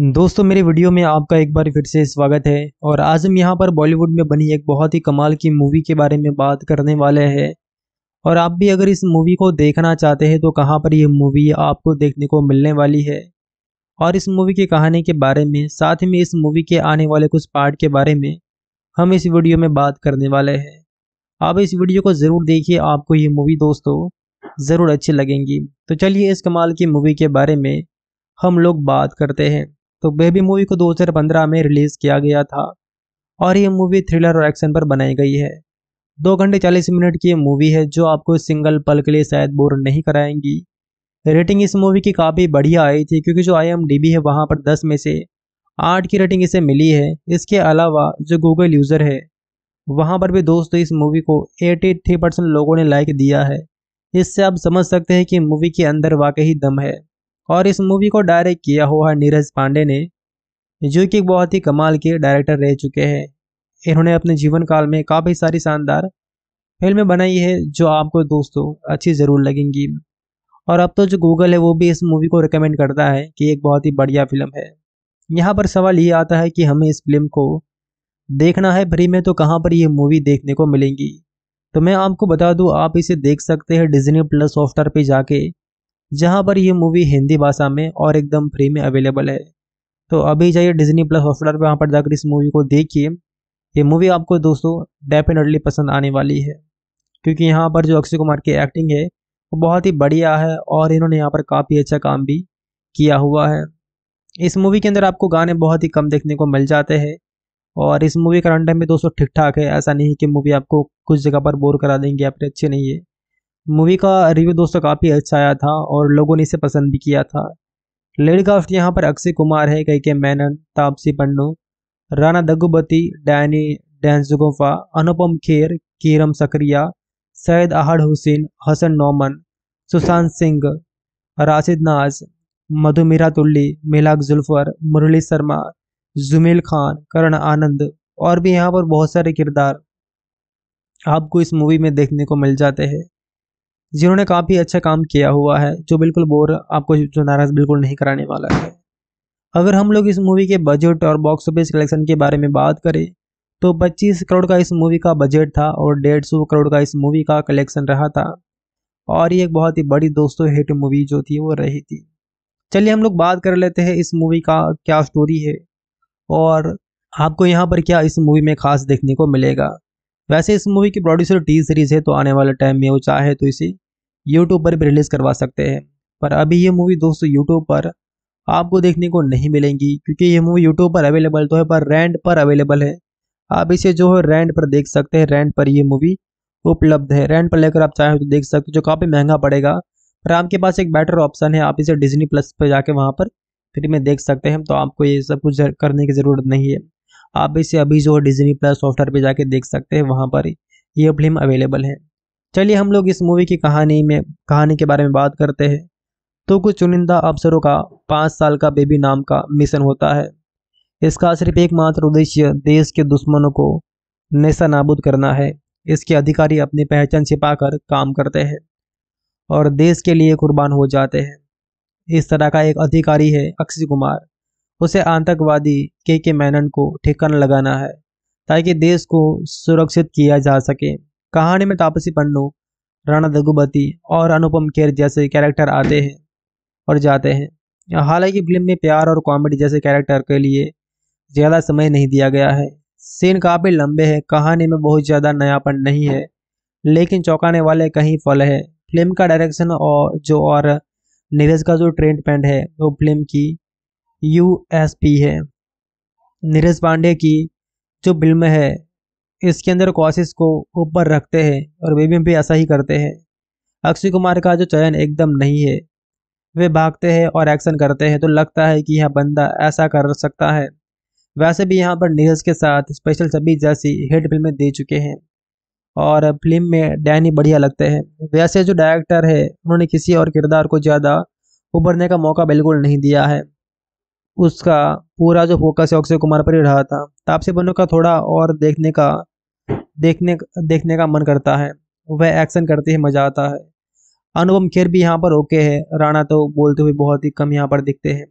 दोस्तों मेरे वीडियो में आपका एक बार फिर से स्वागत है और आज हम यहाँ पर बॉलीवुड में बनी एक बहुत ही कमाल की मूवी के बारे में बात करने वाले हैं और आप भी अगर इस मूवी को देखना चाहते हैं तो कहाँ पर यह मूवी आपको देखने को मिलने वाली है और इस मूवी की कहानी के बारे में साथ ही में इस मूवी के आने वाले कुछ पार्ट के बारे में हम इस वीडियो में बात करने वाले हैं आप इस वीडियो को ज़रूर देखिए आपको ये मूवी दोस्तों ज़रूर अच्छी लगेंगी तो चलिए इस कमाल की मूवी के बारे में हम लोग बात करते हैं तो बेबी मूवी को 2015 में रिलीज़ किया गया था और ये मूवी थ्रिलर और एक्शन पर बनाई गई है दो घंटे चालीस मिनट की ये मूवी है जो आपको सिंगल पल के लिए शायद बोर नहीं कराएंगी रेटिंग इस मूवी की काफ़ी बढ़िया आई थी क्योंकि जो आई है वहाँ पर दस में से आठ की रेटिंग इसे मिली है इसके अलावा जो गूगल यूज़र है वहाँ पर भी दोस्तों इस मूवी को 83 परसेंट लोगों ने लाइक दिया है इससे आप समझ सकते हैं कि मूवी के अंदर वाकई दम है और इस मूवी को डायरेक्ट किया हुआ है नीरज पांडे ने जो कि बहुत ही कमाल के डायरेक्टर रह चुके हैं इन्होंने अपने जीवन काल में काफ़ी सारी शानदार फिल्में बनाई है जो आपको दोस्तों अच्छी ज़रूर लगेंगी और अब तो जो गूगल है वो भी इस मूवी को रिकमेंड करता है कि एक बहुत ही बढ़िया फिल्म है यहाँ पर सवाल ये आता है कि हमें इस फिल्म को देखना है फ्री में तो कहाँ पर ये मूवी देखने को मिलेंगी तो मैं आपको बता दूँ आप इसे देख सकते हैं डिजनी प्लस सॉफ्टवेयर पर जाके जहाँ पर ये मूवी हिंदी भाषा में और एकदम फ्री में अवेलेबल है तो अभी जाइए डिजनी प्लस हॉटस्टार पर वहाँ पर जाकर इस मूवी को देखिए ये मूवी आपको दोस्तों डेफिनेटली पसंद आने वाली है क्योंकि यहाँ पर जो अक्षय कुमार की एक्टिंग है वो बहुत ही बढ़िया है और इन्होंने यहाँ पर काफ़ी अच्छा काम भी किया हुआ है इस मूवी के अंदर आपको गाने बहुत ही कम देखने को मिल जाते हैं और इस मूवी का रन टाइम भी दोस्तों ठीक ठाक है ऐसा नहीं कि मूवी आपको कुछ जगह पर बोर करा देंगे या फिर अच्छे नहीं है मूवी का रिव्यू दोस्तों काफ़ी अच्छा आया था और लोगों ने इसे पसंद भी किया था लेडी कास्ट यहाँ पर अक्षय कुमार है कई के मैनन तापसी पन्नू राना दग्गुबती डैनी डैंसुगोफा अनुपम खेर कीरम सकरिया सैद आहड़ हुसैन हसन नोमन सुशांत सिंह राशिद नाज मधुमीरा तुल्ली मिलाक जुल्फर मुरली शर्मा जुमेल खान करण आनंद और भी यहाँ पर बहुत सारे किरदार आपको इस मूवी में देखने को मिल जाते हैं जिन्होंने काफ़ी अच्छा काम किया हुआ है जो बिल्कुल बोर आपको जो नाराज़ बिल्कुल नहीं कराने वाला है अगर हम लोग इस मूवी के बजट और बॉक्स ऑफिस कलेक्शन के बारे में बात करें तो 25 करोड़ का इस मूवी का बजट था और डेढ़ सौ करोड़ का इस मूवी का कलेक्शन रहा था और ये एक बहुत ही बड़ी दोस्तों हिट मूवी जो थी वो रही थी चलिए हम लोग बात कर लेते हैं इस मूवी का क्या स्टोरी है और आपको यहाँ पर क्या इस मूवी में खास देखने को मिलेगा वैसे इस मूवी की प्रोड्यूसर टी सीरीज है तो आने वाले टाइम में वो चाहे तो इसे यूट्यूब पर भी रिलीज करवा सकते हैं पर अभी ये मूवी दोस्तों यूट्यूब पर आपको देखने को नहीं मिलेंगी क्योंकि ये मूवी यूट्यूब पर अवेलेबल तो है पर रेंट पर अवेलेबल है आप इसे जो है रेंट पर देख सकते हैं रेंट पर ये मूवी उपलब्ध है रेंट पर लेकर आप चाहे तो देख सकते हो जो काफ़ी महंगा पड़ेगा पर आपके पास एक बेटर ऑप्शन है आप इसे डिजनी प्लस पर जाके वहाँ पर फ्री में देख सकते हैं तो आपको ये सब कुछ करने की ज़रूरत नहीं है आप इसे अभी जो डिजनी प्लस सॉफ्टवेयर पे जाके देख सकते हैं वहाँ पर ये फिल्म अवेलेबल है चलिए हम लोग इस मूवी की कहानी में कहानी के बारे में बात करते हैं तो कुछ चुनिंदा अफसरों का पाँच साल का बेबी नाम का मिशन होता है इसका सिर्फ एकमात्र उद्देश्य देश के दुश्मनों को नशा नाबूद करना है इसके अधिकारी अपनी पहचान छिपाकर काम करते हैं और देश के लिए कुर्बान हो जाते हैं इस तरह का एक अधिकारी है अक्षय कुमार उसे आतंकवादी के के मैनन को ठिकाना लगाना है ताकि देश को सुरक्षित किया जा सके कहानी में तापसी पन्नू राणा दगुबती और अनुपम खेर जैसे कैरेक्टर आते हैं और जाते हैं हालांकि फिल्म में प्यार और कॉमेडी जैसे कैरेक्टर के लिए ज़्यादा समय नहीं दिया गया है सीन काफ़ी लंबे हैं कहानी में बहुत ज़्यादा नयापन नहीं है लेकिन चौंकाने वाले कहीं फल है फिल्म का डायरेक्शन और जो और निवेश का जो ट्रेंड पेंड है वो फिल्म की पी है नीरज पांडे की जो फिल्म है इसके अंदर कोशिश को ऊपर रखते हैं और वे भी ऐसा ही करते हैं अक्षय कुमार का जो चयन एकदम नहीं है वे भागते हैं और एक्शन करते हैं तो लगता है कि यह बंदा ऐसा कर सकता है वैसे भी यहाँ पर नीरज के साथ स्पेशल छब्बीस जैसी हिट फिल्में दे चुके हैं और फिल्म में डैनी बढ़िया लगते हैं वैसे जो डायरेक्टर है उन्होंने किसी और किरदार को ज़्यादा उभरने का मौका बिल्कुल नहीं दिया है उसका पूरा जो फोकस है अक्षय कुमार पर ही रहा था तापसी तो पन्नू का थोड़ा और देखने का देखने देखने का मन करता है वह एक्शन करते ही मजा आता है अनुपम खेर भी यहाँ पर ओके है राणा तो बोलते हुए बहुत ही कम यहाँ पर दिखते हैं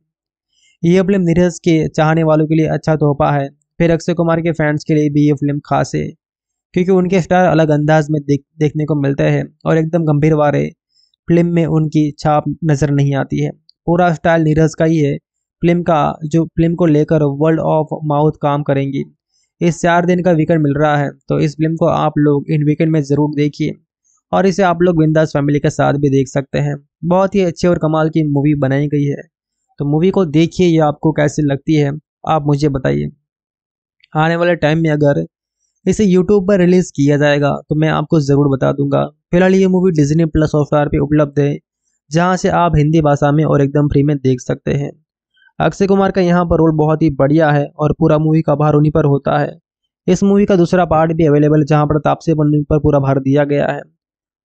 यह फिल्म नीरज के चाहने वालों के लिए अच्छा तोहफा है फिर अक्षय कुमार के फैंस के लिए भी ये फिल्म खास है क्योंकि उनके स्टार अलग अंदाज में देख देखने को मिलते हैं और एकदम गंभीर वारे फिल्म में उनकी छाप नज़र नहीं आती है पूरा स्टाइल नीरज का ही है फिल्म का जो फिल्म को लेकर वर्ल्ड ऑफ माउथ काम करेंगी इस चार दिन का वीकेंड मिल रहा है तो इस फिल्म को आप लोग इन वीकेंड में ज़रूर देखिए और इसे आप लोग बिंदास फैमिली के साथ भी देख सकते हैं बहुत ही अच्छी और कमाल की मूवी बनाई गई है तो मूवी को देखिए यह आपको कैसी लगती है आप मुझे बताइए आने वाले टाइम में अगर इसे यूट्यूब पर रिलीज़ किया जाएगा तो मैं आपको ज़रूर बता दूंगा फिलहाल ये मूवी डिजनी प्लस हॉटस्टार पर उपलब्ध है जहाँ से आप हिंदी भाषा में और एकदम फ्री में देख सकते हैं अक्षय कुमार का यहाँ पर रोल बहुत ही बढ़िया है और पूरा मूवी का भार उन्हीं पर होता है इस मूवी का दूसरा पार्ट भी अवेलेबल है जहाँ पर तापसी पन्नू पर पूरा भार दिया गया है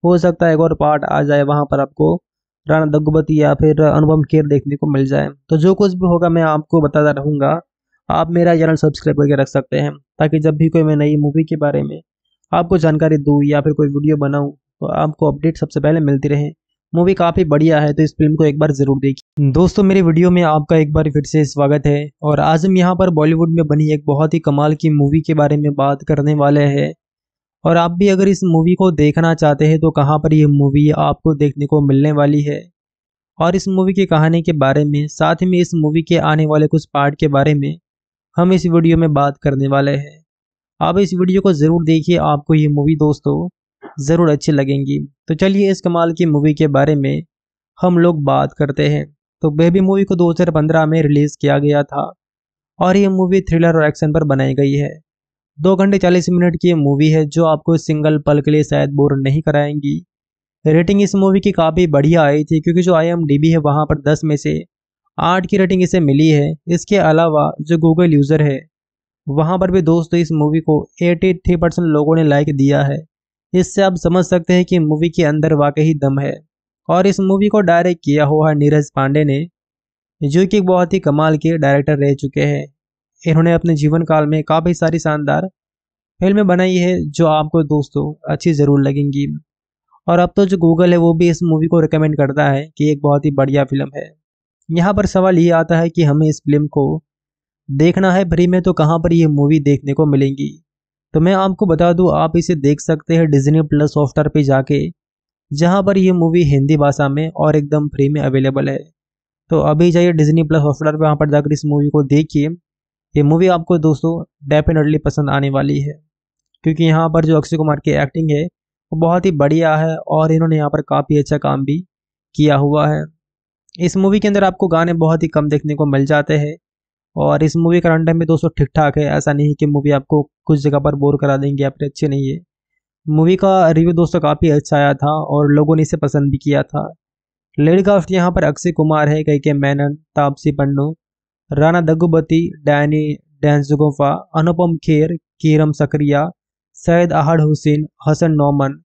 हो सकता है एक और पार्ट आ जाए वहाँ पर आपको राणा दग्गुबती या फिर अनुपम खेर देखने को मिल जाए तो जो कुछ भी होगा मैं आपको बताता रहूँगा आप मेरा चैनल सब्सक्राइब करके रख सकते हैं ताकि जब भी कोई मैं नई मूवी के बारे में आपको जानकारी दूँ या फिर कोई वीडियो बनाऊँ तो आपको अपडेट सबसे पहले मिलती रहे मूवी काफ़ी बढ़िया है तो इस फिल्म को एक बार ज़रूर देखिए दोस्तों मेरे वीडियो में आपका एक बार फिर से स्वागत है और आज हम यहाँ पर बॉलीवुड में बनी एक बहुत ही कमाल की मूवी के बारे में बात करने वाले हैं और आप भी अगर इस मूवी को देखना चाहते हैं तो कहाँ पर यह मूवी आपको देखने को मिलने वाली है और इस मूवी की कहानी के बारे में साथ ही में इस मूवी के आने वाले कुछ पार्ट के बारे में हम इस वीडियो में बात करने वाले हैं आप इस वीडियो को ज़रूर देखिए आपको ये मूवी दोस्तों ज़रूर अच्छी लगेंगी तो चलिए इस कमाल की मूवी के बारे में हम लोग बात करते हैं तो बेबी मूवी को 2015 में रिलीज़ किया गया था और ये मूवी थ्रिलर और एक्शन पर बनाई गई है दो घंटे चालीस मिनट की मूवी है जो आपको सिंगल पल के लिए शायद बोर नहीं कराएंगी रेटिंग इस मूवी की काफ़ी बढ़िया आई थी क्योंकि जो आई है वहाँ पर दस में से आठ की रेटिंग इसे मिली है इसके अलावा जो गूगल यूज़र है वहाँ पर भी दोस्तों इस मूवी को 83 परसेंट लोगों ने लाइक दिया है इससे आप समझ सकते हैं कि मूवी के अंदर वाकई दम है और इस मूवी को डायरेक्ट किया हुआ नीरज पांडे ने जो कि बहुत ही कमाल के डायरेक्टर रह चुके हैं इन्होंने अपने जीवन काल में काफ़ी सारी शानदार फिल्में बनाई है जो आपको दोस्तों अच्छी ज़रूर लगेंगी और अब तो जो गूगल है वो भी इस मूवी को रिकमेंड करता है कि एक बहुत ही बढ़िया फिल्म है यहाँ पर सवाल ये आता है कि हमें इस फिल्म को देखना है फ्री में तो कहाँ पर यह मूवी देखने को मिलेंगी तो मैं आपको बता दूं आप इसे देख सकते हैं डिजनी प्लस सॉफ्टवेयर पे जाके जहाँ पर ये मूवी हिंदी भाषा में और एकदम फ्री में अवेलेबल है तो अभी जाइए डिजनी प्लस सॉफ्टवेयर पर वहाँ पर जाकर इस मूवी को देखिए ये मूवी आपको दोस्तों डेफिनेटली पसंद आने वाली है क्योंकि यहाँ पर जो अक्षय कुमार की एक्टिंग है वो बहुत ही बढ़िया है और इन्होंने यहाँ पर काफ़ी अच्छा काम भी किया हुआ है इस मूवी के अंदर आपको गाने बहुत ही कम देखने को मिल जाते हैं और इस मूवी का रन टाइम भी दोस्तों ठीक ठाक है ऐसा नहीं कि मूवी आपको कुछ जगह पर बोर करा देंगे आप अच्छे नहीं है मूवी का रिव्यू दोस्तों काफ़ी अच्छा आया था और लोगों ने इसे पसंद भी किया था लेडी कास्ट यहाँ पर अक्षय कुमार है कई के मैनन तापसी पन्नू राणा दग्गुबती डैनी डैंसगोफा अनुपम खेर कीरम सक्रिया सैयद आहड हुसैन हसन नोमन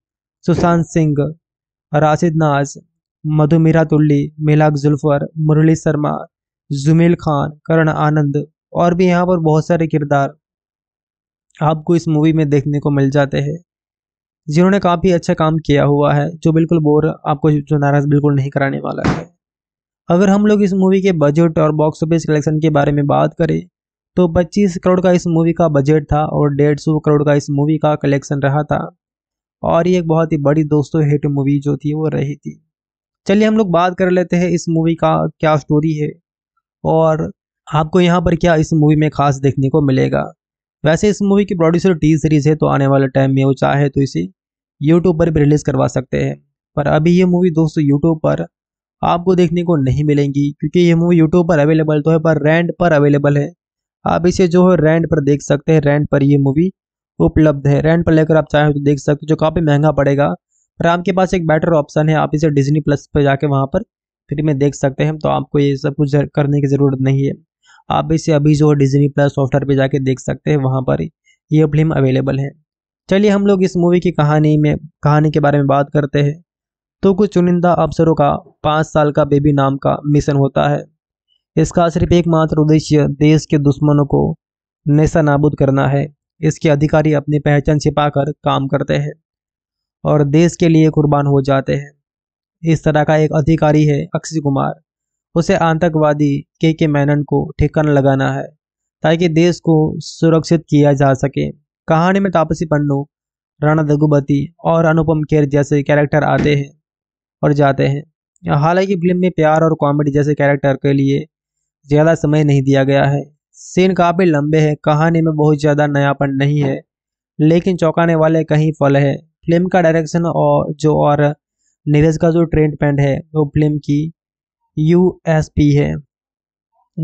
सुशांत सिंह राशिद नाज मधुमीरा तुल्ली मिलाक जुल्फर मुरली शर्मा जुमेल खान करण आनंद और भी यहाँ पर बहुत सारे किरदार आपको इस मूवी में देखने को मिल जाते हैं जिन्होंने काफ़ी अच्छा काम किया हुआ है जो बिल्कुल बोर आपको जो नाराज़ बिल्कुल नहीं कराने वाला है अगर हम लोग इस मूवी के बजट और बॉक्स ऑफिस कलेक्शन के बारे में बात करें तो 25 करोड़ का इस मूवी का बजट था और डेढ़ सौ करोड़ का इस मूवी का कलेक्शन रहा था और ये एक बहुत ही बड़ी दोस्तों हिट मूवी जो थी वो रही थी चलिए हम लोग बात कर लेते हैं इस मूवी का क्या स्टोरी है और आपको यहाँ पर क्या इस मूवी में खास देखने को मिलेगा वैसे इस मूवी की प्रोड्यूसर टी सीरीज है तो आने वाले टाइम में वो चाहे तो इसे यूट्यूब पर भी रिलीज़ करवा सकते हैं पर अभी ये मूवी दोस्तों यूट्यूब पर आपको देखने को नहीं मिलेंगी क्योंकि ये मूवी यूट्यूब पर अवेलेबल तो है पर रेंट पर अवेलेबल है आप इसे जो है रेंट पर देख सकते हैं रेंट पर ये मूवी उपलब्ध है रेंट पर लेकर आप चाहें तो देख सकते हो जो काफ़ी महंगा पड़ेगा पर आपके पास एक बेटर ऑप्शन है आप इसे डिजनी प्लस पर जाके वहाँ पर फ्री में देख सकते हैं तो आपको ये सब कुछ करने की ज़रूरत नहीं है आप इसे अभी जो डिजनी प्लस सॉफ्टवेयर पे जाके देख सकते हैं वहाँ पर ये फिल्म अवेलेबल है चलिए हम लोग इस मूवी की कहानी में कहानी के बारे में बात करते हैं तो कुछ चुनिंदा अफसरों का पाँच साल का बेबी नाम का मिशन होता है इसका सिर्फ एकमात्र उद्देश्य देश के दुश्मनों को नशा नाबूद करना है इसके अधिकारी अपनी पहचान छिपाकर काम करते हैं और देश के लिए कुर्बान हो जाते हैं इस तरह का एक अधिकारी है अक्षय कुमार उसे आतंकवादी के के मैनन को ठिकाना लगाना है ताकि देश को सुरक्षित किया जा सके कहानी में तापसी पन्नू राणा दगुबती और अनुपम खेर जैसे कैरेक्टर आते हैं और जाते हैं हालांकि फिल्म में प्यार और कॉमेडी जैसे कैरेक्टर के लिए ज़्यादा समय नहीं दिया गया है सीन काफ़ी लंबे हैं कहानी में बहुत ज़्यादा नयापन नहीं है लेकिन चौंकाने वाले कहीं फल है फिल्म का डायरेक्शन और जो और निरज का जो ट्रेंड पेंड है वो फिल्म की यूएसपी है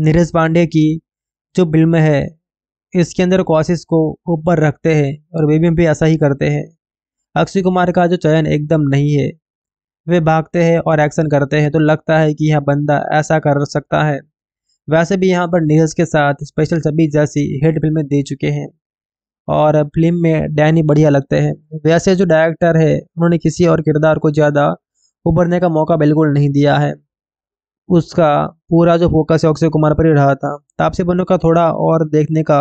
नीरज पांडे की जो फिल्म है इसके अंदर कोशिश को ऊपर रखते हैं और वे भी, भी ऐसा ही करते हैं अक्षय कुमार का जो चयन एकदम नहीं है वे भागते हैं और एक्शन करते हैं तो लगता है कि यह बंदा ऐसा कर सकता है वैसे भी यहाँ पर नीरज के साथ स्पेशल सभी जैसी हिट फिल्में दे चुके हैं और फिल्म में डैनी बढ़िया लगते हैं वैसे जो डायरेक्टर है उन्होंने किसी और किरदार को ज़्यादा उभरने का मौका बिल्कुल नहीं दिया है उसका पूरा जो फोकस है अक्षय कुमार पर ही रहा था तापसी तो पन्नू का थोड़ा और देखने का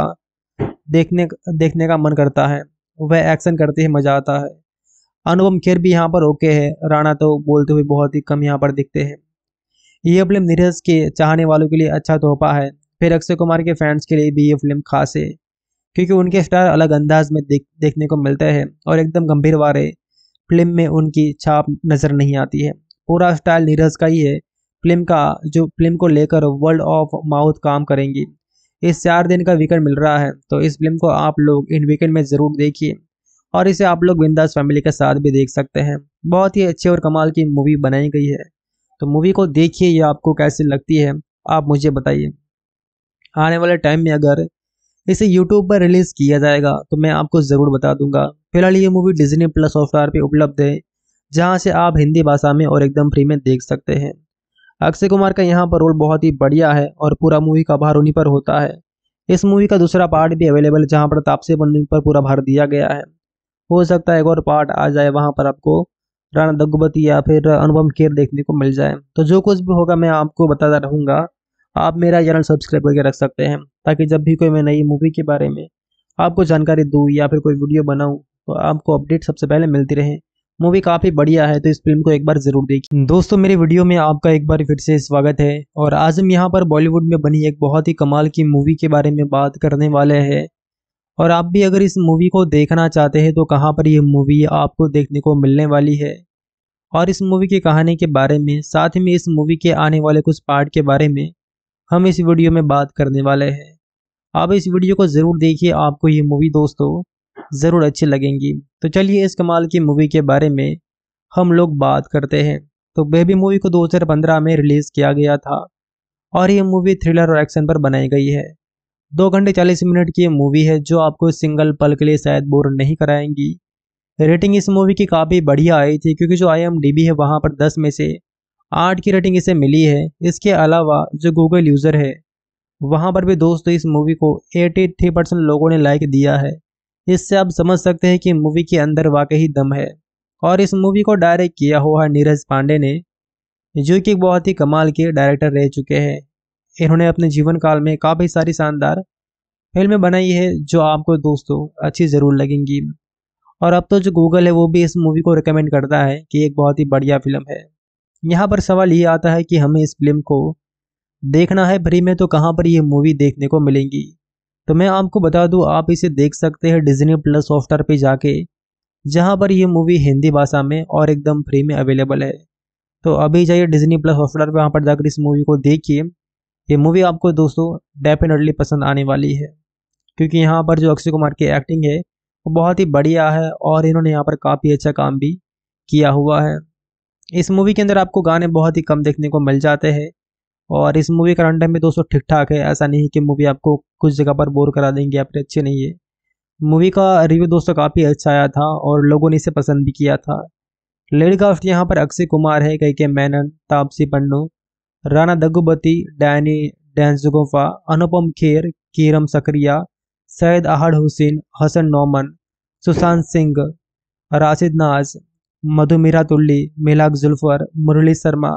देखने देखने का मन करता है वह एक्शन करते ही मजा आता है अनुपम खेर भी यहाँ पर ओके है राणा तो बोलते हुए बहुत ही कम यहाँ पर दिखते हैं ये फिल्म नीरज के चाहने वालों के लिए अच्छा तोहफा है फिर अक्षय कुमार के फैंस के लिए भी ये फिल्म खास है क्योंकि उनके स्टार अलग अंदाज में देख देखने को मिलते हैं और एकदम गंभीर वारे फिल्म में उनकी छाप नज़र नहीं आती है पूरा स्टाइल नीरज का ही है फिल्म का जो फिल्म को लेकर वर्ल्ड ऑफ माउथ काम करेंगी इस चार दिन का वीकेंड मिल रहा है तो इस फिल्म को आप लोग इन वीकेंड में ज़रूर देखिए और इसे आप लोग बिंदास फैमिली के साथ भी देख सकते हैं बहुत ही अच्छे और कमाल की मूवी बनाई गई है तो मूवी को देखिए ये आपको कैसी लगती है आप मुझे बताइए आने वाले टाइम में अगर इसे यूट्यूब पर रिलीज़ किया जाएगा तो मैं आपको ज़रूर बता दूंगा फिलहाल ये मूवी डिजनी प्लस हॉटस्टार पर उपलब्ध है जहाँ से आप हिंदी भाषा में और एकदम फ्री में देख सकते हैं अक्षय कुमार का यहाँ पर रोल बहुत ही बढ़िया है और पूरा मूवी का भार उन्हीं पर होता है इस मूवी का दूसरा पार्ट भी अवेलेबल है जहाँ पर तापसी पन्नू पर पूरा भार दिया गया है हो सकता है एक और पार्ट आ जाए वहाँ पर आपको राणा दग्गुबती या फिर अनुपम खेर देखने को मिल जाए तो जो कुछ भी होगा मैं आपको बताता रहूँगा आप मेरा चैनल सब्सक्राइब करके रख सकते हैं ताकि जब भी कोई मैं नई मूवी के बारे में आपको जानकारी दूँ या फिर कोई वीडियो बनाऊँ तो आपको अपडेट सबसे पहले मिलती रहे मूवी काफ़ी बढ़िया है तो इस फिल्म को एक बार ज़रूर देखिए दोस्तों मेरे वीडियो में आपका एक बार फिर से स्वागत है और आज हम यहाँ पर बॉलीवुड में बनी एक बहुत ही कमाल की मूवी के बारे में बात करने वाले हैं और आप भी अगर इस मूवी को देखना चाहते हैं तो कहाँ पर यह मूवी आपको देखने को मिलने वाली है और इस मूवी की कहानी के बारे में साथ ही में इस मूवी के आने वाले कुछ पार्ट के बारे में हम इस वीडियो में बात करने वाले हैं आप इस वीडियो को ज़रूर देखिए आपको ये मूवी दोस्तों ज़रूर अच्छी लगेंगी तो चलिए इस कमाल की मूवी के बारे में हम लोग बात करते हैं तो बेबी मूवी को 2015 में रिलीज़ किया गया था और ये मूवी थ्रिलर और एक्शन पर बनाई गई है दो घंटे चालीस मिनट की ये मूवी है जो आपको सिंगल पल के लिए शायद बोर नहीं कराएंगी रेटिंग इस मूवी की काफ़ी बढ़िया आई थी क्योंकि जो आई है वहाँ पर दस में से आठ की रेटिंग इसे मिली है इसके अलावा जो गूगल यूज़र है वहाँ पर भी दोस्तों इस मूवी को 83 परसेंट लोगों ने लाइक दिया है इससे आप समझ सकते हैं कि मूवी के अंदर वाकई दम है और इस मूवी को डायरेक्ट किया हुआ है नीरज पांडे ने जो कि बहुत ही कमाल के डायरेक्टर रह चुके हैं इन्होंने अपने जीवन काल में काफ़ी सारी शानदार फिल्में बनाई है जो आपको दोस्तों अच्छी ज़रूर लगेंगी और अब तो जो गूगल है वो भी इस मूवी को रिकमेंड करता है कि एक बहुत ही बढ़िया फिल्म है यहाँ पर सवाल ये आता है कि हमें इस फिल्म को देखना है फ्री में तो कहाँ पर यह मूवी देखने को मिलेंगी तो मैं आपको बता दूं आप इसे देख सकते हैं डिजनी प्लस सॉफ्टवेयर पे जाके जहाँ पर ये मूवी हिंदी भाषा में और एकदम फ्री में अवेलेबल है तो अभी जाइए डिजनी प्लस सॉफ्टवेयर पर वहाँ पर जाकर इस मूवी को देखिए ये मूवी आपको दोस्तों डेफिनेटली पसंद आने वाली है क्योंकि यहाँ पर जो अक्षय कुमार की एक्टिंग है वो बहुत ही बढ़िया है और इन्होंने यहाँ पर काफ़ी अच्छा काम भी किया हुआ है इस मूवी के अंदर आपको गाने बहुत ही कम देखने को मिल जाते हैं और इस मूवी का रन टाइम भी दोस्तों ठीक ठाक है ऐसा नहीं कि मूवी आपको कुछ जगह पर बोर करा देंगे या फिर अच्छी नहीं है मूवी का रिव्यू दोस्तों काफ़ी अच्छा आया था और लोगों ने इसे पसंद भी किया था लेडी कास्ट यहाँ पर अक्षय कुमार है कई के मैनन तापसी पन्नू राना दग्गुबती डैनी डैंसुगोफा अनुपम खेर कीरम सकरिया सैयद आहड हुसैन हसन नोमन सुशांत सिंह राशिद नाज मधुमीरा तुल्ली मिलाक जुल्फर मुरली शर्मा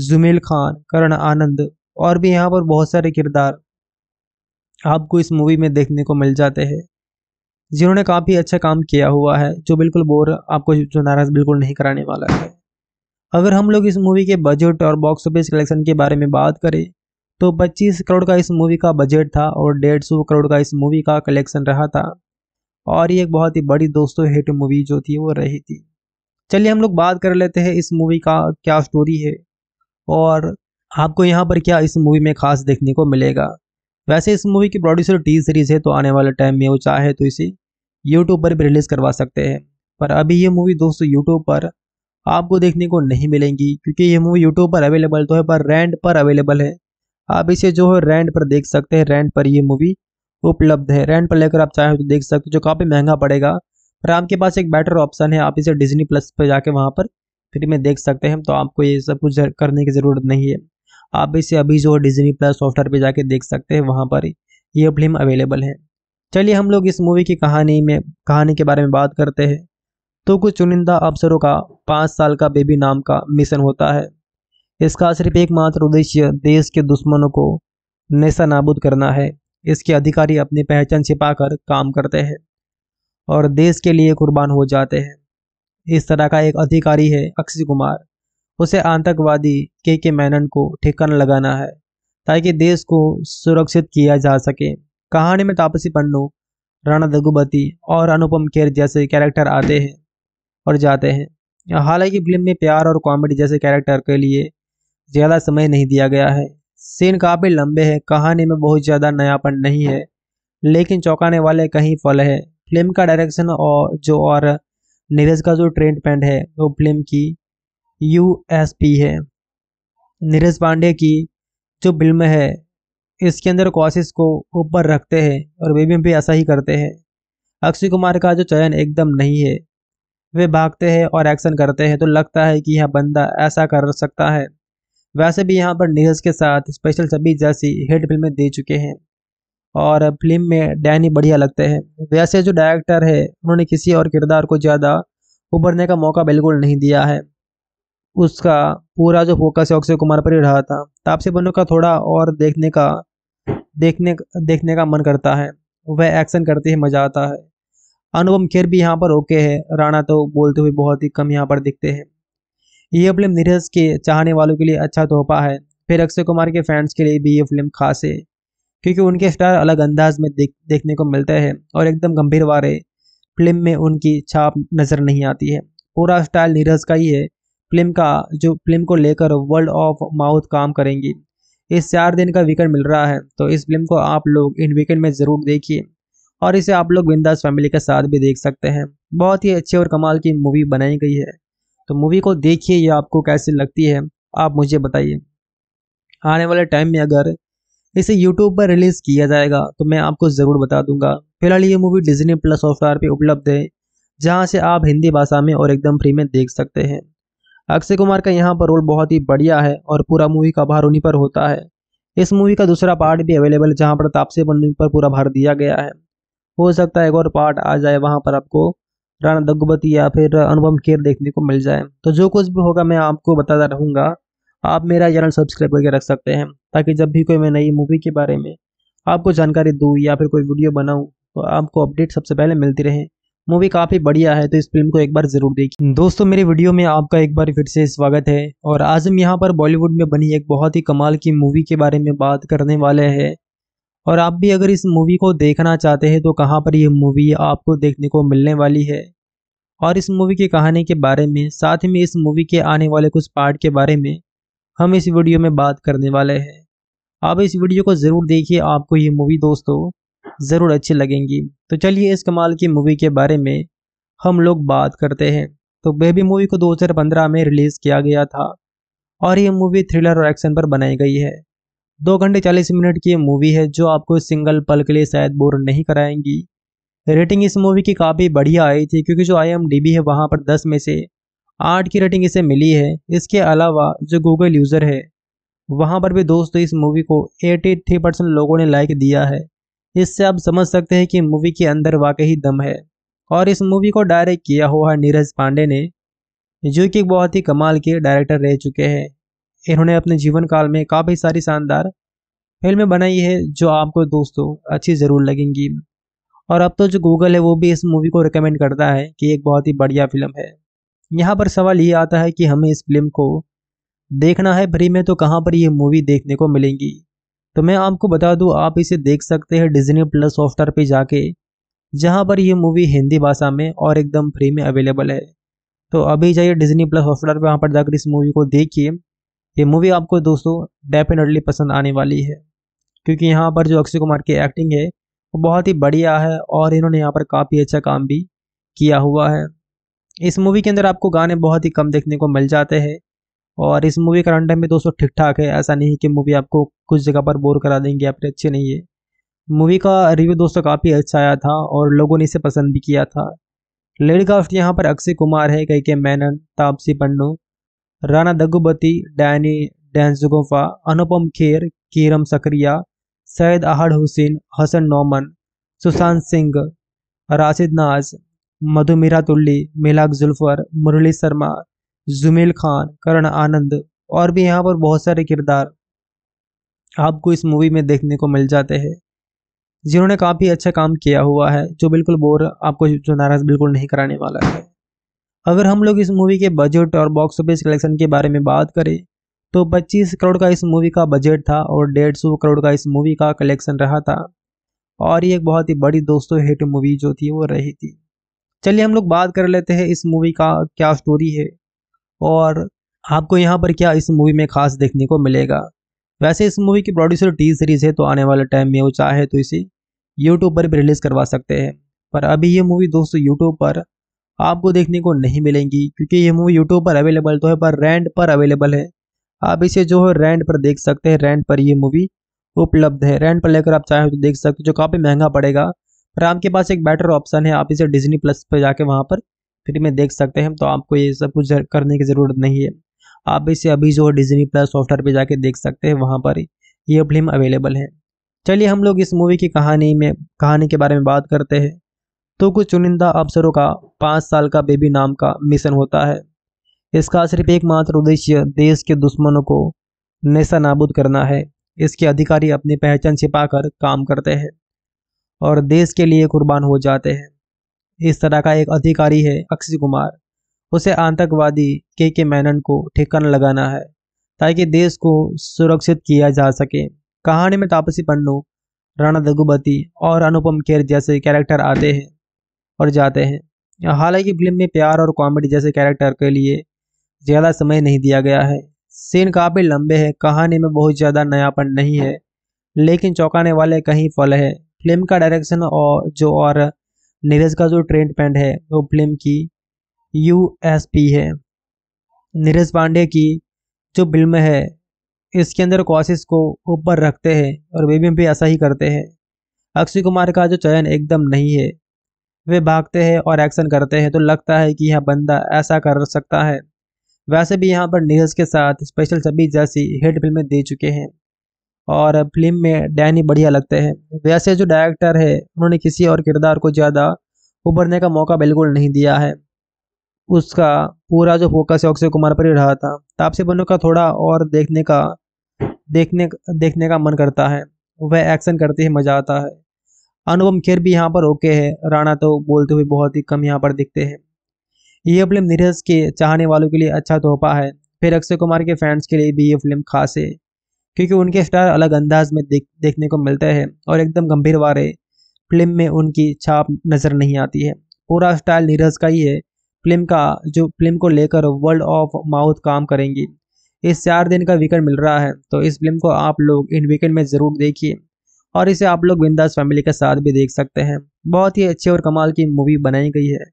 जुमेल खान करण आनंद और भी यहाँ पर बहुत सारे किरदार आपको इस मूवी में देखने को मिल जाते हैं जिन्होंने काफ़ी अच्छा काम किया हुआ है जो बिल्कुल बोर आपको जो नाराज़ बिल्कुल नहीं कराने वाला है अगर हम लोग इस मूवी के बजट और बॉक्स ऑफिस कलेक्शन के बारे में बात करें तो 25 करोड़ का इस मूवी का बजट था और डेढ़ सौ करोड़ का इस मूवी का कलेक्शन रहा था और ये एक बहुत ही बड़ी दोस्तों हिट मूवी जो थी वो रही थी चलिए हम लोग बात कर लेते हैं इस मूवी का क्या स्टोरी है और आपको यहाँ पर क्या इस मूवी में खास देखने को मिलेगा वैसे इस मूवी की प्रोड्यूसर टी सीरीज है तो आने वाले टाइम में वो चाहे तो इसे यूट्यूब पर भी रिलीज़ करवा सकते हैं पर अभी ये मूवी दोस्तों यूट्यूब पर आपको देखने को नहीं मिलेंगी क्योंकि ये मूवी यूट्यूब पर अवेलेबल तो है पर रेंट पर अवेलेबल है आप इसे जो है रेंट पर देख सकते हैं रेंट पर ये मूवी उपलब्ध है रेंट पर लेकर आप चाहे तो देख सकते हो जो काफ़ी महंगा पड़ेगा पर आपके पास एक बेटर ऑप्शन है आप इसे डिजनी प्लस पर जाके वहाँ पर फ्री में देख सकते हैं तो आपको ये सब कुछ करने की ज़रूरत नहीं है आप इसे अभी जो डिजनी प्लस सॉफ्टवेयर पर जाके देख सकते हैं वहाँ पर ये फिल्म अवेलेबल है चलिए हम लोग इस मूवी की कहानी में कहानी के बारे में बात करते हैं तो कुछ चुनिंदा अफसरों का पाँच साल का बेबी नाम का मिशन होता है इसका सिर्फ एकमात्र उद्देश्य देश के दुश्मनों को नशा नाबूद करना है इसके अधिकारी अपनी पहचान छिपाकर काम करते हैं और देश के लिए कुर्बान हो जाते हैं इस तरह का एक अधिकारी है अक्षय कुमार उसे आतंकवादी के के मैनन को ठिकाना लगाना है ताकि देश को सुरक्षित किया जा सके कहानी में तापसी पन्नू राणा दगुबती और अनुपम खेर जैसे कैरेक्टर आते हैं और जाते हैं हालांकि फिल्म में प्यार और कॉमेडी जैसे कैरेक्टर के लिए ज़्यादा समय नहीं दिया गया है सीन काफ़ी लंबे हैं कहानी में बहुत ज़्यादा नयापन नहीं है लेकिन चौंकाने वाले कहीं फल है फिल्म का डायरेक्शन और जो और नीरज का जो ट्रेंड पैंट है वो फिल्म की यू है नीरज पांडे की जो फिल्म है इसके अंदर कोशिश को ऊपर रखते हैं और वे भी ऐसा ही करते हैं अक्षय कुमार का जो चयन एकदम नहीं है वे भागते हैं और एक्शन करते हैं तो लगता है कि यह बंदा ऐसा कर सकता है वैसे भी यहाँ पर नीरज के साथ स्पेशल सभी जैसी हिट फिल्में दे चुके हैं और फिल्म में डैनी बढ़िया लगते हैं वैसे जो डायरेक्टर है उन्होंने किसी और किरदार को ज़्यादा उभरने का मौका बिल्कुल नहीं दिया है उसका पूरा जो फोकस है अक्षय कुमार पर ही रहा था तापसी बन्नू का थोड़ा और देखने का देखने देखने का मन करता है वह एक्शन करते ही मज़ा आता है अनुपम खेर भी यहाँ पर ओके है राणा तो बोलते हुए बहुत ही कम यहाँ पर दिखते हैं यह फिल्म नीरज के चाहने वालों के लिए अच्छा तोहफा है फिर अक्षय कुमार के फैंस के लिए भी ये फिल्म खास है क्योंकि उनके स्टार अलग अंदाज में देख देखने को मिलते हैं और एकदम गंभीर वारे फिल्म में उनकी छाप नज़र नहीं आती है पूरा स्टाइल नीरज का ही है फिल्म का जो फिल्म को लेकर वर्ल्ड ऑफ माउथ काम करेंगी इस चार दिन का वीकेंड मिल रहा है तो इस फिल्म को आप लोग इन वीकेंड में ज़रूर देखिए और इसे आप लोग बिंदास फैमिली के साथ भी देख सकते हैं बहुत ही अच्छी और कमाल की मूवी बनाई गई है तो मूवी को देखिए ये आपको कैसी लगती है आप मुझे बताइए आने वाले टाइम में अगर इसे यूट्यूब पर रिलीज किया जाएगा तो मैं आपको ज़रूर बता दूंगा फिलहाल ये मूवी डिजनी प्लस सॉफ्टवेयर पर उपलब्ध है जहाँ से आप हिंदी भाषा में और एकदम फ्री में देख सकते हैं अक्षय कुमार का यहाँ पर रोल बहुत ही बढ़िया है और पूरा मूवी का भार उन्हीं पर होता है इस मूवी का दूसरा पार्ट भी अवेलेबल जहाँ पर तापसी पन्नू पर पूरा भार दिया गया है हो सकता है एक और पार्ट आ जाए वहाँ पर आपको राणा दग्गुबती या फिर अनुपम खेर देखने को मिल जाए तो जो कुछ भी होगा मैं आपको बताता रहूँगा आप मेरा चैनल सब्सक्राइब करके रख सकते हैं ताकि जब भी कोई मैं नई मूवी के बारे में आपको जानकारी दूँ या फिर कोई वीडियो बनाऊँ तो आपको अपडेट सबसे पहले मिलती रहे मूवी काफ़ी बढ़िया है तो इस फिल्म को एक बार ज़रूर देखिए दोस्तों मेरे वीडियो में आपका एक बार फिर से स्वागत है और आज हम यहाँ पर बॉलीवुड में बनी एक बहुत ही कमाल की मूवी के बारे में बात करने वाले हैं और आप भी अगर इस मूवी को देखना चाहते हैं तो कहाँ पर यह मूवी आपको देखने को मिलने वाली है और इस मूवी की कहानी के बारे में साथ ही में इस मूवी के आने वाले कुछ पार्ट के बारे में हम इस वीडियो में बात करने वाले हैं आप इस वीडियो को ज़रूर देखिए आपको ये मूवी दोस्तों ज़रूर अच्छी लगेंगी तो चलिए इस कमाल की मूवी के बारे में हम लोग बात करते हैं तो बेबी मूवी को 2015 में रिलीज़ किया गया था और ये मूवी थ्रिलर और एक्शन पर बनाई गई है दो घंटे चालीस मिनट की ये मूवी है जो आपको सिंगल पल के लिए शायद बोर नहीं कराएंगी रेटिंग इस मूवी की काफ़ी बढ़िया आई थी क्योंकि जो आई है वहाँ पर दस में से आठ की रेटिंग इसे मिली है इसके अलावा जो गूगल यूज़र है वहाँ पर भी दोस्तों इस मूवी को 83 परसेंट लोगों ने लाइक दिया है इससे आप समझ सकते हैं कि मूवी के अंदर वाकई दम है और इस मूवी को डायरेक्ट किया हुआ नीरज पांडे ने जो कि बहुत ही कमाल के डायरेक्टर रह चुके हैं इन्होंने अपने जीवन काल में काफ़ी सारी शानदार फिल्में बनाई है जो आपको दोस्तों अच्छी ज़रूर लगेंगी और अब तो जो गूगल है वो भी इस मूवी को रिकमेंड करता है कि एक बहुत ही बढ़िया फिल्म है यहाँ पर सवाल ये आता है कि हमें इस फिल्म को देखना है फ्री में तो कहाँ पर यह मूवी देखने को मिलेंगी तो मैं आपको बता दूँ आप इसे देख सकते हैं डिजनी प्लस सॉफ्टवेयर पर जाके जहाँ पर यह मूवी हिंदी भाषा में और एकदम फ्री में अवेलेबल है तो अभी जाइए डिजनी प्लस हॉस्टलर पर वहाँ पर जाकर इस मूवी को देखिए ये मूवी आपको दोस्तों डेफिनेटली पसंद आने वाली है क्योंकि यहाँ पर जो अक्षय कुमार की एक्टिंग है वो बहुत ही बढ़िया है और इन्होंने यहाँ पर काफ़ी अच्छा काम भी किया हुआ है इस मूवी के अंदर आपको गाने बहुत ही कम देखने को मिल जाते हैं और इस मूवी का रन टाइम भी दोस्तों ठीक ठाक है ऐसा नहीं कि मूवी आपको कुछ जगह पर बोर करा देंगे या फिर अच्छी नहीं है मूवी का रिव्यू दोस्तों काफ़ी अच्छा आया था और लोगों ने इसे पसंद भी किया था लेडी कास्ट यहाँ पर अक्षय कुमार है कई के मैनन तापसी पन्नू राना दग्गुबती डैनी डैंसगोफा अनुपम खेर कीरम सक्रिया सैद आहड हुसैन हसन नोमन सुशांत सिंह राशिद नाज मधुमीरा तुल्ली मिलाक जुल्फर मुरली शर्मा जुमेल खान करण आनंद और भी यहाँ पर बहुत सारे किरदार आपको इस मूवी में देखने को मिल जाते हैं जिन्होंने काफ़ी अच्छा काम किया हुआ है जो बिल्कुल बोर आपको जो नाराज़ बिल्कुल नहीं कराने वाला है अगर हम लोग इस मूवी के बजट और बॉक्स ऑफिस कलेक्शन के बारे में बात करें तो 25 करोड़ का इस मूवी का बजट था और डेढ़ सौ करोड़ का इस मूवी का कलेक्शन रहा था और ये एक बहुत ही बड़ी दोस्तों हिट मूवी जो थी वो रही थी चलिए हम लोग बात कर लेते हैं इस मूवी का क्या स्टोरी है और आपको यहाँ पर क्या इस मूवी में खास देखने को मिलेगा वैसे इस मूवी की प्रोड्यूसर टी सीरीज़ है तो आने वाले टाइम में वो चाहे तो इसे यूट्यूब पर भी रिलीज़ करवा सकते हैं पर अभी ये मूवी दोस्तों यूट्यूब पर आपको देखने को नहीं मिलेंगी क्योंकि ये मूवी यूट्यूब पर अवेलेबल तो है पर रेंट पर अवेलेबल है आप इसे जो है रेंट पर देख सकते हैं रेंट पर ये मूवी उपलब्ध है रेंट पर लेकर आप चाहे तो देख सकते हो जो काफ़ी महंगा पड़ेगा पर आपके पास एक बेटर ऑप्शन है आप इसे डिजनी प्लस पर जाके वहाँ पर फ्री में देख सकते हैं तो आपको ये सब कुछ करने की ज़रूरत नहीं है आप इसे अभी जो डिजनी प्लस सॉफ्टवेयर पे जाके देख सकते हैं वहाँ पर ये फिल्म अवेलेबल है चलिए हम लोग इस मूवी की कहानी में कहानी के बारे में बात करते हैं तो कुछ चुनिंदा अफसरों का पाँच साल का बेबी नाम का मिशन होता है इसका सिर्फ एकमात्र उद्देश्य देश के दुश्मनों को नशा नाबूद करना है इसके अधिकारी अपनी पहचान छिपाकर काम करते हैं और देश के लिए कुर्बान हो जाते हैं इस तरह का एक अधिकारी है अक्षय कुमार उसे आतंकवादी के के मैनन को ठिकन लगाना है ताकि देश को सुरक्षित किया जा सके कहानी में तापसी पन्नू राणा दगुबती और अनुपम खेर जैसे कैरेक्टर आते हैं और जाते हैं हालांकि फिल्म में प्यार और कॉमेडी जैसे कैरेक्टर के लिए ज़्यादा समय नहीं दिया गया है सीन काफ़ी लंबे हैं कहानी में बहुत ज़्यादा नयापन नहीं है लेकिन चौंकाने वाले कहीं फल है फिल्म का डायरेक्शन और जो और नीरज का जो ट्रेंड पैंट है वो फिल्म की यू एस पी है नीरज पांडे की जो फिल्म है इसके अंदर कोशिश को ऊपर रखते हैं और वे भी ऐसा ही करते हैं अक्षय कुमार का जो चयन एकदम नहीं है वे भागते हैं और एक्शन करते हैं तो लगता है कि यह बंदा ऐसा कर सकता है वैसे भी यहाँ पर नीरज के साथ स्पेशल छब्बीस जैसी हिट फिल्में दे चुके हैं और फिल्म में डैनी बढ़िया लगते हैं वैसे जो डायरेक्टर है उन्होंने किसी और किरदार को ज़्यादा उभरने का मौका बिल्कुल नहीं दिया है उसका पूरा जो फोकस है अक्षय कुमार पर ही रहा था तापसी बनो का थोड़ा और देखने का देखने देखने का मन करता है वह एक्शन करते ही मज़ा आता है अनुपम खेर भी यहाँ पर ओके है राणा तो बोलते हुए बहुत ही कम यहाँ पर दिखते हैं यह फिल्म नीरज के चाहने वालों के लिए अच्छा तोहफा है फिर अक्षय कुमार के फैंस के लिए भी ये फिल्म खास है क्योंकि उनके स्टार अलग अंदाज में देख देखने को मिलते हैं और एकदम गंभीर वारे फिल्म में उनकी छाप नज़र नहीं आती है पूरा स्टाइल नीरज का ही है फिल्म का जो फिल्म को लेकर वर्ल्ड ऑफ माउथ काम करेंगी इस चार दिन का वीकेंड मिल रहा है तो इस फिल्म को आप लोग इन वीकेंड में ज़रूर देखिए और इसे आप लोग बिंदास फैमिली के साथ भी देख सकते हैं बहुत ही अच्छी और कमाल की मूवी बनाई गई है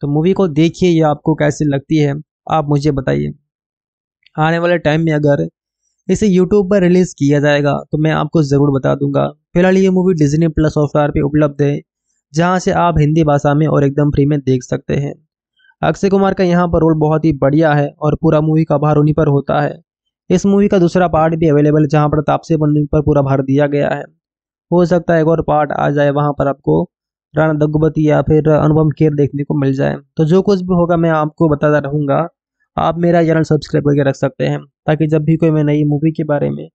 तो मूवी को देखिए या आपको कैसी लगती है आप मुझे बताइए आने वाले टाइम में अगर इसे यूट्यूब पर रिलीज़ किया जाएगा तो मैं आपको ज़रूर बता दूंगा फिलहाल ये मूवी डिजनी प्लस सॉफ्टवेयर पर उपलब्ध है जहाँ से आप हिंदी भाषा में और एकदम फ्री में देख सकते हैं अक्षय कुमार का यहाँ पर रोल बहुत ही बढ़िया है और पूरा मूवी का भार उन्हीं पर होता है इस मूवी का दूसरा पार्ट भी अवेलेबल जहाँ पर तापसी बन पर पूरा भार दिया गया है हो सकता है एक और पार्ट आ जाए वहाँ पर आपको राणा दग्गुबती या फिर अनुपम खेर देखने को मिल जाए तो जो कुछ भी होगा मैं आपको बताता रहूँगा आप मेरा चैनल सब्सक्राइब करके रख सकते हैं ताकि जब भी कोई मैं नई मूवी के बारे में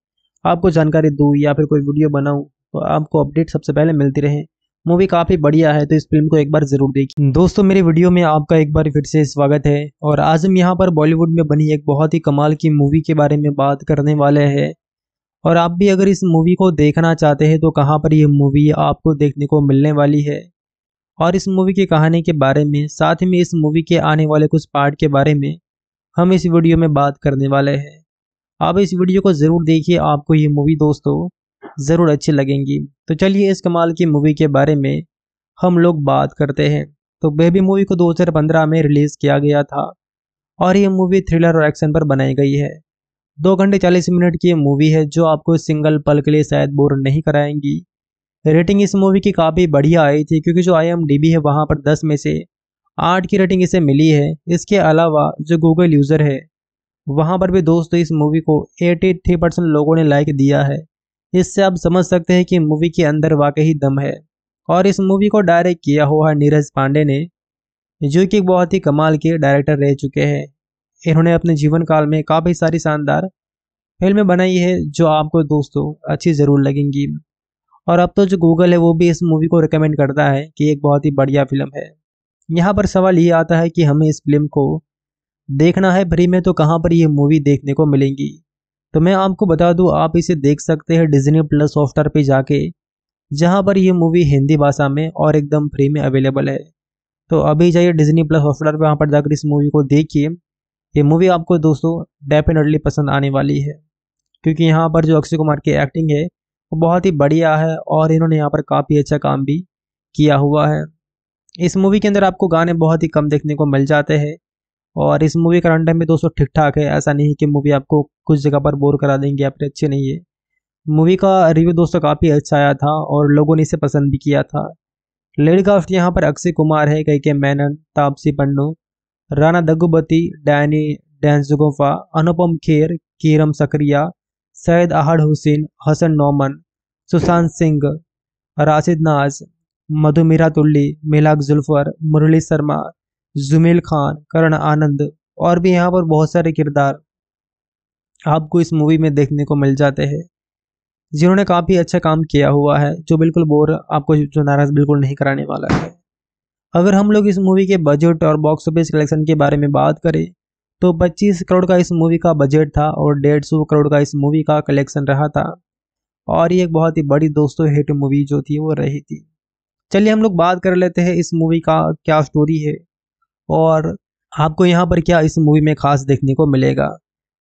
आपको जानकारी दूँ या फिर कोई वीडियो बनाऊँ तो आपको अपडेट सबसे पहले मिलती रहे मूवी काफ़ी बढ़िया है तो इस फिल्म को एक बार ज़रूर देखिए दोस्तों मेरे वीडियो में आपका एक बार फिर से स्वागत है और आज हम यहाँ पर बॉलीवुड में बनी एक बहुत ही कमाल की मूवी के बारे में बात करने वाले हैं और आप भी अगर इस मूवी को देखना चाहते हैं तो कहाँ पर यह मूवी आपको देखने को मिलने वाली है और इस मूवी की कहानी के बारे में साथ ही में इस मूवी के आने वाले कुछ पार्ट के बारे में हम इस वीडियो में बात करने वाले हैं आप इस वीडियो को ज़रूर देखिए आपको ये मूवी दोस्तों ज़रूर अच्छी लगेंगी तो चलिए इस कमाल की मूवी के बारे में हम लोग बात करते हैं तो बेबी मूवी को 2015 में रिलीज़ किया गया था और ये मूवी थ्रिलर और एक्शन पर बनाई गई है दो घंटे चालीस मिनट की मूवी है जो आपको सिंगल पल के लिए शायद बोर नहीं कराएंगी रेटिंग इस मूवी की काफ़ी बढ़िया आई थी क्योंकि जो आई है वहाँ पर दस में से आठ की रेटिंग इसे मिली है इसके अलावा जो गूगल यूज़र है वहाँ पर भी दोस्तों इस मूवी को 83 परसेंट लोगों ने लाइक दिया है इससे आप समझ सकते हैं कि मूवी के अंदर वाकई दम है और इस मूवी को डायरेक्ट किया हुआ है नीरज पांडे ने जो कि बहुत ही कमाल के डायरेक्टर रह चुके हैं इन्होंने अपने जीवन काल में काफ़ी सारी शानदार फिल्में बनाई है जो आपको दोस्तों अच्छी ज़रूर लगेंगी और अब तो जो गूगल है वो भी इस मूवी को रिकमेंड करता है कि एक बहुत ही बढ़िया फिल्म है यहाँ पर सवाल ये आता है कि हमें इस फिल्म को देखना है फ्री में तो कहाँ पर यह मूवी देखने को मिलेंगी तो मैं आपको बता दूँ आप इसे देख सकते हैं डिजनी प्लस सॉफ्टवेयर पर जाके जहाँ पर यह मूवी हिंदी भाषा में और एकदम फ्री में अवेलेबल है तो अभी जाइए डिजनी प्लस सॉफ्टवेयर पर वहाँ पर जाकर इस मूवी को देखिए ये मूवी आपको दोस्तों डेफिनेटली पसंद आने वाली है क्योंकि यहाँ पर जो अक्षय कुमार की एक्टिंग है वो बहुत ही बढ़िया है और इन्होंने यहाँ पर काफ़ी अच्छा काम भी किया हुआ है इस मूवी के अंदर आपको गाने बहुत ही कम देखने को मिल जाते हैं और इस मूवी का रन भी दोस्तों ठीक ठाक है ऐसा नहीं कि मूवी आपको कुछ जगह पर बोर करा देंगे या अच्छे अच्छी नहीं है मूवी का रिव्यू दोस्तों काफ़ी अच्छा आया था और लोगों ने इसे पसंद भी किया था लेडी कास्ट यहाँ पर अक्षय कुमार है कई के मैनन तापसी पन्नू राना दग्गुबती डैनी डैंसगोफा अनुपम खेर कीरम सक्रिया सैयद आहड हुसैन हसन नोमन सुशांत सिंह राशिद नाज मधुमीरा तुल्ली मिलाक जुल्फर मुरली शर्मा जुमेल खान करण आनंद और भी यहाँ पर बहुत सारे किरदार आपको इस मूवी में देखने को मिल जाते हैं जिन्होंने काफ़ी अच्छा काम किया हुआ है जो बिल्कुल बोर आपको जो नाराज़ बिल्कुल नहीं कराने वाला है अगर हम लोग इस मूवी के बजट और बॉक्स ऑफिस कलेक्शन के बारे में बात करें तो 25 करोड़ का इस मूवी का बजट था और डेढ़ सौ करोड़ का इस मूवी का कलेक्शन रहा था और ये एक बहुत ही बड़ी दोस्तों हिट मूवी जो थी वो रही थी चलिए हम लोग बात कर लेते हैं इस मूवी का क्या स्टोरी है और आपको यहाँ पर क्या इस मूवी में खास देखने को मिलेगा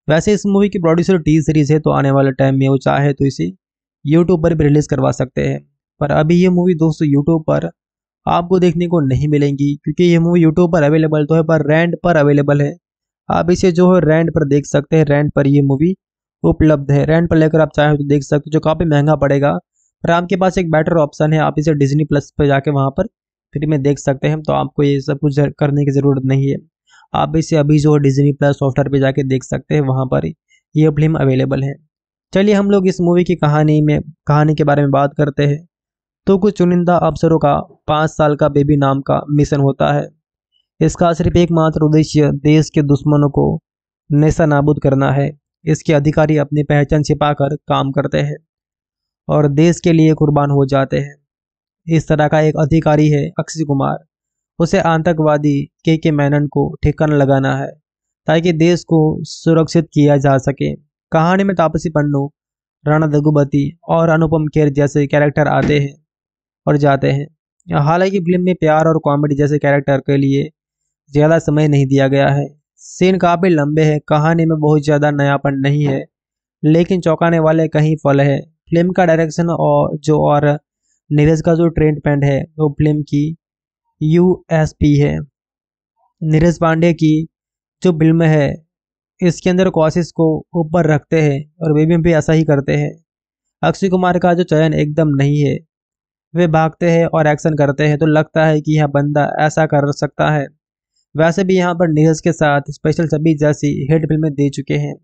वैसे इस मूवी की प्रोड्यूसर टी सीरीज़ है तो आने वाले टाइम में वो चाहे तो इसे यूट्यूब पर भी रिलीज़ करवा सकते हैं पर अभी ये मूवी दोस्तों यूट्यूब पर आपको देखने को नहीं मिलेंगी क्योंकि ये मूवी यूट्यूब पर अवेलेबल तो है पर रेंट पर अवेलेबल है आप इसे जो है रेंट पर देख सकते हैं रेंट पर ये मूवी उपलब्ध है रेंट पर लेकर आप चाहें तो देख सकते हो जो काफ़ी महंगा पड़ेगा राम आपके पास एक बेटर ऑप्शन है आप इसे डिजनी प्लस पर जाके वहाँ पर फ्री में देख सकते हैं तो आपको ये सब कुछ करने की ज़रूरत नहीं है आप इसे अभी जो डिजनी प्लस सॉफ्टवेयर पर जाके देख सकते हैं वहाँ पर ये फिल्म अवेलेबल है चलिए हम लोग इस मूवी की कहानी में कहानी के बारे में बात करते हैं तो कुछ चुनिंदा अफसरों का पाँच साल का बेबी नाम का मिशन होता है इसका सिर्फ एकमात्र उद्देश्य देश के दुश्मनों को नशा नाबूद करना है इसके अधिकारी अपनी पहचान छिपाकर काम करते हैं और देश के लिए कुर्बान हो जाते हैं इस तरह का एक अधिकारी है अक्षय कुमार उसे आतंकवादी के के मैनन को ठिकन लगाना है ताकि देश को सुरक्षित किया जा सके कहानी में तापसी पन्नू राणा दगुबती और अनुपम खेर जैसे कैरेक्टर आते हैं और जाते हैं हालांकि फिल्म में प्यार और कॉमेडी जैसे कैरेक्टर के लिए ज़्यादा समय नहीं दिया गया है सीन काफ़ी लंबे हैं कहानी में बहुत ज़्यादा नयापन नहीं है लेकिन चौंकाने वाले कहीं फल है फिल्म का डायरेक्शन और जो और नीरज का जो ट्रेंड पैंट है वो फिल्म की यू है नीरज पांडे की जो फिल्म है इसके अंदर कोशिश को ऊपर रखते हैं और वे भी, भी ऐसा ही करते हैं अक्षय कुमार का जो चयन एकदम नहीं है वे भागते हैं और एक्शन करते हैं तो लगता है कि यह बंदा ऐसा कर सकता है वैसे भी यहाँ पर नीरज के साथ स्पेशल सभी जैसी हिट फिल्में दे चुके हैं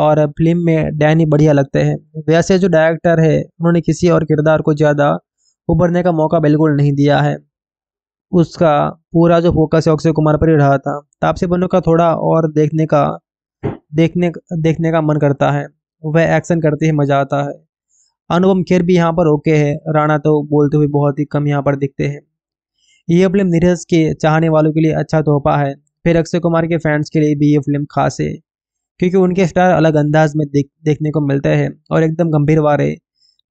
और फिल्म में डैनी बढ़िया लगते हैं वैसे जो डायरेक्टर है उन्होंने किसी और किरदार को ज़्यादा उभरने का मौका बिल्कुल नहीं दिया है उसका पूरा जो फोकस है अक्षय कुमार पर ही रहा था तापसी बनो का थोड़ा और देखने का देखने देखने का मन करता है वह एक्शन करते ही मज़ा आता है अनुपम खेर भी यहाँ पर ओके है राणा तो बोलते हुए बहुत ही कम यहाँ पर दिखते हैं यह फिल्म नीरज के चाहने वालों के लिए अच्छा तोहफा है फिर अक्षय कुमार के फैंस के लिए भी ये फिल्म खास है क्योंकि उनके स्टार अलग अंदाज में देख देखने को मिलते हैं और एकदम गंभीर वारे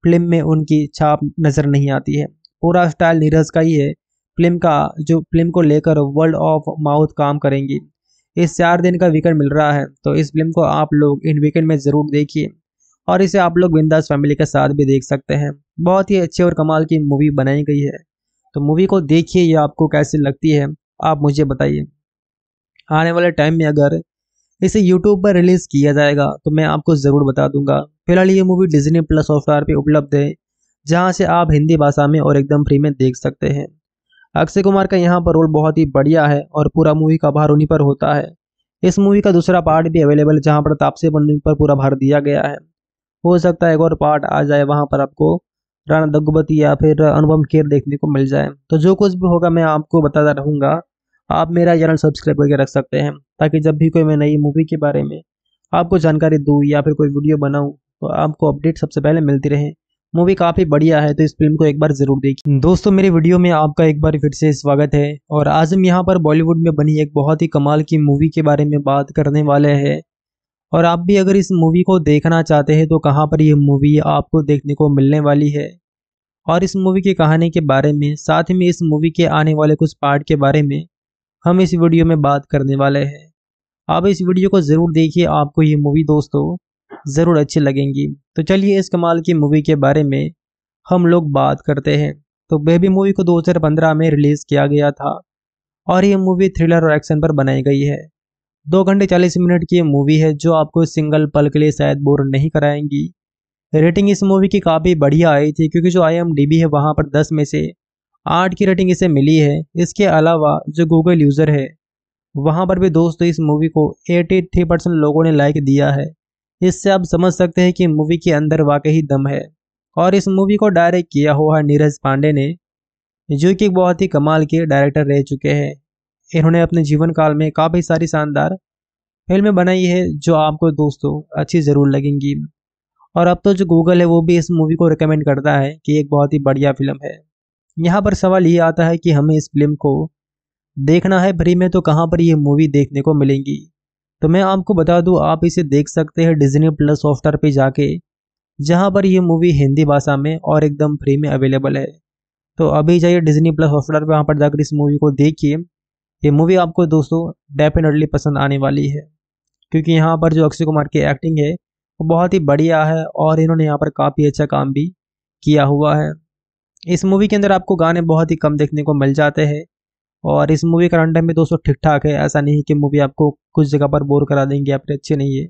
फिल्म में उनकी छाप नज़र नहीं आती है पूरा स्टाइल नीरज का ही है फिल्म का जो फिल्म को लेकर वर्ल्ड ऑफ माउथ काम करेंगी इस चार दिन का वीकेंड मिल रहा है तो इस फिल्म को आप लोग इन वीकेंड में ज़रूर देखिए और इसे आप लोग बिंदास फैमिली के साथ भी देख सकते हैं बहुत ही अच्छे और कमाल की मूवी बनाई गई है तो मूवी को देखिए ये आपको कैसी लगती है आप मुझे बताइए आने वाले टाइम में अगर इसे यूट्यूब पर रिलीज़ किया जाएगा तो मैं आपको ज़रूर बता दूंगा फिलहाल ये मूवी डिजनी प्लस सॉफ्टवेयर पर उपलब्ध है जहाँ से आप हिंदी भाषा में और एकदम फ्री में देख सकते हैं अक्षय कुमार का यहाँ पर रोल बहुत ही बढ़िया है और पूरा मूवी का भार उन्हीं पर होता है इस मूवी का दूसरा पार्ट भी अवेलेबल है जहाँ पर तापसी पन्नू पर पूरा भार दिया गया है हो सकता है एक और पार्ट आ जाए वहाँ पर आपको राणा दग्गुबती या फिर अनुपम खेर देखने को मिल जाए तो जो कुछ भी होगा मैं आपको बताता रहूँगा आप मेरा चैनल सब्सक्राइब करके रख सकते हैं ताकि जब भी कोई मैं नई मूवी के बारे में आपको जानकारी दूँ या फिर कोई वीडियो बनाऊँ तो आपको अपडेट सबसे पहले मिलती रहे मूवी काफ़ी बढ़िया है तो इस फिल्म को एक बार ज़रूर देखिए दोस्तों मेरे वीडियो में आपका एक बार फिर से स्वागत है और आज हम यहाँ पर बॉलीवुड में बनी एक बहुत ही कमाल की मूवी के बारे में बात करने वाले हैं और आप भी अगर इस मूवी को देखना चाहते हैं तो कहाँ पर यह मूवी आपको देखने को मिलने वाली है और इस मूवी की कहानी के बारे में साथ ही में इस मूवी के आने वाले कुछ पार्ट के बारे में हम इस वीडियो में बात करने वाले हैं आप इस वीडियो को ज़रूर देखिए आपको ये मूवी दोस्तों ज़रूर अच्छी लगेंगी तो चलिए इस कमाल की मूवी के बारे में हम लोग बात करते हैं तो बेबी मूवी को 2015 में रिलीज़ किया गया था और ये मूवी थ्रिलर और एक्शन पर बनाई गई है दो घंटे चालीस मिनट की मूवी है जो आपको सिंगल पल के लिए शायद बोर नहीं कराएंगी रेटिंग इस मूवी की काफ़ी बढ़िया आई थी क्योंकि जो आई है वहाँ पर दस में से आठ की रेटिंग इसे मिली है इसके अलावा जो गूगल यूज़र है वहाँ पर भी दोस्तों इस मूवी को 83 परसेंट लोगों ने लाइक दिया है इससे आप समझ सकते हैं कि मूवी के अंदर वाकई दम है और इस मूवी को डायरेक्ट किया हुआ है नीरज पांडे ने जो कि बहुत ही कमाल के डायरेक्टर रह चुके हैं इन्होंने अपने जीवन काल में काफ़ी सारी शानदार फिल्में बनाई है जो आपको दोस्तों अच्छी ज़रूर लगेंगी और अब तो जो गूगल है वो भी इस मूवी को रिकमेंड करता है कि एक बहुत ही बढ़िया फिल्म है यहाँ पर सवाल ये आता है कि हमें इस फिल्म को देखना है फ्री में तो कहाँ पर ये मूवी देखने को मिलेंगी तो मैं आपको बता दूँ आप इसे देख सकते हैं डिजनी प्लस सॉफ्टवेयर पे जाके जहाँ पर ये मूवी हिंदी भाषा में और एकदम फ्री में अवेलेबल है तो अभी जाइए डिजनी प्लस सॉफ्टवेयर पर वहाँ पर जाकर इस मूवी को देखिए ये मूवी आपको दोस्तों डेफिनेटली पसंद आने वाली है क्योंकि यहाँ पर जो अक्षय कुमार की एक्टिंग है वो बहुत ही बढ़िया है और इन्होंने यहाँ पर काफ़ी अच्छा काम भी किया हुआ है इस मूवी के अंदर आपको गाने बहुत ही कम देखने को मिल जाते हैं और इस मूवी का रन टाइम भी दोस्तों ठीक ठाक है ऐसा नहीं कि मूवी आपको कुछ जगह पर बोर करा देंगे या फिर अच्छी नहीं है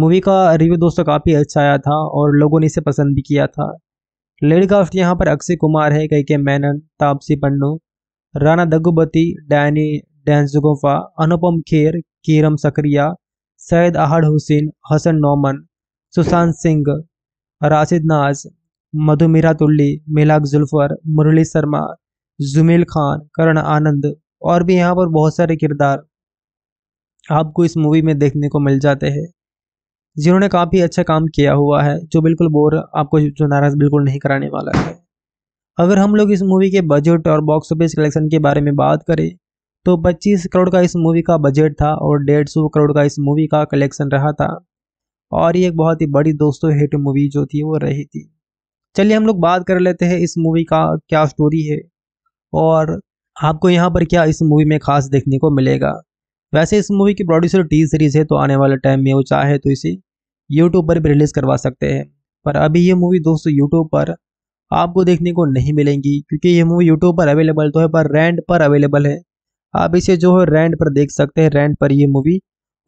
मूवी का रिव्यू दोस्तों काफ़ी अच्छा आया था और लोगों ने इसे पसंद भी किया था लेडी कास्ट यहाँ पर अक्षय कुमार है कई के मैनन तापसी पन्नू राणा दग्गुबती डैनी डैंसुगोफा अनुपम खेर कीरम सकरिया सैयद आहड हुसैन हसन नोमन सुशांत सिंह राशिद नाज मधुमीरा तुल्ली मिलाक जुल्फर मुरली शर्मा जुमेल खान करण आनंद और भी यहाँ पर बहुत सारे किरदार आपको इस मूवी में देखने को मिल जाते हैं जिन्होंने काफ़ी अच्छा काम किया हुआ है जो बिल्कुल बोर आपको जो नाराज बिल्कुल नहीं कराने वाला है अगर हम लोग इस मूवी के बजट और बॉक्स ऑफिस कलेक्शन के बारे में बात करें तो 25 करोड़ का इस मूवी का बजट था और डेढ़ सौ करोड़ का इस मूवी का कलेक्शन रहा था और ये एक बहुत ही बड़ी दोस्तों हिट मूवी जो थी वो रही थी चलिए हम लोग बात कर लेते हैं इस मूवी का क्या स्टोरी है और आपको यहाँ पर क्या इस मूवी में खास देखने को मिलेगा वैसे इस मूवी की प्रोड्यूसर टी सीरीज है तो आने वाले टाइम में वो चाहे तो इसे यूट्यूब पर भी रिलीज़ करवा सकते हैं पर अभी ये मूवी दोस्तों यूट्यूब पर आपको देखने को नहीं मिलेंगी क्योंकि ये मूवी यूट्यूब पर अवेलेबल तो है पर रेंट पर अवेलेबल है आप इसे जो है रेंट पर देख सकते हैं रेंट पर ये मूवी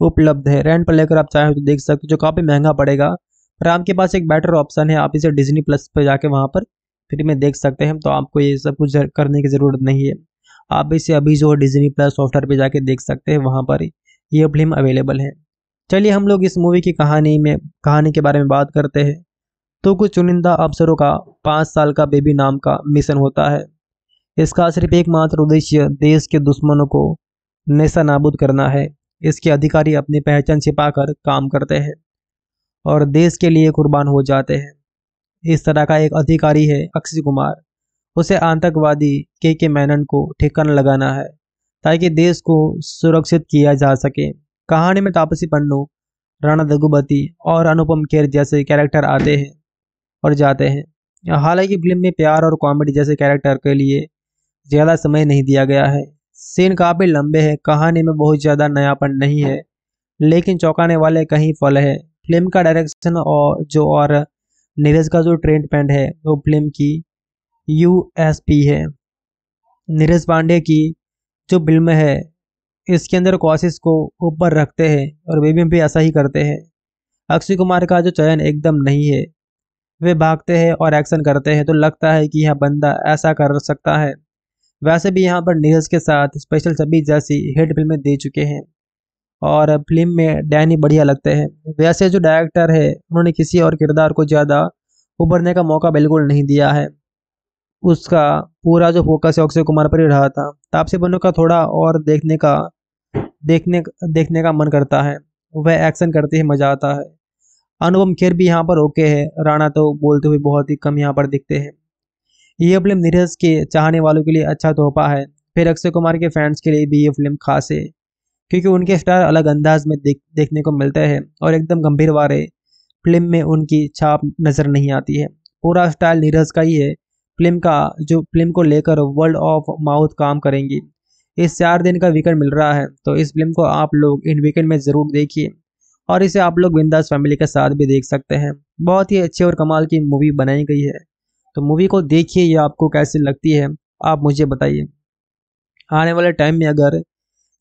उपलब्ध है रेंट पर लेकर आप चाहें तो देख सकते हो जो काफ़ी महंगा पड़ेगा पर आपके पास एक बेटर ऑप्शन है आप इसे डिजनी प्लस पर जाके वहाँ पर फ्री में देख सकते हैं तो आपको ये सब कुछ करने की ज़रूरत नहीं है आप इसे अभी जो डिजनी प्लस सॉफ्टवेयर पर जाके देख सकते हैं वहाँ पर ये फिल्म अवेलेबल है चलिए हम लोग इस मूवी की कहानी में कहानी के बारे में बात करते हैं तो कुछ चुनिंदा अफसरों का पाँच साल का बेबी नाम का मिशन होता है इसका सिर्फ एकमात्र उद्देश्य देश के दुश्मनों को नशा नाबूद करना है इसके अधिकारी अपनी पहचान छिपाकर काम करते हैं और देश के लिए कुर्बान हो जाते हैं इस तरह का एक अधिकारी है अक्षय कुमार उसे आतंकवादी के के मैनन को ठिकाना लगाना है ताकि देश को सुरक्षित किया जा सके कहानी में तापसी पन्नू राणा दगुबती और अनुपम खेर जैसे कैरेक्टर आते हैं और जाते हैं हालांकि फिल्म में प्यार और कॉमेडी जैसे कैरेक्टर के लिए ज़्यादा समय नहीं दिया गया है सीन काफ़ी लंबे हैं कहानी में बहुत ज़्यादा नयापन नहीं है लेकिन चौंकाने वाले कहीं फल है फिल्म का डायरेक्शन और जो और नीरज का जो ट्रेंड पैंट है वो फिल्म की यू है नीरज पांडे की जो फिल्म है इसके अंदर कोशिश को ऊपर रखते हैं और वे भी ऐसा ही करते हैं अक्षय कुमार का जो चयन एकदम नहीं है वे भागते हैं और एक्शन करते हैं तो लगता है कि यह बंदा ऐसा कर सकता है वैसे भी यहाँ पर नीरज के साथ स्पेशल सभी जैसी हिट फिल्में दे चुके हैं और फिल्म में डैनी बढ़िया लगते हैं वैसे जो डायरेक्टर है उन्होंने किसी और किरदार को ज़्यादा उभरने का मौका बिल्कुल नहीं दिया है उसका पूरा जो फोकस है अक्षय कुमार पर ही रहा था तापसी बनो का थोड़ा और देखने का देखने देखने का मन करता है वह एक्शन करते ही मज़ा आता है अनुपम खेर भी यहाँ पर ओके है राणा तो बोलते हुए बहुत ही कम यहाँ पर दिखते हैं यह फिल्म नीरज के चाहने वालों के लिए अच्छा तोहफा है फिर अक्षय कुमार के फैंस के लिए भी ये फिल्म खास है क्योंकि उनके स्टार अलग अंदाज में देख देखने को मिलते हैं और एकदम गंभीर वारे फिल्म में उनकी छाप नज़र नहीं आती है पूरा स्टाइल नीरज का ही है फिल्म का जो फिल्म को लेकर वर्ल्ड ऑफ माउथ काम करेंगी इस चार दिन का वीकेंड मिल रहा है तो इस फिल्म को आप लोग इन वीकेंड में ज़रूर देखिए और इसे आप लोग बिंदास फैमिली के साथ भी देख सकते हैं बहुत ही अच्छी और कमाल की मूवी बनाई गई है तो मूवी को देखिए ये आपको कैसी लगती है आप मुझे बताइए आने वाले टाइम में अगर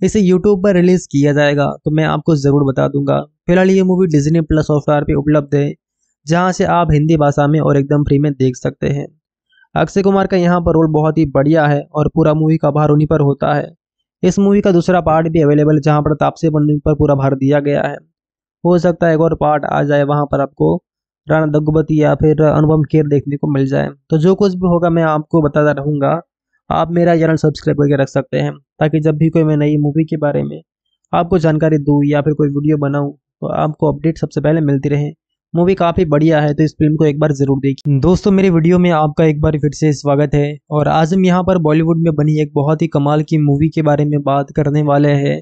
इसे यूट्यूब पर रिलीज किया जाएगा तो मैं आपको ज़रूर बता दूंगा फिलहाल ये मूवी डिजनी प्लस सॉफ्टवेयर पर उपलब्ध है जहाँ से आप हिंदी भाषा में और एकदम फ्री में देख सकते हैं अक्षय कुमार का यहाँ पर रोल बहुत ही बढ़िया है और पूरा मूवी का भार उन्हीं पर होता है इस मूवी का दूसरा पार्ट भी अवेलेबल है जहाँ पर तापसी बन पर पूरा भार दिया गया है हो सकता है एक और पार्ट आ जाए वहाँ पर आपको राणा दग्गुबती या फिर अनुपम खेर देखने को मिल जाए तो जो कुछ भी होगा मैं आपको बताता रहूँगा आप मेरा चैनल सब्सक्राइब करके रख सकते हैं ताकि जब भी कोई मैं नई मूवी के बारे में आपको जानकारी दूँ या फिर कोई वीडियो बनाऊँ तो आपको अपडेट सबसे पहले मिलती रहे मूवी काफ़ी बढ़िया है तो इस फिल्म को एक बार ज़रूर देखिए दोस्तों मेरे वीडियो में आपका एक बार फिर से स्वागत है और आज हम यहाँ पर बॉलीवुड में बनी एक बहुत ही कमाल की मूवी के बारे में बात करने वाले हैं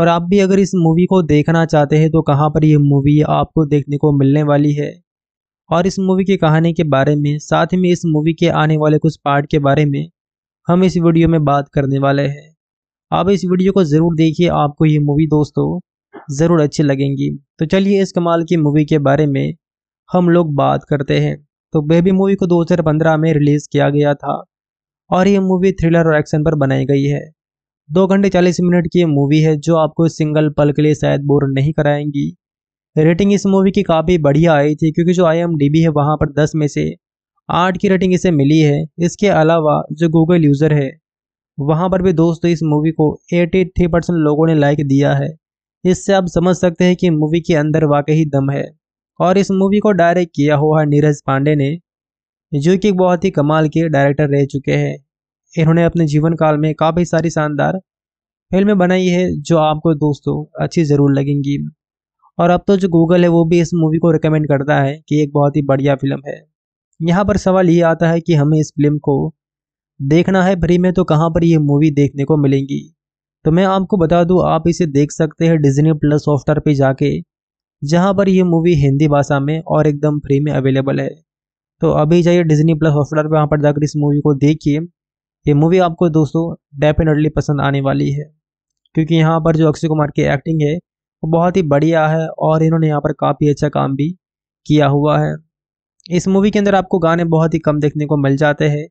और आप भी अगर इस मूवी को देखना चाहते हैं तो कहाँ पर यह मूवी आपको देखने को मिलने वाली है और इस मूवी की कहानी के बारे में साथ ही में इस मूवी के आने वाले कुछ पार्ट के बारे में हम इस वीडियो में बात करने वाले हैं आप इस वीडियो को ज़रूर देखिए आपको ये मूवी दोस्तों ज़रूर अच्छी लगेंगी तो चलिए इस कमाल की मूवी के बारे में हम लोग बात करते हैं तो बेबी मूवी को 2015 में रिलीज़ किया गया था और ये मूवी थ्रिलर और एक्शन पर बनाई गई है दो घंटे चालीस मिनट की मूवी है जो आपको सिंगल पल के लिए शायद बोर नहीं कराएंगी रेटिंग इस मूवी की काफ़ी बढ़िया आई थी क्योंकि जो आई है वहाँ पर दस में से आठ की रेटिंग इसे मिली है इसके अलावा जो गूगल यूज़र है वहाँ पर भी दोस्तों इस मूवी को 83 परसेंट लोगों ने लाइक दिया है इससे आप समझ सकते हैं कि मूवी के अंदर वाकई दम है और इस मूवी को डायरेक्ट किया हुआ है नीरज पांडे ने जो कि बहुत ही कमाल के डायरेक्टर रह चुके हैं इन्होंने अपने जीवन काल में काफ़ी सारी शानदार फिल्में बनाई है जो आपको दोस्तों अच्छी ज़रूर लगेंगी और अब तो जो गूगल है वो भी इस मूवी को रिकमेंड करता है कि एक बहुत ही बढ़िया फिल्म है यहाँ पर सवाल ये आता है कि हमें इस फिल्म को देखना है फ्री में तो कहाँ पर ये मूवी देखने को मिलेंगी तो मैं आपको बता दूँ आप इसे देख सकते हैं डिजनी प्लस सॉफ्टवेयर पर जाके जहाँ पर ये मूवी हिंदी भाषा में और एकदम फ्री में अवेलेबल है तो अभी जाइए डिजनी प्लस हॉटस्टार पर वहाँ पर जाकर इस मूवी को देखिए ये मूवी आपको दोस्तों डेफिनेटली पसंद आने वाली है क्योंकि यहाँ पर जो अक्षय कुमार की एक्टिंग है वो बहुत ही बढ़िया है और इन्होंने यहाँ पर काफ़ी अच्छा काम भी किया हुआ है इस मूवी के अंदर आपको गाने बहुत ही कम देखने को मिल जाते हैं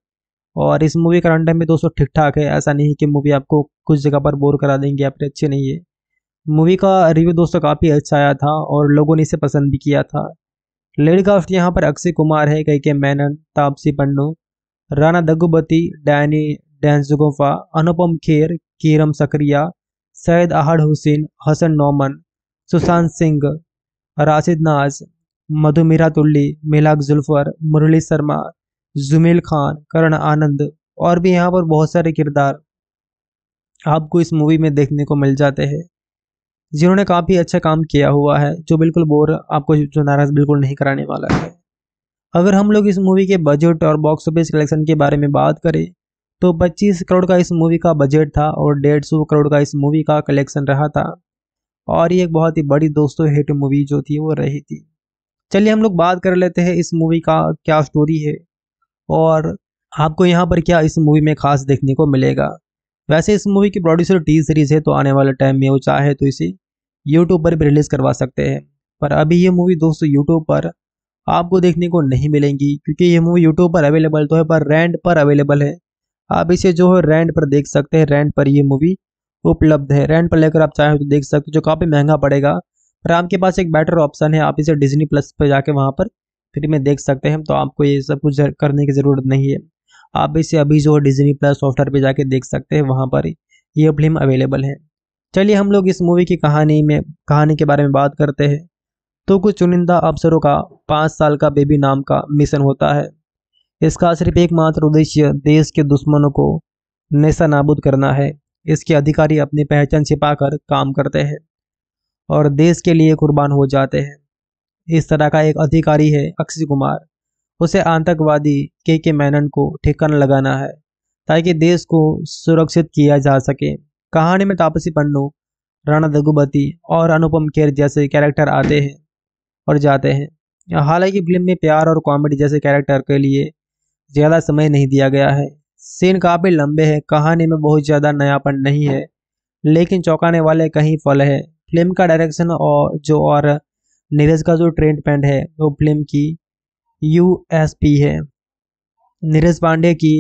और इस मूवी का रन टाइम भी दोस्तों ठीक ठाक है ऐसा नहीं कि मूवी आपको कुछ जगह पर बोर करा देंगे या फिर अच्छी नहीं है मूवी का रिव्यू दोस्तों काफ़ी अच्छा आया था और लोगों ने इसे पसंद भी किया था लेडी कास्ट यहाँ पर अक्षय कुमार है कई के मैनन तापसी पन्नू राना दग्गुबती डैनी डैंसुगोफा अनुपम खेर कीरम सक्रिया सैद आहड हुसैन हसन नोमन सुशांत सिंह राशिद नाज मधुमीरा तुल्ली मिलाक जुल्फर मुरली शर्मा जुमेल खान करण आनंद और भी यहाँ पर बहुत सारे किरदार आपको इस मूवी में देखने को मिल जाते हैं जिन्होंने काफ़ी अच्छा काम किया हुआ है जो बिल्कुल बोर आपको जो नाराज़ बिल्कुल नहीं कराने वाला है अगर हम लोग इस मूवी के बजट और बॉक्स ऑफिस कलेक्शन के बारे में बात करें तो 25 करोड़ का इस मूवी का बजट था और डेढ़ सौ करोड़ का इस मूवी का कलेक्शन रहा था और ये एक बहुत ही बड़ी दोस्तों हिट मूवी जो थी वो रही थी चलिए हम लोग बात कर लेते हैं इस मूवी का क्या स्टोरी है और आपको यहाँ पर क्या इस मूवी में खास देखने को मिलेगा वैसे इस मूवी की प्रोड्यूसर टी सीरीज़ है तो आने वाले टाइम में वो चाहे तो इसे यूट्यूब पर भी रिलीज़ करवा सकते हैं पर अभी ये मूवी दोस्तों यूट्यूब पर आपको देखने को नहीं मिलेंगी क्योंकि ये मूवी यूट्यूब पर अवेलेबल तो है पर रेंट पर अवेलेबल है आप इसे जो है रेंट पर देख सकते हैं रेंट पर ये मूवी उपलब्ध है रेंट पर लेकर आप चाहे तो देख सकते हो जो काफ़ी महंगा पड़ेगा पर आपके पास एक बेटर ऑप्शन है आप इसे डिजनी प्लस पर जाके वहाँ पर फ्री में देख सकते हैं तो आपको ये सब कुछ करने की ज़रूरत नहीं है आप इसे अभी जो डिजनी प्लस सॉफ्टवेयर पर जाके देख सकते हैं वहाँ पर ये फिल्म अवेलेबल है चलिए हम लोग इस मूवी की कहानी में कहानी के बारे में बात करते हैं तो कुछ चुनिंदा अफसरों का पाँच साल का बेबी नाम का मिशन होता है इसका सिर्फ एकमात्र उद्देश्य देश के दुश्मनों को नशा नाबूद करना है इसके अधिकारी अपनी पहचान छिपाकर काम करते हैं और देश के लिए कुर्बान हो जाते हैं इस तरह का एक अधिकारी है अक्षय कुमार उसे आतंकवादी के के मैनन को ठिकाना लगाना है ताकि देश को सुरक्षित किया जा सके कहानी में तापसी पन्नू राणा दगुबती और अनुपम खेर जैसे कैरेक्टर आते हैं और जाते हैं हालांकि फिल्म में प्यार और कॉमेडी जैसे कैरेक्टर के लिए ज़्यादा समय नहीं दिया गया है सीन काफ़ी लंबे हैं कहानी में बहुत ज़्यादा नयापन नहीं है लेकिन चौंकाने वाले कहीं फल है फिल्म का डायरेक्शन और जो और नीरज का जो ट्रेंड पैंट है वो फिल्म की पी है नीरज पांडे की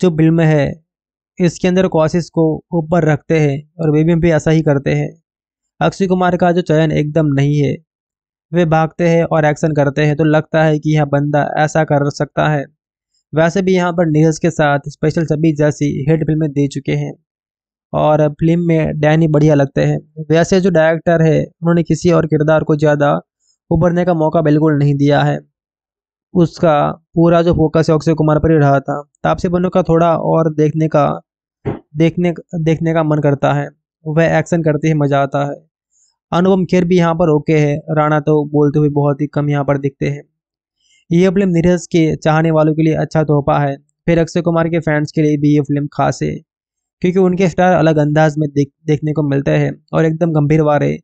जो फिल्म है इसके अंदर कोशिश को ऊपर रखते हैं और वे भी ऐसा ही करते हैं अक्षय कुमार का जो चयन एकदम नहीं है वे भागते हैं और एक्शन करते हैं तो लगता है कि यह बंदा ऐसा कर सकता है वैसे भी यहाँ पर नीरज के साथ स्पेशल सभी जैसी हिट फिल्में दे चुके हैं और फिल्म में डैनी बढ़िया लगते हैं वैसे जो डायरेक्टर है उन्होंने किसी और किरदार को ज़्यादा उभरने का मौका बिल्कुल नहीं दिया है उसका पूरा जो फोकस है अक्षय कुमार पर ही रहा था तापसी पन्नू का थोड़ा और देखने का देखने देखने का मन करता है वह एक्शन करते ही मज़ा आता है अनुपम खेर भी यहाँ पर ओके है राणा तो बोलते हुए बहुत ही कम यहाँ पर दिखते हैं यह फिल्म नीरज के चाहने वालों के लिए अच्छा तोहफा है फिर अक्षय कुमार के फैंस के लिए भी ये फिल्म खास है क्योंकि उनके स्टार अलग अंदाज में देख देखने को मिलते हैं और एकदम गंभीर वारे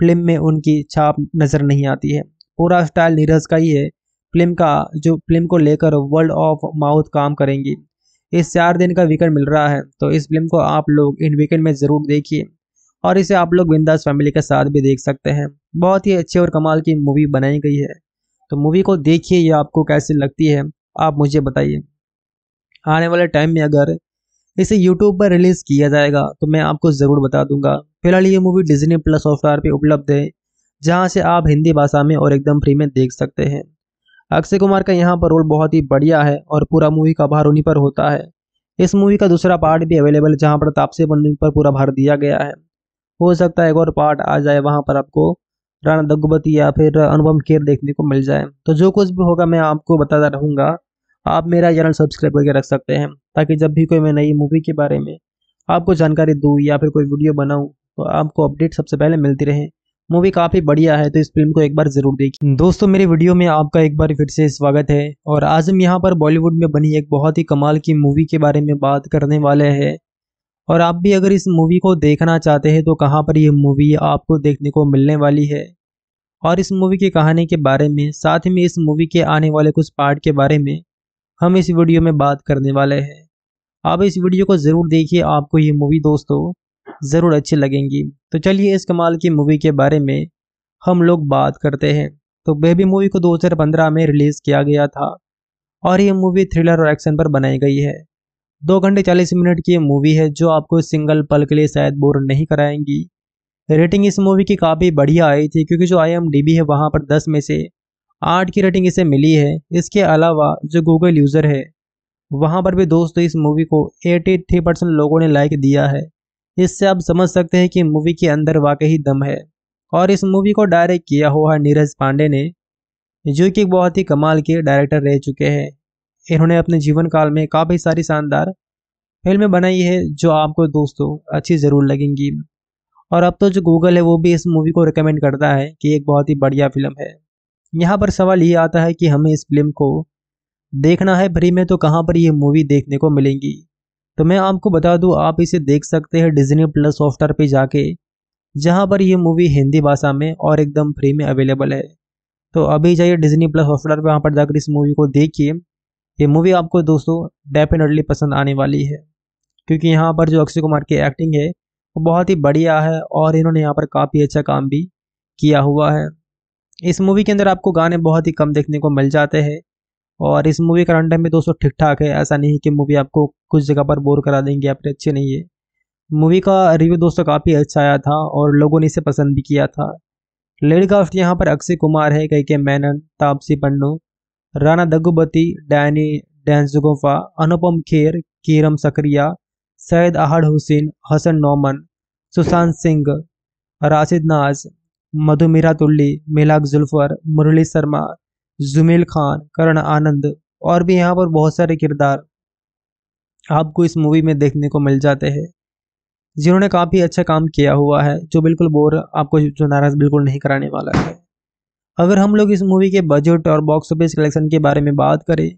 फिल्म में उनकी छाप नज़र नहीं आती है पूरा स्टाइल नीरज का ही है फिल्म का जो फिल्म को लेकर वर्ल्ड ऑफ माउथ काम करेंगी इस चार दिन का वीकेंड मिल रहा है तो इस फिल्म को आप लोग इन वीकेंड में ज़रूर देखिए और इसे आप लोग बिंदास फैमिली के साथ भी देख सकते हैं बहुत ही अच्छी और कमाल की मूवी बनाई गई है तो मूवी को देखिए यह आपको कैसी लगती है आप मुझे बताइए आने वाले टाइम में अगर इसे यूट्यूब पर रिलीज़ किया जाएगा तो मैं आपको ज़रूर बता दूंगा फिलहाल ये मूवी डिजनी प्लस सॉफ्टवेयर पर उपलब्ध है जहाँ से आप हिंदी भाषा में और एकदम फ्री में देख सकते हैं अक्षय कुमार का यहाँ पर रोल बहुत ही बढ़िया है और पूरा मूवी का भार उन्हीं पर होता है इस मूवी का दूसरा पार्ट भी अवेलेबल है जहाँ पर तापसी पन्नू पर पूरा भार दिया गया है हो सकता है एक और पार्ट आ जाए वहाँ पर आपको राणा दग्गुबती या फिर अनुपम खेर देखने को मिल जाए तो जो कुछ भी होगा मैं आपको बताता रहूँगा आप मेरा चैनल सब्सक्राइब करके रख सकते हैं ताकि जब भी कोई मैं नई मूवी के बारे में आपको जानकारी दूँ या फिर कोई वीडियो बनाऊँ तो आपको अपडेट सबसे पहले मिलती रहे मूवी काफ़ी बढ़िया है तो इस फिल्म को एक बार ज़रूर देखिए दोस्तों मेरे वीडियो में आपका एक बार फिर से स्वागत है और आज हम यहाँ पर बॉलीवुड में बनी एक बहुत ही कमाल की मूवी के बारे में बात करने वाले हैं और आप भी अगर इस मूवी को देखना चाहते हैं तो कहाँ पर यह मूवी आपको देखने को मिलने वाली है और इस मूवी की कहानी के बारे में साथ ही में इस मूवी के आने वाले कुछ पार्ट के बारे में हम इस वीडियो में बात करने वाले हैं आप इस वीडियो को ज़रूर देखिए आपको ये मूवी दोस्तों ज़रूर अच्छी लगेंगी तो चलिए इस कमाल की मूवी के बारे में हम लोग बात करते हैं तो बेबी मूवी को 2015 में रिलीज़ किया गया था और ये मूवी थ्रिलर और एक्शन पर बनाई गई है दो घंटे चालीस मिनट की ये मूवी है जो आपको सिंगल पल के लिए शायद बोर नहीं कराएंगी रेटिंग इस मूवी की काफ़ी बढ़िया आई थी क्योंकि जो आई है वहाँ पर दस में से आठ की रेटिंग इसे मिली है इसके अलावा जो गूगल यूज़र है वहाँ पर भी दोस्तों इस मूवी को 83 परसेंट लोगों ने लाइक दिया है इससे आप समझ सकते हैं कि मूवी के अंदर वाकई दम है और इस मूवी को डायरेक्ट किया हुआ नीरज पांडे ने जो कि बहुत ही कमाल के डायरेक्टर रह चुके हैं इन्होंने अपने जीवन काल में काफ़ी सारी शानदार फिल्में बनाई है जो आपको दोस्तों अच्छी ज़रूर लगेंगी और अब तो जो गूगल है वो भी इस मूवी को रिकमेंड करता है कि एक बहुत ही बढ़िया फिल्म है यहाँ पर सवाल ये आता है कि हमें इस फिल्म को देखना है फ्री में तो कहाँ पर ये मूवी देखने को मिलेंगी तो मैं आपको बता दूँ आप इसे देख सकते हैं डिजनी प्लस सॉफ्टवेयर पर जाके जहाँ पर यह मूवी हिंदी भाषा में और एकदम फ्री में अवेलेबल है तो अभी जाइए डिजनी प्लस सॉफ्टवेयर पर वहाँ पर जाकर इस मूवी को देखिए ये मूवी आपको दोस्तों डेफिनेटली पसंद आने वाली है क्योंकि यहाँ पर जो अक्षय कुमार की एक्टिंग है वो बहुत ही बढ़िया है और इन्होंने यहाँ पर काफ़ी अच्छा काम भी किया हुआ है इस मूवी के अंदर आपको गाने बहुत ही कम देखने को मिल जाते हैं और इस मूवी का रन भी दोस्तों ठीक ठाक है ऐसा नहीं कि मूवी आपको कुछ जगह पर बोर करा देंगे आप अच्छे अच्छी नहीं है मूवी का रिव्यू दोस्तों काफ़ी अच्छा आया था और लोगों ने इसे पसंद भी किया था लीड कास्ट यहाँ पर अक्षय कुमार है कई के मैनन तापसी पन्नू राना दग्गुबती डैनी डैंसगोफा अनुपम खेर कीरम सक्रिया सैयद आहड हुसैन हसन नोमन सुशांत सिंह राशिद नाज मधु मीरा तुल्ली मिलाक जुल्फर मुरली शर्मा जुमेल खान करण आनंद और भी यहाँ पर बहुत सारे किरदार आपको इस मूवी में देखने को मिल जाते हैं जिन्होंने काफ़ी अच्छा काम किया हुआ है जो बिल्कुल बोर आपको जो नाराज़ बिल्कुल नहीं कराने वाला है अगर हम लोग इस मूवी के बजट और बॉक्स ऑफिस कलेक्शन के बारे में बात करें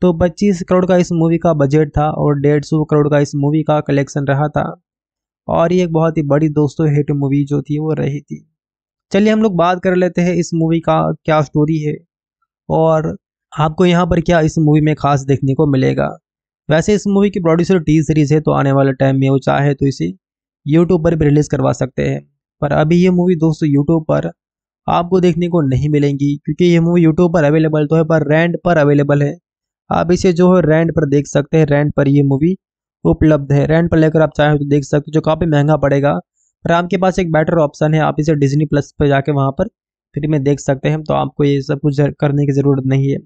तो 25 करोड़ का इस मूवी का बजट था और डेढ़ सौ करोड़ का इस मूवी का कलेक्शन रहा था और ये एक बहुत ही बड़ी दोस्तों हिट मूवी जो थी वो रही थी चलिए हम लोग बात कर लेते हैं इस मूवी का क्या स्टोरी है और आपको यहाँ पर क्या इस मूवी में खास देखने को मिलेगा वैसे इस मूवी की प्रोड्यूसर टी सीरीज़ है तो आने वाले टाइम में वो चाहे तो इसे यूट्यूब पर भी रिलीज़ करवा सकते हैं पर अभी ये मूवी दोस्तों यूट्यूब पर आपको देखने को नहीं मिलेंगी क्योंकि ये मूवी यूट्यूब पर अवेलेबल तो है पर रेंट पर अवेलेबल है आप इसे जो है रेंट पर देख सकते हैं रेंट पर ये मूवी उपलब्ध है रेंट पर लेकर आप चाहे तो देख सकते हो जो काफ़ी महंगा पड़ेगा पर आपके पास एक बेटर ऑप्शन है आप इसे डिजनी प्लस पर जाके वहाँ पर फ्री में देख सकते हैं तो आपको ये सब कुछ करने की ज़रूरत नहीं है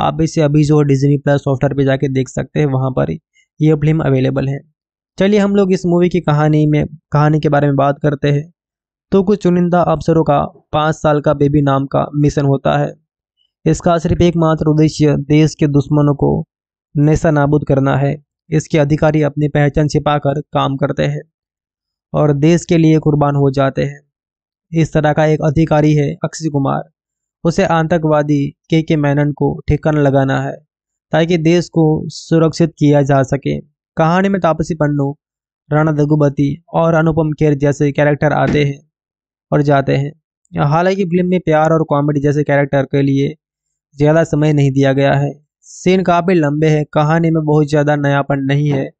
आप इसे अभी जो डिजनी प्लस सॉफ्टवेयर पर जाके देख सकते हैं वहाँ पर ये फिल्म अवेलेबल है चलिए हम लोग इस मूवी की कहानी में कहानी के बारे में बात करते हैं तो कुछ चुनिंदा अफसरों का पाँच साल का बेबी नाम का मिशन होता है इसका सिर्फ एकमात्र उद्देश्य देश के दुश्मनों को नशा नाबूद करना है इसके अधिकारी अपनी पहचान छिपाकर काम करते हैं और देश के लिए कुर्बान हो जाते हैं इस तरह का एक अधिकारी है अक्षय कुमार उसे आतंकवादी के के मैनन को ठिकाना लगाना है ताकि देश को सुरक्षित किया जा सके कहानी में तापसी पन्नू राणा दगुबती और अनुपम खेर जैसे कैरेक्टर आते हैं और जाते हैं हालांकि फिल्म में प्यार और कॉमेडी जैसे कैरेक्टर के लिए ज़्यादा समय नहीं दिया गया है सीन काफ़ी लंबे हैं कहानी में बहुत ज़्यादा नयापन नहीं है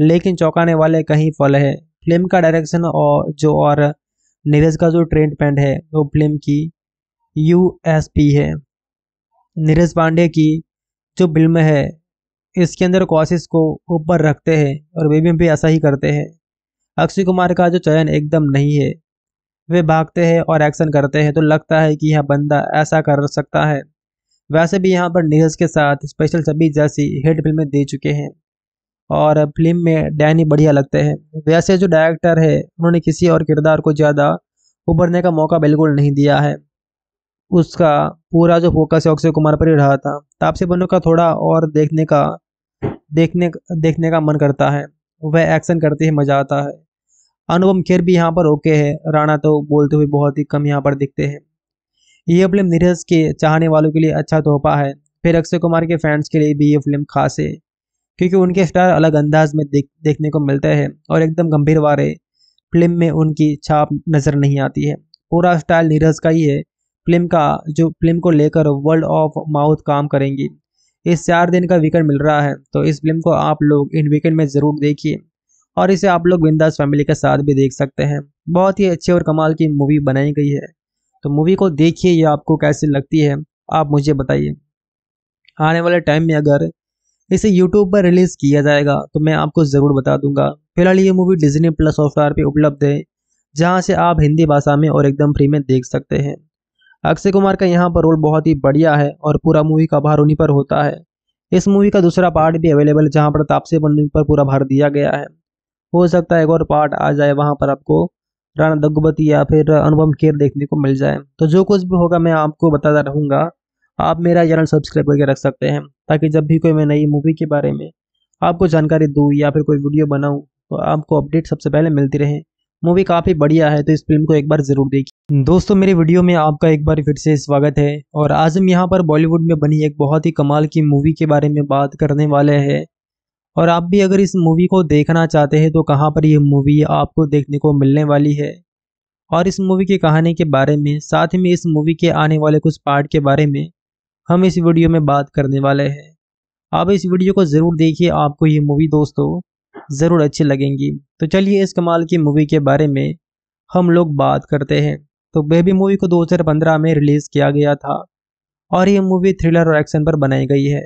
लेकिन चौंकाने वाले कहीं फल है फिल्म का डायरेक्शन और जो और नीरज का जो ट्रेंड पैंट है वो फिल्म की यू एस पी है नीरज पांडे की जो फिल्म है इसके अंदर कोशिश को ऊपर रखते हैं और वे भी ऐसा ही करते हैं अक्षय कुमार का जो चयन एकदम नहीं है वे भागते हैं और एक्शन करते हैं तो लगता है कि यह बंदा ऐसा कर सकता है वैसे भी यहाँ पर नीरज के साथ स्पेशल सभी जैसी हिट फिल्में दे चुके हैं और फिल्म में डैनी बढ़िया लगते हैं वैसे जो डायरेक्टर है उन्होंने किसी और किरदार को ज़्यादा उभरने का मौका बिल्कुल नहीं दिया है उसका पूरा जो फोकस है अक्षय कुमार पर ही रहा था तापसी बनो का थोड़ा और देखने का देखने देखने का मन करता है वह एक्शन करते ही मज़ा आता है अनुपम खेर भी यहाँ पर ओके है राणा तो बोलते हुए बहुत ही कम यहाँ पर दिखते हैं यह फिल्म नीरज के चाहने वालों के लिए अच्छा तोहफा है फिर अक्षय कुमार के फैंस के लिए भी ये फिल्म खास है क्योंकि उनके स्टार अलग अंदाज में देख देखने को मिलता है और एकदम गंभीर वारे फिल्म में उनकी छाप नज़र नहीं आती है पूरा स्टाइल नीरज का ही है फिल्म का जो फिल्म को लेकर वर्ल्ड ऑफ माउथ काम करेंगी इस चार दिन का वीकेंड मिल रहा है तो इस फिल्म को आप लोग इन वीकेंड में ज़रूर देखिए और इसे आप लोग बिंदास फैमिली के साथ भी देख सकते हैं बहुत ही अच्छी और कमाल की मूवी बनाई गई है तो मूवी को देखिए ये आपको कैसी लगती है आप मुझे बताइए आने वाले टाइम में अगर इसे यूट्यूब पर रिलीज़ किया जाएगा तो मैं आपको ज़रूर बता दूंगा फिलहाल ये मूवी डिजनी प्लस सॉफ्टवेयर पर उपलब्ध है जहाँ से आप हिंदी भाषा में और एकदम फ्री में देख सकते हैं अक्षय कुमार का यहाँ पर रोल बहुत ही बढ़िया है और पूरा मूवी का भार उन्हीं पर होता है इस मूवी का दूसरा पार्ट भी अवेलेबल है जहाँ पर तापसी पन्नू पर पूरा भार दिया गया है हो सकता है एक और पार्ट आ जाए वहाँ पर आपको राणा दग्गुबती या फिर अनुपम खेर देखने को मिल जाए तो जो कुछ भी होगा मैं आपको बताता रहूँगा आप मेरा चैनल सब्सक्राइब करके रख सकते हैं ताकि जब भी कोई मैं नई मूवी के बारे में आपको जानकारी दूँ या फिर कोई वीडियो बनाऊँ तो आपको अपडेट सबसे पहले मिलती रहे मूवी काफ़ी बढ़िया है तो इस फिल्म को एक बार ज़रूर देखिए दोस्तों मेरी वीडियो में आपका एक बार फिर से स्वागत है और आज हम यहाँ पर बॉलीवुड में बनी एक बहुत ही कमाल की मूवी के बारे में बात करने वाले हैं और आप भी अगर इस मूवी को देखना चाहते हैं तो कहाँ पर यह मूवी आपको देखने को मिलने वाली है और इस मूवी की कहानी के बारे में साथ ही में इस मूवी के आने वाले कुछ पार्ट के बारे में हम इस वीडियो में बात करने वाले हैं आप इस वीडियो को ज़रूर देखिए आपको ये मूवी दोस्तों ज़रूर अच्छी लगेंगी तो चलिए इस कमाल की मूवी के बारे में हम लोग बात करते हैं तो बेबी मूवी को 2015 में रिलीज़ किया गया था और ये मूवी थ्रिलर और एक्शन पर बनाई गई है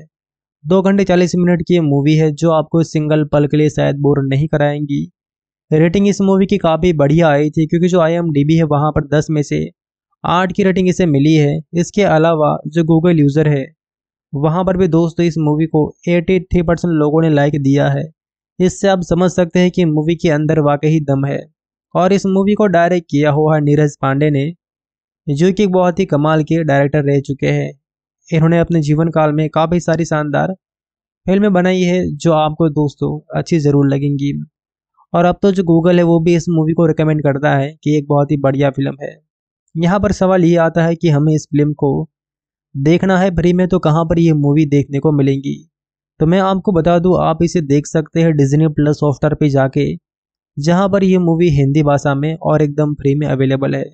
दो घंटे चालीस मिनट की ये मूवी है जो आपको सिंगल पल के लिए शायद बोर नहीं कराएंगी रेटिंग इस मूवी की काफ़ी बढ़िया आई थी क्योंकि जो आई है वहाँ पर दस में से आठ की रेटिंग इसे मिली है इसके अलावा जो गूगल यूज़र है वहाँ पर भी दोस्तों इस मूवी को 83 परसेंट लोगों ने लाइक दिया है इससे आप समझ सकते हैं कि मूवी के अंदर वाकई दम है और इस मूवी को डायरेक्ट किया हुआ नीरज पांडे ने जो कि बहुत ही कमाल के डायरेक्टर रह चुके हैं इन्होंने अपने जीवन काल में काफ़ी सारी शानदार फिल्में बनाई है जो आपको दोस्तों अच्छी ज़रूर लगेंगी और अब तो जो गूगल है वो भी इस मूवी को रिकमेंड करता है कि एक बहुत ही बढ़िया फिल्म है यहाँ पर सवाल ये आता है कि हमें इस फिल्म को देखना है फ्री में तो कहाँ पर ये मूवी देखने को मिलेंगी तो मैं आपको बता दूँ आप इसे देख सकते हैं डिजनी प्लस सॉफ्टवेयर पर जाके जहाँ पर यह मूवी हिंदी भाषा में और एकदम फ्री में अवेलेबल है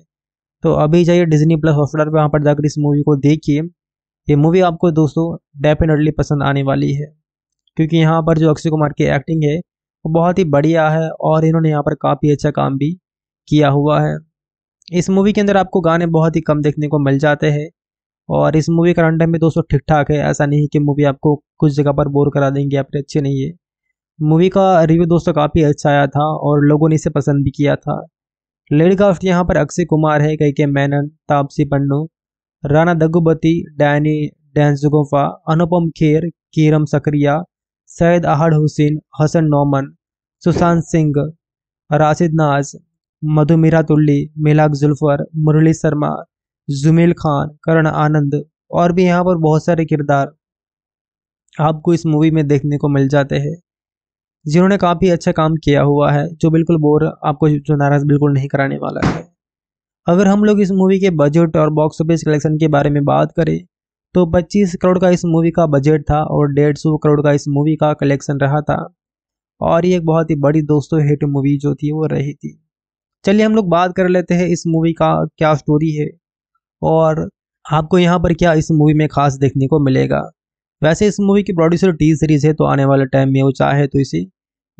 तो अभी जाइए डिजनी प्लस सॉफ्टवेयर पर वहाँ पर जाकर इस मूवी को देखिए ये मूवी आपको दोस्तों डेफिनेटली पसंद आने वाली है क्योंकि यहाँ पर जो अक्षय कुमार की एक्टिंग है वो बहुत ही बढ़िया है और इन्होंने यहाँ पर काफ़ी अच्छा काम भी किया हुआ है इस मूवी के अंदर आपको गाने बहुत ही कम देखने को मिल जाते हैं और इस मूवी का रन में भी दोस्तों ठीक ठाक है ऐसा नहीं कि मूवी आपको कुछ जगह पर बोर करा देंगे या फिर अच्छी नहीं है मूवी का रिव्यू दोस्तों काफ़ी अच्छा आया था और लोगों ने इसे पसंद भी किया था लेडी काफ्ट यहाँ पर अक्षय कुमार है कई के मैनन तापसी पन्नू राना दग्गुबती डैनी डैंसगोफा अनुपम खेर कीरम सक्रिया सैयद आहड हुसैन हसन नोमन सुशांत सिंह राशिद नाज मधुमीरा तुल्ली मिलाक जुल्फर मुरली शर्मा जुमेल खान करण आनंद और भी यहाँ पर बहुत सारे किरदार आपको इस मूवी में देखने को मिल जाते हैं जिन्होंने काफ़ी अच्छा काम किया हुआ है जो बिल्कुल बोर आपको जो नाराज़ बिल्कुल नहीं कराने वाला है अगर हम लोग इस मूवी के बजट और बॉक्स ऑफिस कलेक्शन के बारे में बात करें तो 25 करोड़ का इस मूवी का बजट था और डेढ़ सौ करोड़ का इस मूवी का कलेक्शन रहा था और ये एक बहुत ही बड़ी दोस्तों हिट मूवी जो थी वो रही थी चलिए हम लोग बात कर लेते हैं इस मूवी का क्या स्टोरी है और आपको यहाँ पर क्या इस मूवी में खास देखने को मिलेगा वैसे इस मूवी की प्रोड्यूसर टी सीरीज़ है तो आने वाले टाइम में वो चाहे तो इसे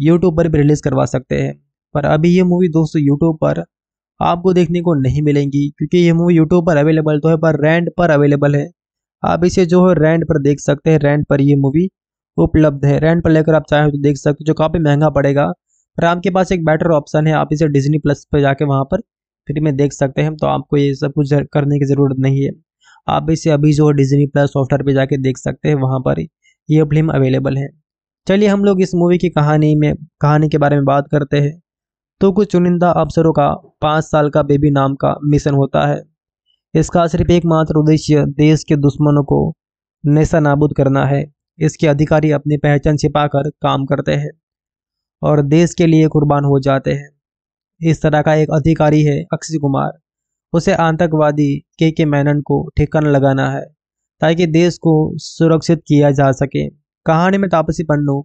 यूट्यूब पर भी रिलीज़ करवा सकते हैं पर अभी ये मूवी दोस्तों यूट्यूब पर आपको देखने को नहीं मिलेंगी क्योंकि ये मूवी यूट्यूब पर अवेलेबल तो है पर रेंट पर अवेलेबल है आप इसे जो है रेंट पर देख सकते हैं रेंट पर ये मूवी उपलब्ध है रेंट पर लेकर आप चाहे तो देख सकते हो जो काफ़ी महंगा पड़ेगा राम आपके पास एक बेटर ऑप्शन है आप इसे डिजनी प्लस पर जाके वहाँ पर फ्री में देख सकते हैं तो आपको ये सब कुछ करने की ज़रूरत नहीं है आप इसे अभी जो डिजनी प्लस सॉफ्टवेयर पे जाके देख सकते हैं वहाँ पर ये फिल्म अवेलेबल है चलिए हम लोग इस मूवी की कहानी में कहानी के बारे में बात करते हैं तो कुछ चुनिंदा अफसरों का पाँच साल का बेबी नाम का मिशन होता है इसका सिर्फ एकमात्र उद्देश्य देश के दुश्मनों को नशा नाबूद करना है इसके अधिकारी अपनी पहचान छिपाकर काम करते हैं और देश के लिए कुर्बान हो जाते हैं इस तरह का एक अधिकारी है अक्षय कुमार उसे आतंकवादी के के मैनन को ठिकन लगाना है ताकि देश को सुरक्षित किया जा सके कहानी में तापसी पन्नू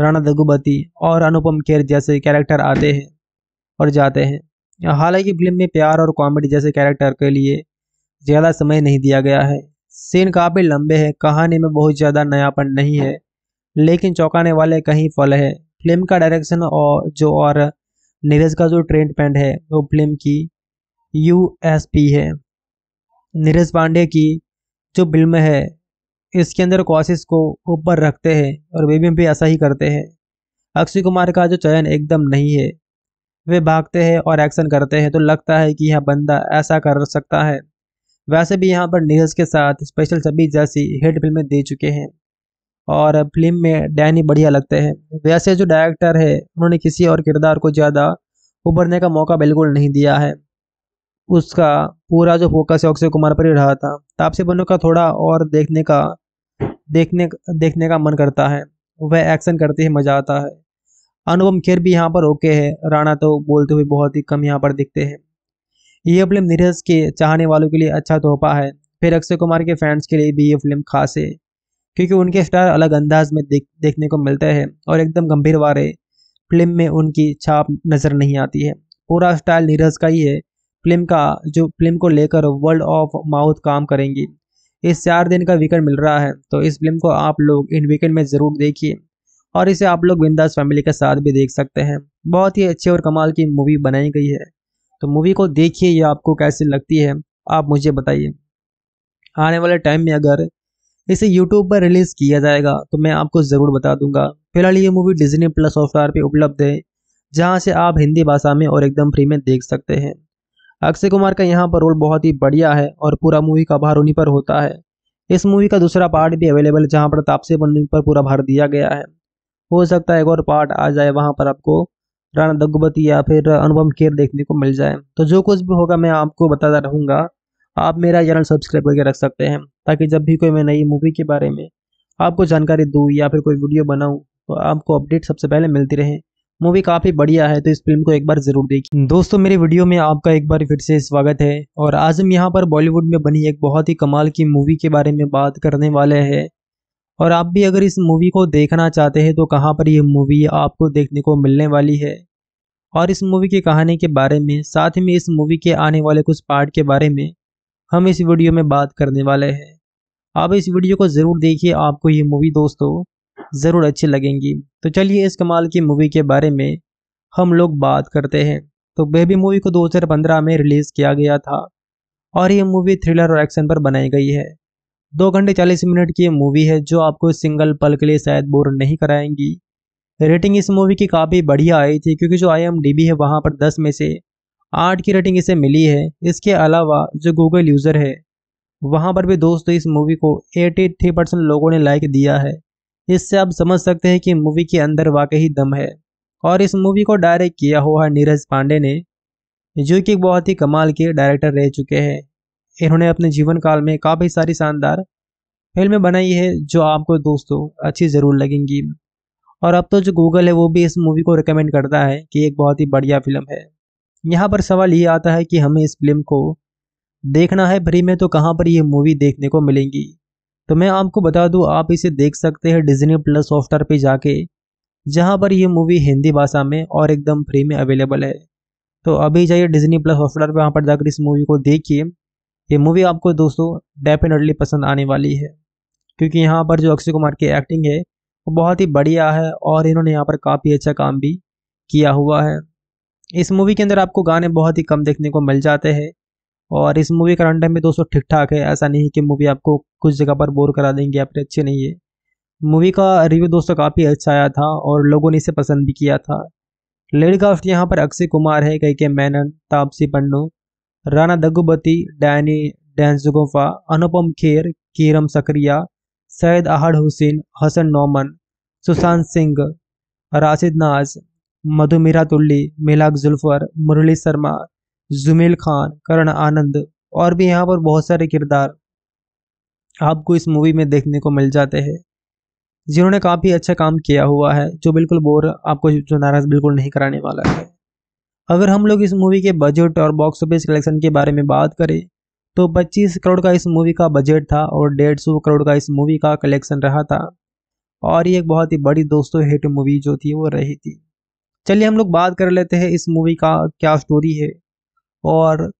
राणा दगुबती और अनुपम खेर जैसे कैरेक्टर आते हैं और जाते हैं हालांकि फिल्म में प्यार और कॉमेडी जैसे कैरेक्टर के लिए ज़्यादा समय नहीं दिया गया है सीन काफ़ी लंबे हैं कहानी में बहुत ज़्यादा नयापन नहीं है लेकिन चौंकाने वाले कहीं फल है फिल्म का डायरेक्शन और जो और नीरज का जो ट्रेंड पेंट है वो फिल्म की यूएसपी है नीरज पांडे की जो फिल्म है इसके अंदर कोशिश को ऊपर रखते हैं और वे भी ऐसा ही करते हैं अक्षय कुमार का जो चयन एकदम नहीं है वे भागते हैं और एक्शन करते हैं तो लगता है कि यह बंदा ऐसा कर सकता है वैसे भी यहाँ पर नीरज के साथ स्पेशल सभी जैसी हिट फिल्में दे चुके हैं और फिल्म में डैनी बढ़िया लगते हैं वैसे जो डायरेक्टर है उन्होंने किसी और किरदार को ज़्यादा उभरने का मौका बिल्कुल नहीं दिया है उसका पूरा जो फोकस है अक्षय कुमार पर ही रहा था तापसी पन्नू का थोड़ा और देखने का देखने देखने का मन करता है वह एक्शन करते ही मज़ा आता है अनुपम खेर भी यहाँ पर ओके है राणा तो बोलते हुए बहुत ही कम यहाँ पर दिखते हैं यह फिल्म नीरज के चाहने वालों के लिए अच्छा तोहफा है फिर अक्षय कुमार के फैंस के लिए भी ये फिल्म खास है क्योंकि उनके स्टार अलग अंदाज में देख देखने को मिलते हैं और एकदम गंभीर वारे फिल्म में उनकी छाप नज़र नहीं आती है पूरा स्टाइल नीरज का ही है फिल्म का जो फिल्म को लेकर वर्ल्ड ऑफ माउथ काम करेंगी इस चार दिन का वीकेंड मिल रहा है तो इस फिल्म को आप लोग इन वीकेंड में ज़रूर देखिए और इसे आप लोग बिंदास फैमिली के साथ भी देख सकते हैं बहुत ही अच्छी और कमाल की मूवी बनाई गई है तो मूवी को देखिए या आपको कैसी लगती है आप मुझे बताइए आने वाले टाइम में अगर इसे यूट्यूब पर रिलीज़ किया जाएगा तो मैं आपको ज़रूर बता दूंगा फिलहाल ये मूवी डिजनी प्लस हॉटस्टार पे उपलब्ध है जहाँ से आप हिंदी भाषा में और एकदम फ्री में देख सकते हैं अक्षय कुमार का यहाँ पर रोल बहुत ही बढ़िया है और पूरा मूवी का भार उन्हीं पर होता है इस मूवी का दूसरा पार्ट भी अवेलेबल जहाँ पर तापसे बन पर पूरा भार दिया गया है हो सकता है एक और पार्ट आ जाए वहाँ पर आपको राणा दग्गुबती या फिर अनुपम खेर देखने को मिल जाए तो जो कुछ भी होगा मैं आपको बताता रहूँगा आप मेरा चैनल सब्सक्राइब करके रख सकते हैं ताकि जब भी कोई मैं नई मूवी के बारे में आपको जानकारी दूँ या फिर कोई वीडियो बनाऊँ तो आपको अपडेट सबसे पहले मिलती रहे मूवी काफ़ी बढ़िया है तो इस फिल्म को एक बार ज़रूर देखिए दोस्तों मेरे वीडियो में आपका एक बार फिर से स्वागत है और आज हम यहाँ पर बॉलीवुड में बनी एक बहुत ही कमाल की मूवी के बारे में बात करने वाले हैं और आप भी अगर इस मूवी को देखना चाहते हैं तो कहाँ पर यह मूवी आपको देखने को मिलने वाली है और इस मूवी की कहानी के बारे में साथ ही में इस मूवी के आने वाले कुछ पार्ट के बारे में हम इस वीडियो में बात करने वाले हैं आप इस वीडियो को ज़रूर देखिए आपको ये मूवी दोस्तों ज़रूर अच्छी लगेंगी तो चलिए इस कमाल की मूवी के बारे में हम लोग बात करते हैं तो बेबी मूवी को 2015 में रिलीज़ किया गया था और ये मूवी थ्रिलर और एक्शन पर बनाई गई है दो घंटे चालीस मिनट की मूवी है जो आपको सिंगल पल के लिए शायद बोर नहीं कराएंगी रेटिंग इस मूवी की काफ़ी बढ़िया आई थी क्योंकि जो आई है वहाँ पर दस में से आठ की रेटिंग इसे मिली है इसके अलावा जो गूगल यूज़र है वहाँ पर भी दोस्तों इस मूवी को 83 परसेंट लोगों ने लाइक दिया है इससे आप समझ सकते हैं कि मूवी के अंदर वाकई दम है और इस मूवी को डायरेक्ट किया हुआ है नीरज पांडे ने जो कि बहुत ही कमाल के डायरेक्टर रह चुके हैं इन्होंने अपने जीवन काल में काफ़ी सारी शानदार फिल्में बनाई है जो आपको दोस्तों अच्छी ज़रूर लगेंगी और अब तो जो गूगल है वो भी इस मूवी को रिकमेंड करता है कि एक बहुत ही बढ़िया फिल्म है यहाँ पर सवाल ये आता है कि हमें इस फिल्म को देखना है फ्री में तो कहाँ पर यह मूवी देखने को मिलेंगी तो मैं आपको बता दूँ आप इसे देख सकते हैं डिजनी प्लस सॉफ्टवेयर पर जाके जहाँ पर यह मूवी हिंदी भाषा में और एकदम फ्री में अवेलेबल है तो अभी जाइए डिजनी प्लस सॉफ्टवेयर पर वहाँ पर जाकर इस मूवी को देखिए ये मूवी आपको दोस्तों डेफिनेटली पसंद आने वाली है क्योंकि यहाँ पर जो अक्षय कुमार की एक्टिंग है वो बहुत ही बढ़िया है और इन्होंने यहाँ पर काफ़ी अच्छा काम भी किया हुआ है इस मूवी के अंदर आपको गाने बहुत ही कम देखने को मिल जाते हैं और इस मूवी का रन भी दोस्तों ठीक ठाक है ऐसा नहीं कि मूवी आपको कुछ जगह पर बोर करा देंगे या अच्छे अच्छी नहीं है मूवी का रिव्यू दोस्तों काफ़ी अच्छा आया था और लोगों ने इसे पसंद भी किया था लेडी कास्ट यहाँ पर अक्षय कुमार है कई के मैनन तापसी पन्नू राना दग्गुबती डैनी डैंसगोफा अनुपम खेर कीरम सक्रिया सैयद आहड हुसैन हसन नोमन सुशांत सिंह राशिद नाज मधु तुल्ली मिलाक जुल्फर मुरली शर्मा जुमेल खान करण आनंद और भी यहाँ पर बहुत सारे किरदार आपको इस मूवी में देखने को मिल जाते हैं जिन्होंने काफ़ी अच्छा काम किया हुआ है जो बिल्कुल बोर आपको जो नाराज़ बिल्कुल नहीं कराने वाला है अगर हम लोग इस मूवी के बजट और बॉक्स ऑफिस कलेक्शन के बारे में बात करें तो 25 करोड़ का इस मूवी का बजट था और डेढ़ सौ करोड़ का इस मूवी का कलेक्शन रहा था और ये एक बहुत ही बड़ी दोस्तों हिट मूवी जो थी वो रही थी चलिए हम लोग बात कर लेते हैं इस मूवी का क्या स्टोरी है और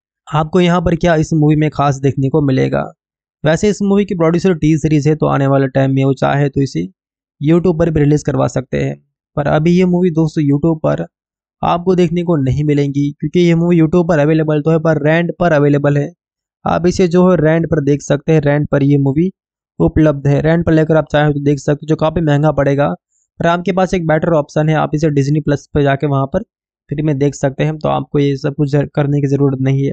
आपको यहाँ पर क्या इस मूवी में खास देखने को मिलेगा वैसे इस मूवी की प्रोड्यूसर टी सीरीज़ है तो आने वाले टाइम में वो चाहे तो इसे यूट्यूब पर भी रिलीज़ करवा सकते हैं पर अभी ये मूवी दोस्तों यूट्यूब पर आपको देखने को नहीं मिलेंगी क्योंकि ये मूवी यूट्यूब पर अवेलेबल तो है पर रेंट पर अवेलेबल है आप इसे जो है रेंट पर देख सकते हैं रेंट पर ये मूवी उपलब्ध है रेंट पर लेकर आप चाहें तो देख सकते हो जो काफ़ी महंगा पड़ेगा राम आपके पास एक बेटर ऑप्शन है आप इसे डिजनी प्लस पर जाके वहाँ पर फ्री में देख सकते हैं तो आपको ये सब कुछ करने की ज़रूरत नहीं है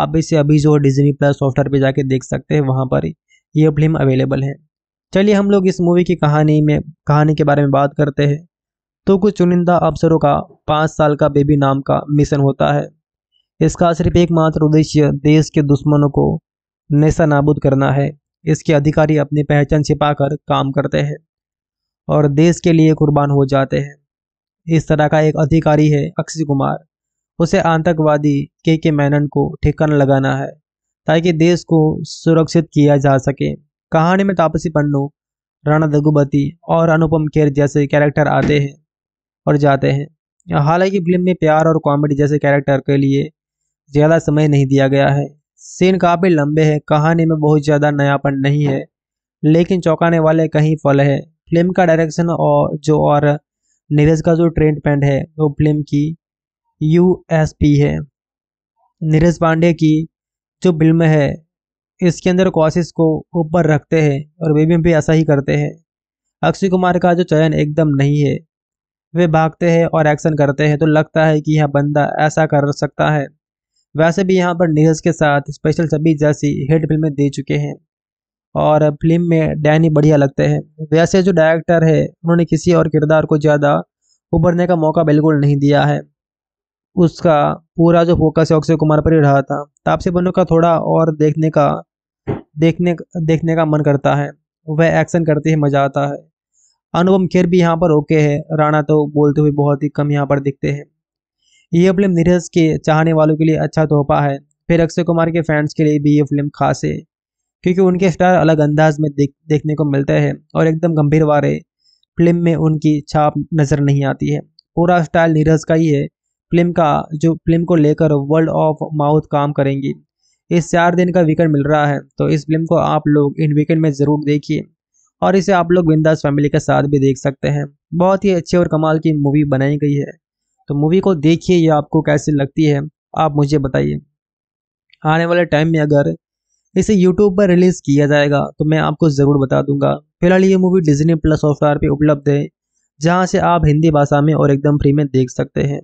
आप इसे अभी जो डिजनी प्लस सॉफ्टवेयर पर जाके देख सकते हैं वहाँ पर ये फिल्म अवेलेबल है चलिए हम लोग इस मूवी की कहानी में कहानी के बारे में बात करते हैं तो कुछ चुनिंदा अफसरों का पाँच साल का बेबी नाम का मिशन होता है इसका सिर्फ एकमात्र उद्देश्य देश के दुश्मनों को नशा नाबूद करना है इसके अधिकारी अपनी पहचान छिपाकर काम करते हैं और देश के लिए कुर्बान हो जाते हैं इस तरह का एक अधिकारी है अक्षय कुमार उसे आतंकवादी के के मैनन को ठिकन लगाना है ताकि देश को सुरक्षित किया जा सके कहानी में तापसी पन्नू राणा दगुबती और अनुपम खेर जैसे कैरेक्टर आते हैं और जाते हैं हालांकि फिल्म में प्यार और कॉमेडी जैसे कैरेक्टर के लिए ज़्यादा समय नहीं दिया गया है सीन काफ़ी लंबे हैं कहानी में बहुत ज़्यादा नयापन नहीं है लेकिन चौंकाने वाले कहीं फल है फिल्म का डायरेक्शन और जो और नीरज का जो ट्रेंड पैंट है वो फिल्म की यू है नीरज पांडे की जो फिल्म है इसके अंदर कोशिश को ऊपर रखते हैं और वे भी, भी ऐसा ही करते हैं अक्षय कुमार का जो चयन एकदम नहीं है वे भागते हैं और एक्शन करते हैं तो लगता है कि यह बंदा ऐसा कर सकता है वैसे भी यहाँ पर नीरज के साथ स्पेशल सभी जैसी हिट फिल्में दे चुके हैं और फिल्म में डैनी बढ़िया लगते हैं वैसे जो डायरेक्टर है उन्होंने किसी और किरदार को ज़्यादा उभरने का मौका बिल्कुल नहीं दिया है उसका पूरा जो फोकस है अक्षय कुमार पर ही रहा था तापसी बनो का थोड़ा और देखने का देखने देखने का मन करता है वह एक्शन करते ही मज़ा आता है अनुपम खेर भी यहाँ पर ओके है राणा तो बोलते हुए बहुत ही कम यहाँ पर दिखते हैं ये फिल्म नीरज के चाहने वालों के लिए अच्छा तोहफा है फिर अक्षय कुमार के फैंस के लिए भी ये फिल्म खास है क्योंकि उनके स्टार अलग अंदाज में देख देखने को मिलते हैं और एकदम गंभीर वारे फिल्म में उनकी छाप नज़र नहीं आती है पूरा स्टाइल नीरज का ही है फिल्म का जो फिल्म को लेकर वर्ल्ड ऑफ माउथ काम करेंगी इस चार दिन का वीकेंड मिल रहा है तो इस फिल्म को आप लोग इन वीकेंड में ज़रूर देखिए और इसे आप लोग बिंदास फैमिली के साथ भी देख सकते हैं बहुत ही अच्छी और कमाल की मूवी बनाई गई है तो मूवी को देखिए ये आपको कैसी लगती है आप मुझे बताइए आने वाले टाइम में अगर इसे यूट्यूब पर रिलीज़ किया जाएगा तो मैं आपको ज़रूर बता दूंगा फिलहाल ये मूवी डिजनी प्लस सॉफ्टवेयर पर उपलब्ध है जहाँ से आप हिंदी भाषा में और एकदम फ्री में देख सकते हैं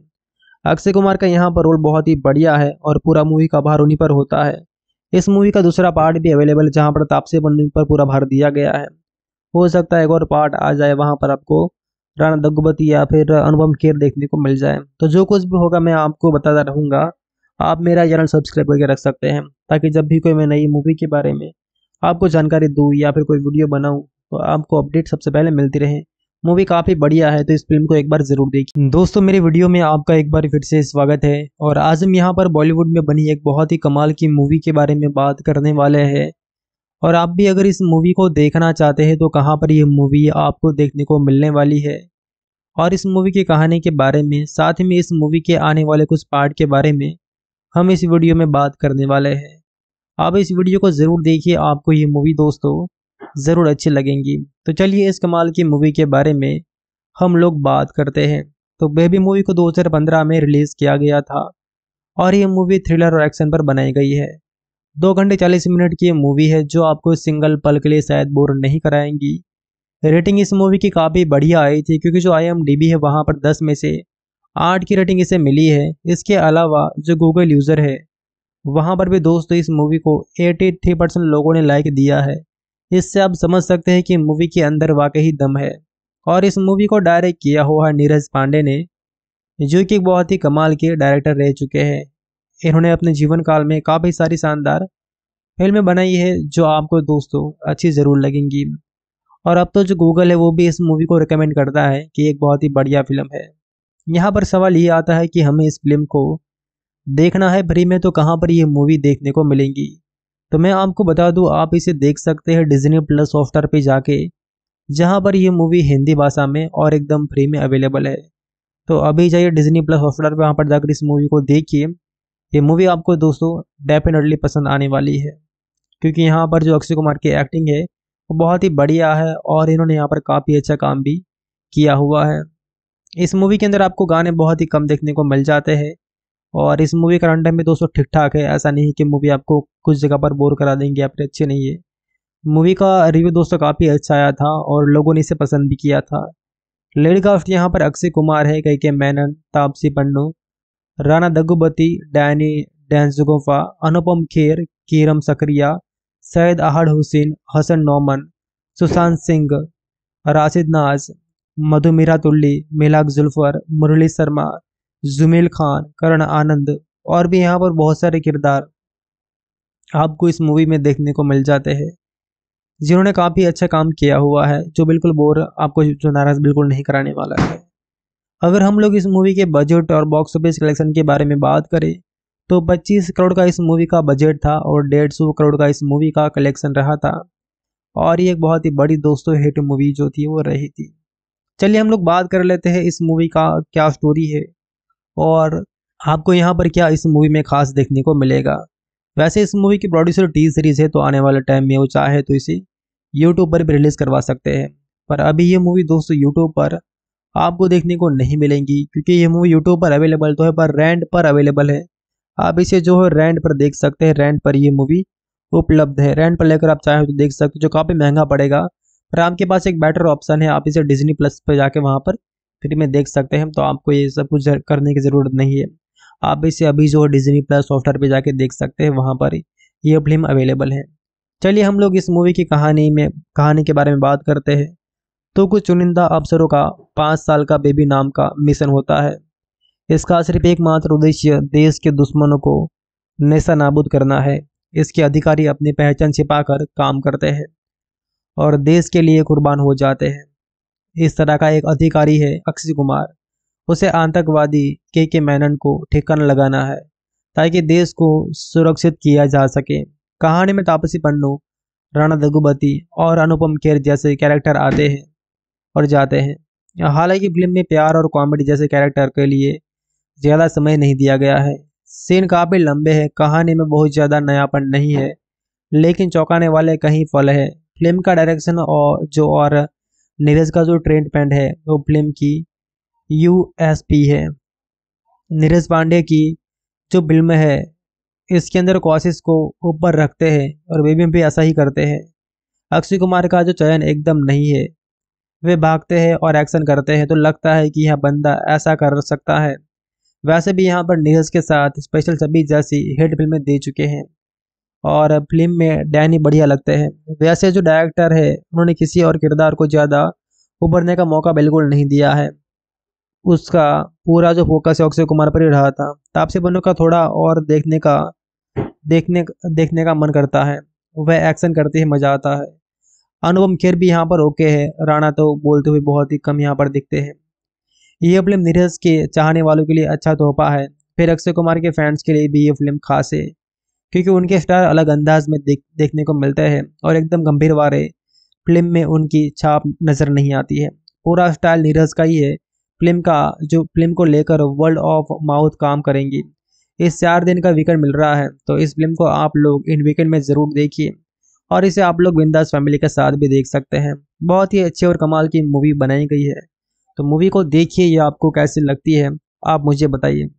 अक्षय कुमार का यहाँ पर रोल बहुत ही बढ़िया है और पूरा मूवी का भार उन्हीं पर होता है इस मूवी का दूसरा पार्ट भी अवेलेबल है जहाँ पर तापसी पन्नू पर पूरा भार दिया गया है हो सकता है एक और पार्ट आ जाए वहाँ पर आपको राणा दग्गुबती या फिर अनुपम खेर देखने को मिल जाए तो जो कुछ भी होगा मैं आपको बताता रहूँगा आप मेरा चैनल सब्सक्राइब करके रख सकते हैं ताकि जब भी कोई मैं नई मूवी के बारे में आपको जानकारी दूँ या फिर कोई वीडियो बनाऊँ तो आपको अपडेट सबसे पहले मिलती रहे मूवी काफ़ी बढ़िया है तो इस फिल्म को एक बार ज़रूर देखिए दोस्तों मेरे वीडियो में आपका एक बार फिर से स्वागत है और आज हम यहाँ पर बॉलीवुड में बनी एक बहुत ही कमाल की मूवी के बारे में बात करने वाले हैं और आप भी अगर इस मूवी को देखना चाहते हैं तो कहाँ पर यह मूवी आपको देखने को मिलने वाली है और इस मूवी की कहानी के बारे में साथ ही में इस मूवी के आने वाले कुछ पार्ट के बारे में हम इस वीडियो में बात करने वाले हैं आप इस वीडियो को ज़रूर देखिए आपको ये मूवी दोस्तों ज़रूर अच्छी लगेंगी तो चलिए इस कमाल की मूवी के बारे में हम लोग बात करते हैं तो बेबी मूवी को 2015 में रिलीज़ किया गया था और ये मूवी थ्रिलर और एक्शन पर बनाई गई है दो घंटे चालीस मिनट की मूवी है जो आपको सिंगल पल के लिए शायद बोर नहीं कराएंगी रेटिंग इस मूवी की काफ़ी बढ़िया आई थी क्योंकि जो आई है वहाँ पर दस में से आठ की रेटिंग इसे मिली है इसके अलावा जो गूगल यूज़र है वहाँ पर भी दोस्तों इस मूवी को 83 परसेंट लोगों ने लाइक दिया है इससे आप समझ सकते हैं कि मूवी के अंदर वाकई दम है और इस मूवी को डायरेक्ट किया हुआ है नीरज पांडे ने जो कि बहुत ही कमाल के डायरेक्टर रह चुके हैं इन्होंने अपने जीवन काल में काफ़ी सारी शानदार फिल्में बनाई है जो आपको दोस्तों अच्छी ज़रूर लगेंगी और अब तो जो गूगल है वो भी इस मूवी को रिकमेंड करता है कि एक बहुत ही बढ़िया फिल्म है यहाँ पर सवाल ये आता है कि हमें इस फिल्म को देखना है फ्री में तो कहाँ पर यह मूवी देखने को मिलेंगी तो मैं आपको बता दूँ आप इसे देख सकते हैं डिजनी प्लस सॉफ्टवेयर पर जाके जहाँ पर यह मूवी हिंदी भाषा में और एकदम फ्री में अवेलेबल है तो अभी जाइए डिजनी प्लस हॉस्टलर पर वहाँ पर जाकर इस मूवी को देखिए ये मूवी आपको दोस्तों डेफिनेटली पसंद आने वाली है क्योंकि यहाँ पर जो अक्षय कुमार की एक्टिंग है वो बहुत ही बढ़िया है और इन्होंने यहाँ पर काफ़ी अच्छा काम भी किया हुआ है इस मूवी के अंदर आपको गाने बहुत ही कम देखने को मिल जाते हैं और इस मूवी का रन में भी दोस्तों ठीक ठाक है ऐसा नहीं कि मूवी आपको कुछ जगह पर बोर करा देंगे या अच्छे नहीं है मूवी का रिव्यू दोस्तों काफ़ी अच्छा आया था और लोगों ने इसे पसंद भी किया था लेडी कास्ट यहाँ पर अक्षय कुमार है कई के मैनन तापसी पन्नू राना दग्गुबती डैनी डैनजुगोफा अनुपम खेर कीरम सक्रिया सैयद आहड हुसैन हसन नोमन सुशांत सिंह राशिद नाज मधुमीरा तुल्ली मिलाक जुल्फर मुरली शर्मा जुमेल खान करण आनंद और भी यहाँ पर बहुत सारे किरदार आपको इस मूवी में देखने को मिल जाते हैं जिन्होंने काफ़ी अच्छा काम किया हुआ है जो बिल्कुल बोर आपको जो नाराज़ बिल्कुल नहीं कराने वाला है अगर हम लोग इस मूवी के बजट और बॉक्स ऑफिस कलेक्शन के बारे में बात करें तो 25 करोड़ का इस मूवी का बजट था और डेढ़ सौ करोड़ का इस मूवी का कलेक्शन रहा था और ये एक बहुत ही बड़ी दोस्तों हिट मूवी जो थी वो रही थी चलिए हम लोग बात कर लेते हैं इस मूवी का क्या स्टोरी है और आपको यहाँ पर क्या इस मूवी में खास देखने को मिलेगा वैसे इस मूवी की प्रोड्यूसर टी सीरीज है तो आने वाले टाइम में वो चाहे तो इसे यूट्यूब पर भी रिलीज़ करवा सकते हैं पर अभी ये मूवी दोस्तों यूट्यूब पर आपको देखने को नहीं मिलेंगी क्योंकि ये मूवी यूट्यूब पर अवेलेबल तो है पर रेंट पर अवेलेबल है आप इसे जो है रेंट पर देख सकते हैं रेंट पर ये मूवी उपलब्ध है रेंट पर लेकर आप चाहें तो देख सकते हो जो काफ़ी महंगा पड़ेगा राम आपके पास एक बेटर ऑप्शन है आप इसे डिजनी प्लस पर जाके वहाँ पर फ्री में देख सकते हैं तो आपको ये सब कुछ करने की ज़रूरत नहीं है आप इसे अभी जो डिजनी प्लस सॉफ्टवेयर पर जाके देख सकते हैं वहाँ पर ये फिल्म अवेलेबल है चलिए हम लोग इस मूवी की कहानी में कहानी के बारे में बात करते हैं तो कुछ चुनिंदा अफसरों का पाँच साल का बेबी नाम का मिशन होता है इसका सिर्फ एकमात्र उद्देश्य देश के दुश्मनों को नशा नाबूद करना है इसके अधिकारी अपनी पहचान छिपाकर काम करते हैं और देश के लिए कुर्बान हो जाते हैं इस तरह का एक अधिकारी है अक्षय कुमार उसे आतंकवादी के के मैनन को ठिकाना लगाना है ताकि देश को सुरक्षित किया जा सके कहानी में तापसी पन्नू राणा दगुबती और अनुपम खेर जैसे कैरेक्टर आते हैं और जाते हैं हालांकि फिल्म में प्यार और कॉमेडी जैसे कैरेक्टर के लिए ज़्यादा समय नहीं दिया गया है सीन काफ़ी लंबे हैं कहानी में बहुत ज़्यादा नयापन नहीं है लेकिन चौंकाने वाले कहीं फल है फिल्म का डायरेक्शन और जो और नीरज का जो ट्रेंड पैंट है वो फिल्म की यू है नीरज पांडे की जो फिल्म है इसके अंदर कोशिश को ऊपर रखते हैं और वे भी ऐसा ही करते हैं अक्षय कुमार का जो चयन एकदम नहीं है वे भागते हैं और एक्शन करते हैं तो लगता है कि यह बंदा ऐसा कर सकता है वैसे भी यहाँ पर नीरज के साथ स्पेशल सभी जैसी हिट फिल्में दे चुके हैं और फिल्म में डैनी बढ़िया लगते हैं वैसे जो डायरेक्टर है उन्होंने किसी और किरदार को ज़्यादा उभरने का मौका बिल्कुल नहीं दिया है उसका पूरा जो फोकस है अक्षय कुमार पर ही रहा था तापसी बनो का थोड़ा और देखने का देखने देखने का मन करता है वह एक्शन करते ही मज़ा आता है अनुपम खेर भी यहाँ पर ओके है राणा तो बोलते हुए बहुत ही कम यहाँ पर दिखते हैं यह फिल्म नीरज के चाहने वालों के लिए अच्छा तोहफा है फिर अक्षय कुमार के फैंस के लिए भी ये फिल्म खास है क्योंकि उनके स्टार अलग अंदाज में देख देखने को मिलते हैं और एकदम गंभीर वारे फिल्म में उनकी छाप नज़र नहीं आती है पूरा स्टाइल नीरज का ही है फिल्म का जो फिल्म को लेकर वर्ल्ड ऑफ माउथ काम करेंगी इस चार दिन का वीकेंड मिल रहा है तो इस फिल्म को आप लोग इन वीकेंड में ज़रूर देखिए और इसे आप लोग बिंदास फैमिली के साथ भी देख सकते हैं बहुत ही अच्छी और कमाल की मूवी बनाई गई है तो मूवी को देखिए ये आपको कैसी लगती है आप मुझे बताइए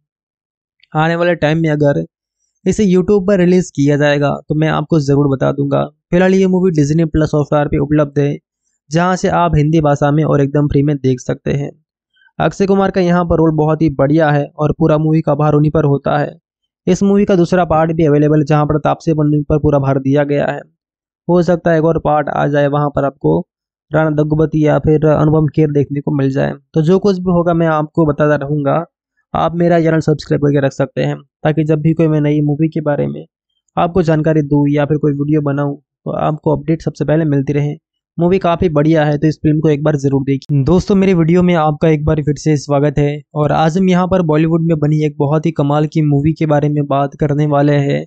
आने वाले टाइम में अगर इसे यूट्यूब पर रिलीज किया जाएगा तो मैं आपको ज़रूर बता दूंगा फिलहाल ये मूवी डिजनी प्लस सॉफ्टवेयर पर उपलब्ध है जहाँ से आप हिंदी भाषा में और एकदम फ्री में देख सकते हैं अक्षय कुमार का यहाँ पर रोल बहुत ही बढ़िया है और पूरा मूवी का भार उन्हीं पर होता है इस मूवी का दूसरा पार्ट भी अवेलेबल है जहाँ पर तापसी पन्नू पर पूरा भार दिया गया है हो सकता है एक और पार्ट आ जाए वहाँ पर आपको राणा दग्गुबती या फिर अनुपम खेर देखने को मिल जाए तो जो कुछ भी होगा मैं आपको बताता रहूँगा आप मेरा चैनल सब्सक्राइब करके रख सकते हैं ताकि जब भी कोई मैं नई मूवी के बारे में आपको जानकारी दूँ या फिर कोई वीडियो बनाऊँ तो आपको अपडेट सबसे पहले मिलती रहे मूवी काफ़ी बढ़िया है तो इस फिल्म को एक बार ज़रूर देखिए दोस्तों मेरे वीडियो में आपका एक बार फिर से स्वागत है और आज हम यहाँ पर बॉलीवुड में बनी एक बहुत ही कमाल की मूवी के बारे में बात करने वाले हैं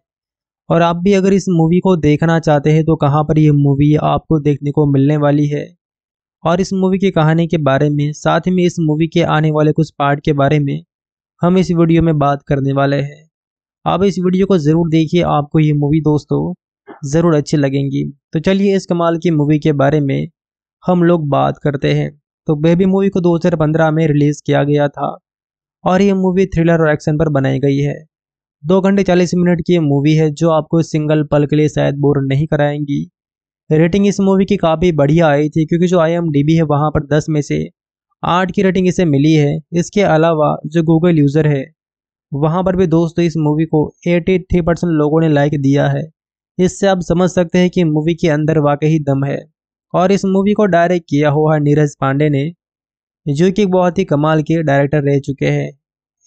और आप भी अगर इस मूवी को देखना चाहते हैं तो कहाँ पर यह मूवी आपको देखने को मिलने वाली है और इस मूवी की कहानी के बारे में साथ ही में इस मूवी के आने वाले कुछ पार्ट के बारे में हम इस वीडियो में बात करने वाले हैं आप इस वीडियो को ज़रूर देखिए आपको ये मूवी दोस्तों ज़रूर अच्छी लगेंगी तो चलिए इस कमाल की मूवी के बारे में हम लोग बात करते हैं तो बेबी मूवी को 2015 में रिलीज़ किया गया था और ये मूवी थ्रिलर और एक्शन पर बनाई गई है दो घंटे चालीस मिनट की ये मूवी है जो आपको सिंगल पल के लिए शायद बोर नहीं कराएंगी रेटिंग इस मूवी की काफ़ी बढ़िया आई थी क्योंकि जो आई है वहाँ पर दस में से आठ की रेटिंग इसे मिली है इसके अलावा जो गूगल यूज़र है वहाँ पर भी दोस्तों इस मूवी को 83 परसेंट लोगों ने लाइक दिया है इससे आप समझ सकते हैं कि मूवी के अंदर वाकई दम है और इस मूवी को डायरेक्ट किया हुआ है नीरज पांडे ने जो कि बहुत ही कमाल के डायरेक्टर रह चुके हैं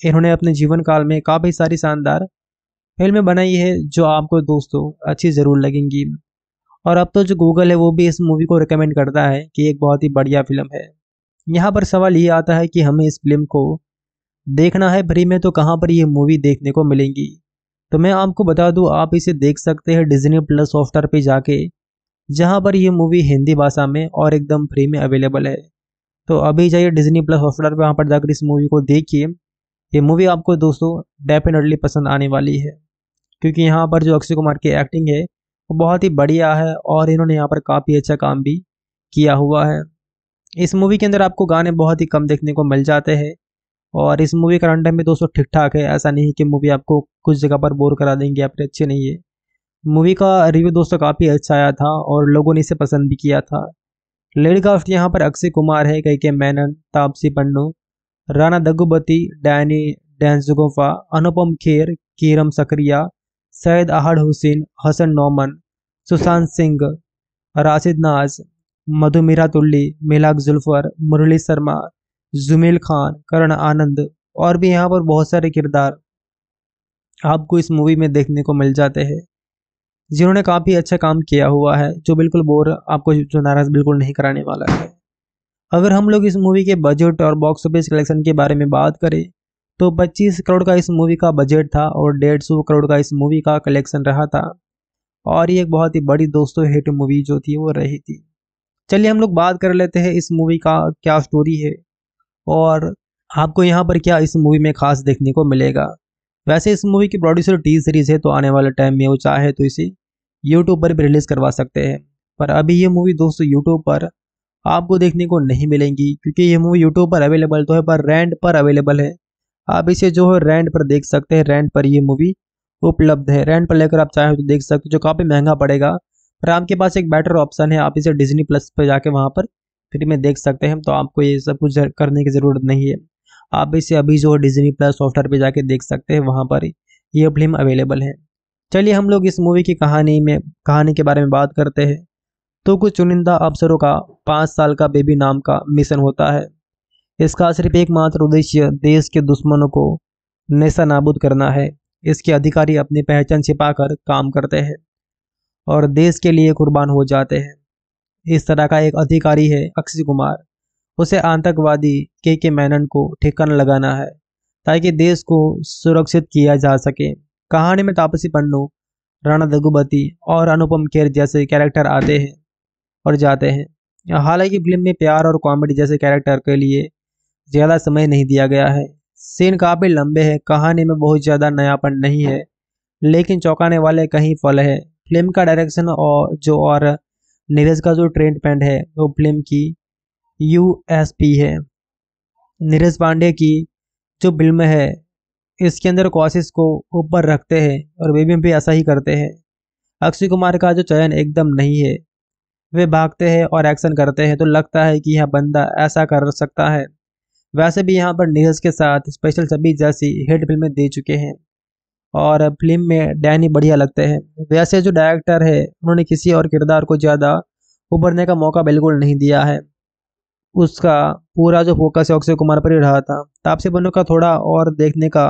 इन्होंने अपने जीवन काल में काफ़ी सारी शानदार फिल्में बनाई है जो आपको दोस्तों अच्छी ज़रूर लगेंगी और अब तो जो गूगल है वो भी इस मूवी को रिकमेंड करता है कि एक बहुत ही बढ़िया फिल्म है यहाँ पर सवाल ये आता है कि हमें इस फिल्म को देखना है फ्री में तो कहाँ पर ये मूवी देखने को मिलेंगी तो मैं आपको बता दूँ आप इसे देख सकते हैं डिजनी प्लस सॉफ्टवेयर पर जाके जहाँ पर यह मूवी हिंदी भाषा में और एकदम फ्री में अवेलेबल है तो अभी जाइए डिजनी प्लस हॉटस्टार पर वहाँ पर जाकर इस मूवी को देखिए ये मूवी आपको दोस्तों डेफिनेटली पसंद आने वाली है क्योंकि यहाँ पर जो अक्षय कुमार की एक्टिंग है वो बहुत ही बढ़िया है और इन्होंने यहाँ पर काफ़ी अच्छा काम भी किया हुआ है इस मूवी के अंदर आपको गाने बहुत ही कम देखने को मिल जाते हैं और इस मूवी का रन में भी दोस्तों ठीक ठाक है ऐसा नहीं कि मूवी आपको कुछ जगह पर बोर करा देंगे या फिर अच्छी नहीं है मूवी का रिव्यू दोस्तों काफ़ी अच्छा आया था और लोगों ने इसे पसंद भी किया था लेडी कास्ट यहाँ पर अक्षय कुमार है कई के मैनन तापसी पन्नू राना दग्गुबती डैनी डैंसुगोफा अनुपम खेर कीरम सक्रिया सैयद आहड हुसैन हसन नोमन सुशांत सिंह राशिद नाज मधुमीरा तुल्ली मिलाक जुल्फर मुरली शर्मा जुमेल खान करण आनंद और भी यहाँ पर बहुत सारे किरदार आपको इस मूवी में देखने को मिल जाते हैं जिन्होंने काफ़ी अच्छा काम किया हुआ है जो बिल्कुल बोर आपको जो नाराज़ बिल्कुल नहीं कराने वाला है अगर हम लोग इस मूवी के बजट और बॉक्स ऑफिस कलेक्शन के बारे में बात करें तो 25 करोड़ का इस मूवी का बजट था और डेढ़ सौ करोड़ का इस मूवी का कलेक्शन रहा था और ये एक बहुत ही बड़ी दोस्तों हिट मूवी जो थी वो रही थी चलिए हम लोग बात कर लेते हैं इस मूवी का क्या स्टोरी है और आपको यहाँ पर क्या इस मूवी में खास देखने को मिलेगा वैसे इस मूवी की प्रोड्यूसर टी सीरीज़ है तो आने वाले टाइम में वो चाहे तो इसे यूट्यूब पर भी रिलीज़ करवा सकते हैं पर अभी ये मूवी दोस्तों यूट्यूब पर आपको देखने को नहीं मिलेंगी क्योंकि ये मूवी यूट्यूब पर अवेलेबल तो है पर रेंट पर अवेलेबल है आप इसे जो है रेंट पर देख सकते हैं रेंट पर ये मूवी उपलब्ध है रेंट पर लेकर आप चाहे तो देख सकते हो जो काफ़ी महंगा पड़ेगा राम आपके पास एक बेटर ऑप्शन है आप इसे डिजनी प्लस पर जाके वहाँ पर फ्री में देख सकते हैं तो आपको ये सब कुछ करने की ज़रूरत नहीं है आप इसे अभी जो डिजनी प्लस सॉफ्टवेयर पर जाके देख सकते हैं वहाँ पर ये फिल्म अवेलेबल है चलिए हम लोग इस मूवी की कहानी में कहानी के बारे में बात करते हैं तो कुछ चुनिंदा अफसरों का पाँच साल का बेबी नाम का मिशन होता है इसका सिर्फ एकमात्र उद्देश्य देश के दुश्मनों को नशा नाबूद करना है इसके अधिकारी अपनी पहचान छिपाकर काम करते हैं और देश के लिए कुर्बान हो जाते हैं इस तरह का एक अधिकारी है अक्षय कुमार उसे आतंकवादी के के मैनन को ठिकाना लगाना है ताकि देश को सुरक्षित किया जा सके कहानी में तापसी पन्नू राणा दगुबती और अनुपम खेर जैसे कैरेक्टर आते हैं और जाते हैं हालांकि फिल्म में प्यार और कॉमेडी जैसे कैरेक्टर के लिए ज़्यादा समय नहीं दिया गया है सीन काफ़ी लंबे हैं कहानी में बहुत ज़्यादा नयापन नहीं है लेकिन चौंकाने वाले कहीं फल है फिल्म का डायरेक्शन और जो और नीरज का जो ट्रेंड पैंट है वो फिल्म की पी है नीरज पांडे की जो फिल्म है इसके अंदर कोशिश को ऊपर रखते हैं और वे भी ऐसा ही करते हैं अक्षय कुमार का जो चयन एकदम नहीं है वे भागते हैं और एक्शन करते हैं तो लगता है कि यह बंदा ऐसा कर सकता है वैसे भी यहाँ पर नीरज के साथ स्पेशल छब्बीस जैसी हिट फिल्में दे चुके हैं और फिल्म में डैनी बढ़िया लगते हैं वैसे जो डायरेक्टर है उन्होंने किसी और किरदार को ज़्यादा उभरने का मौका बिल्कुल नहीं दिया है उसका पूरा जो फोकस है अक्षय कुमार पर ही रहा था तापसी पन्नू का थोड़ा और देखने का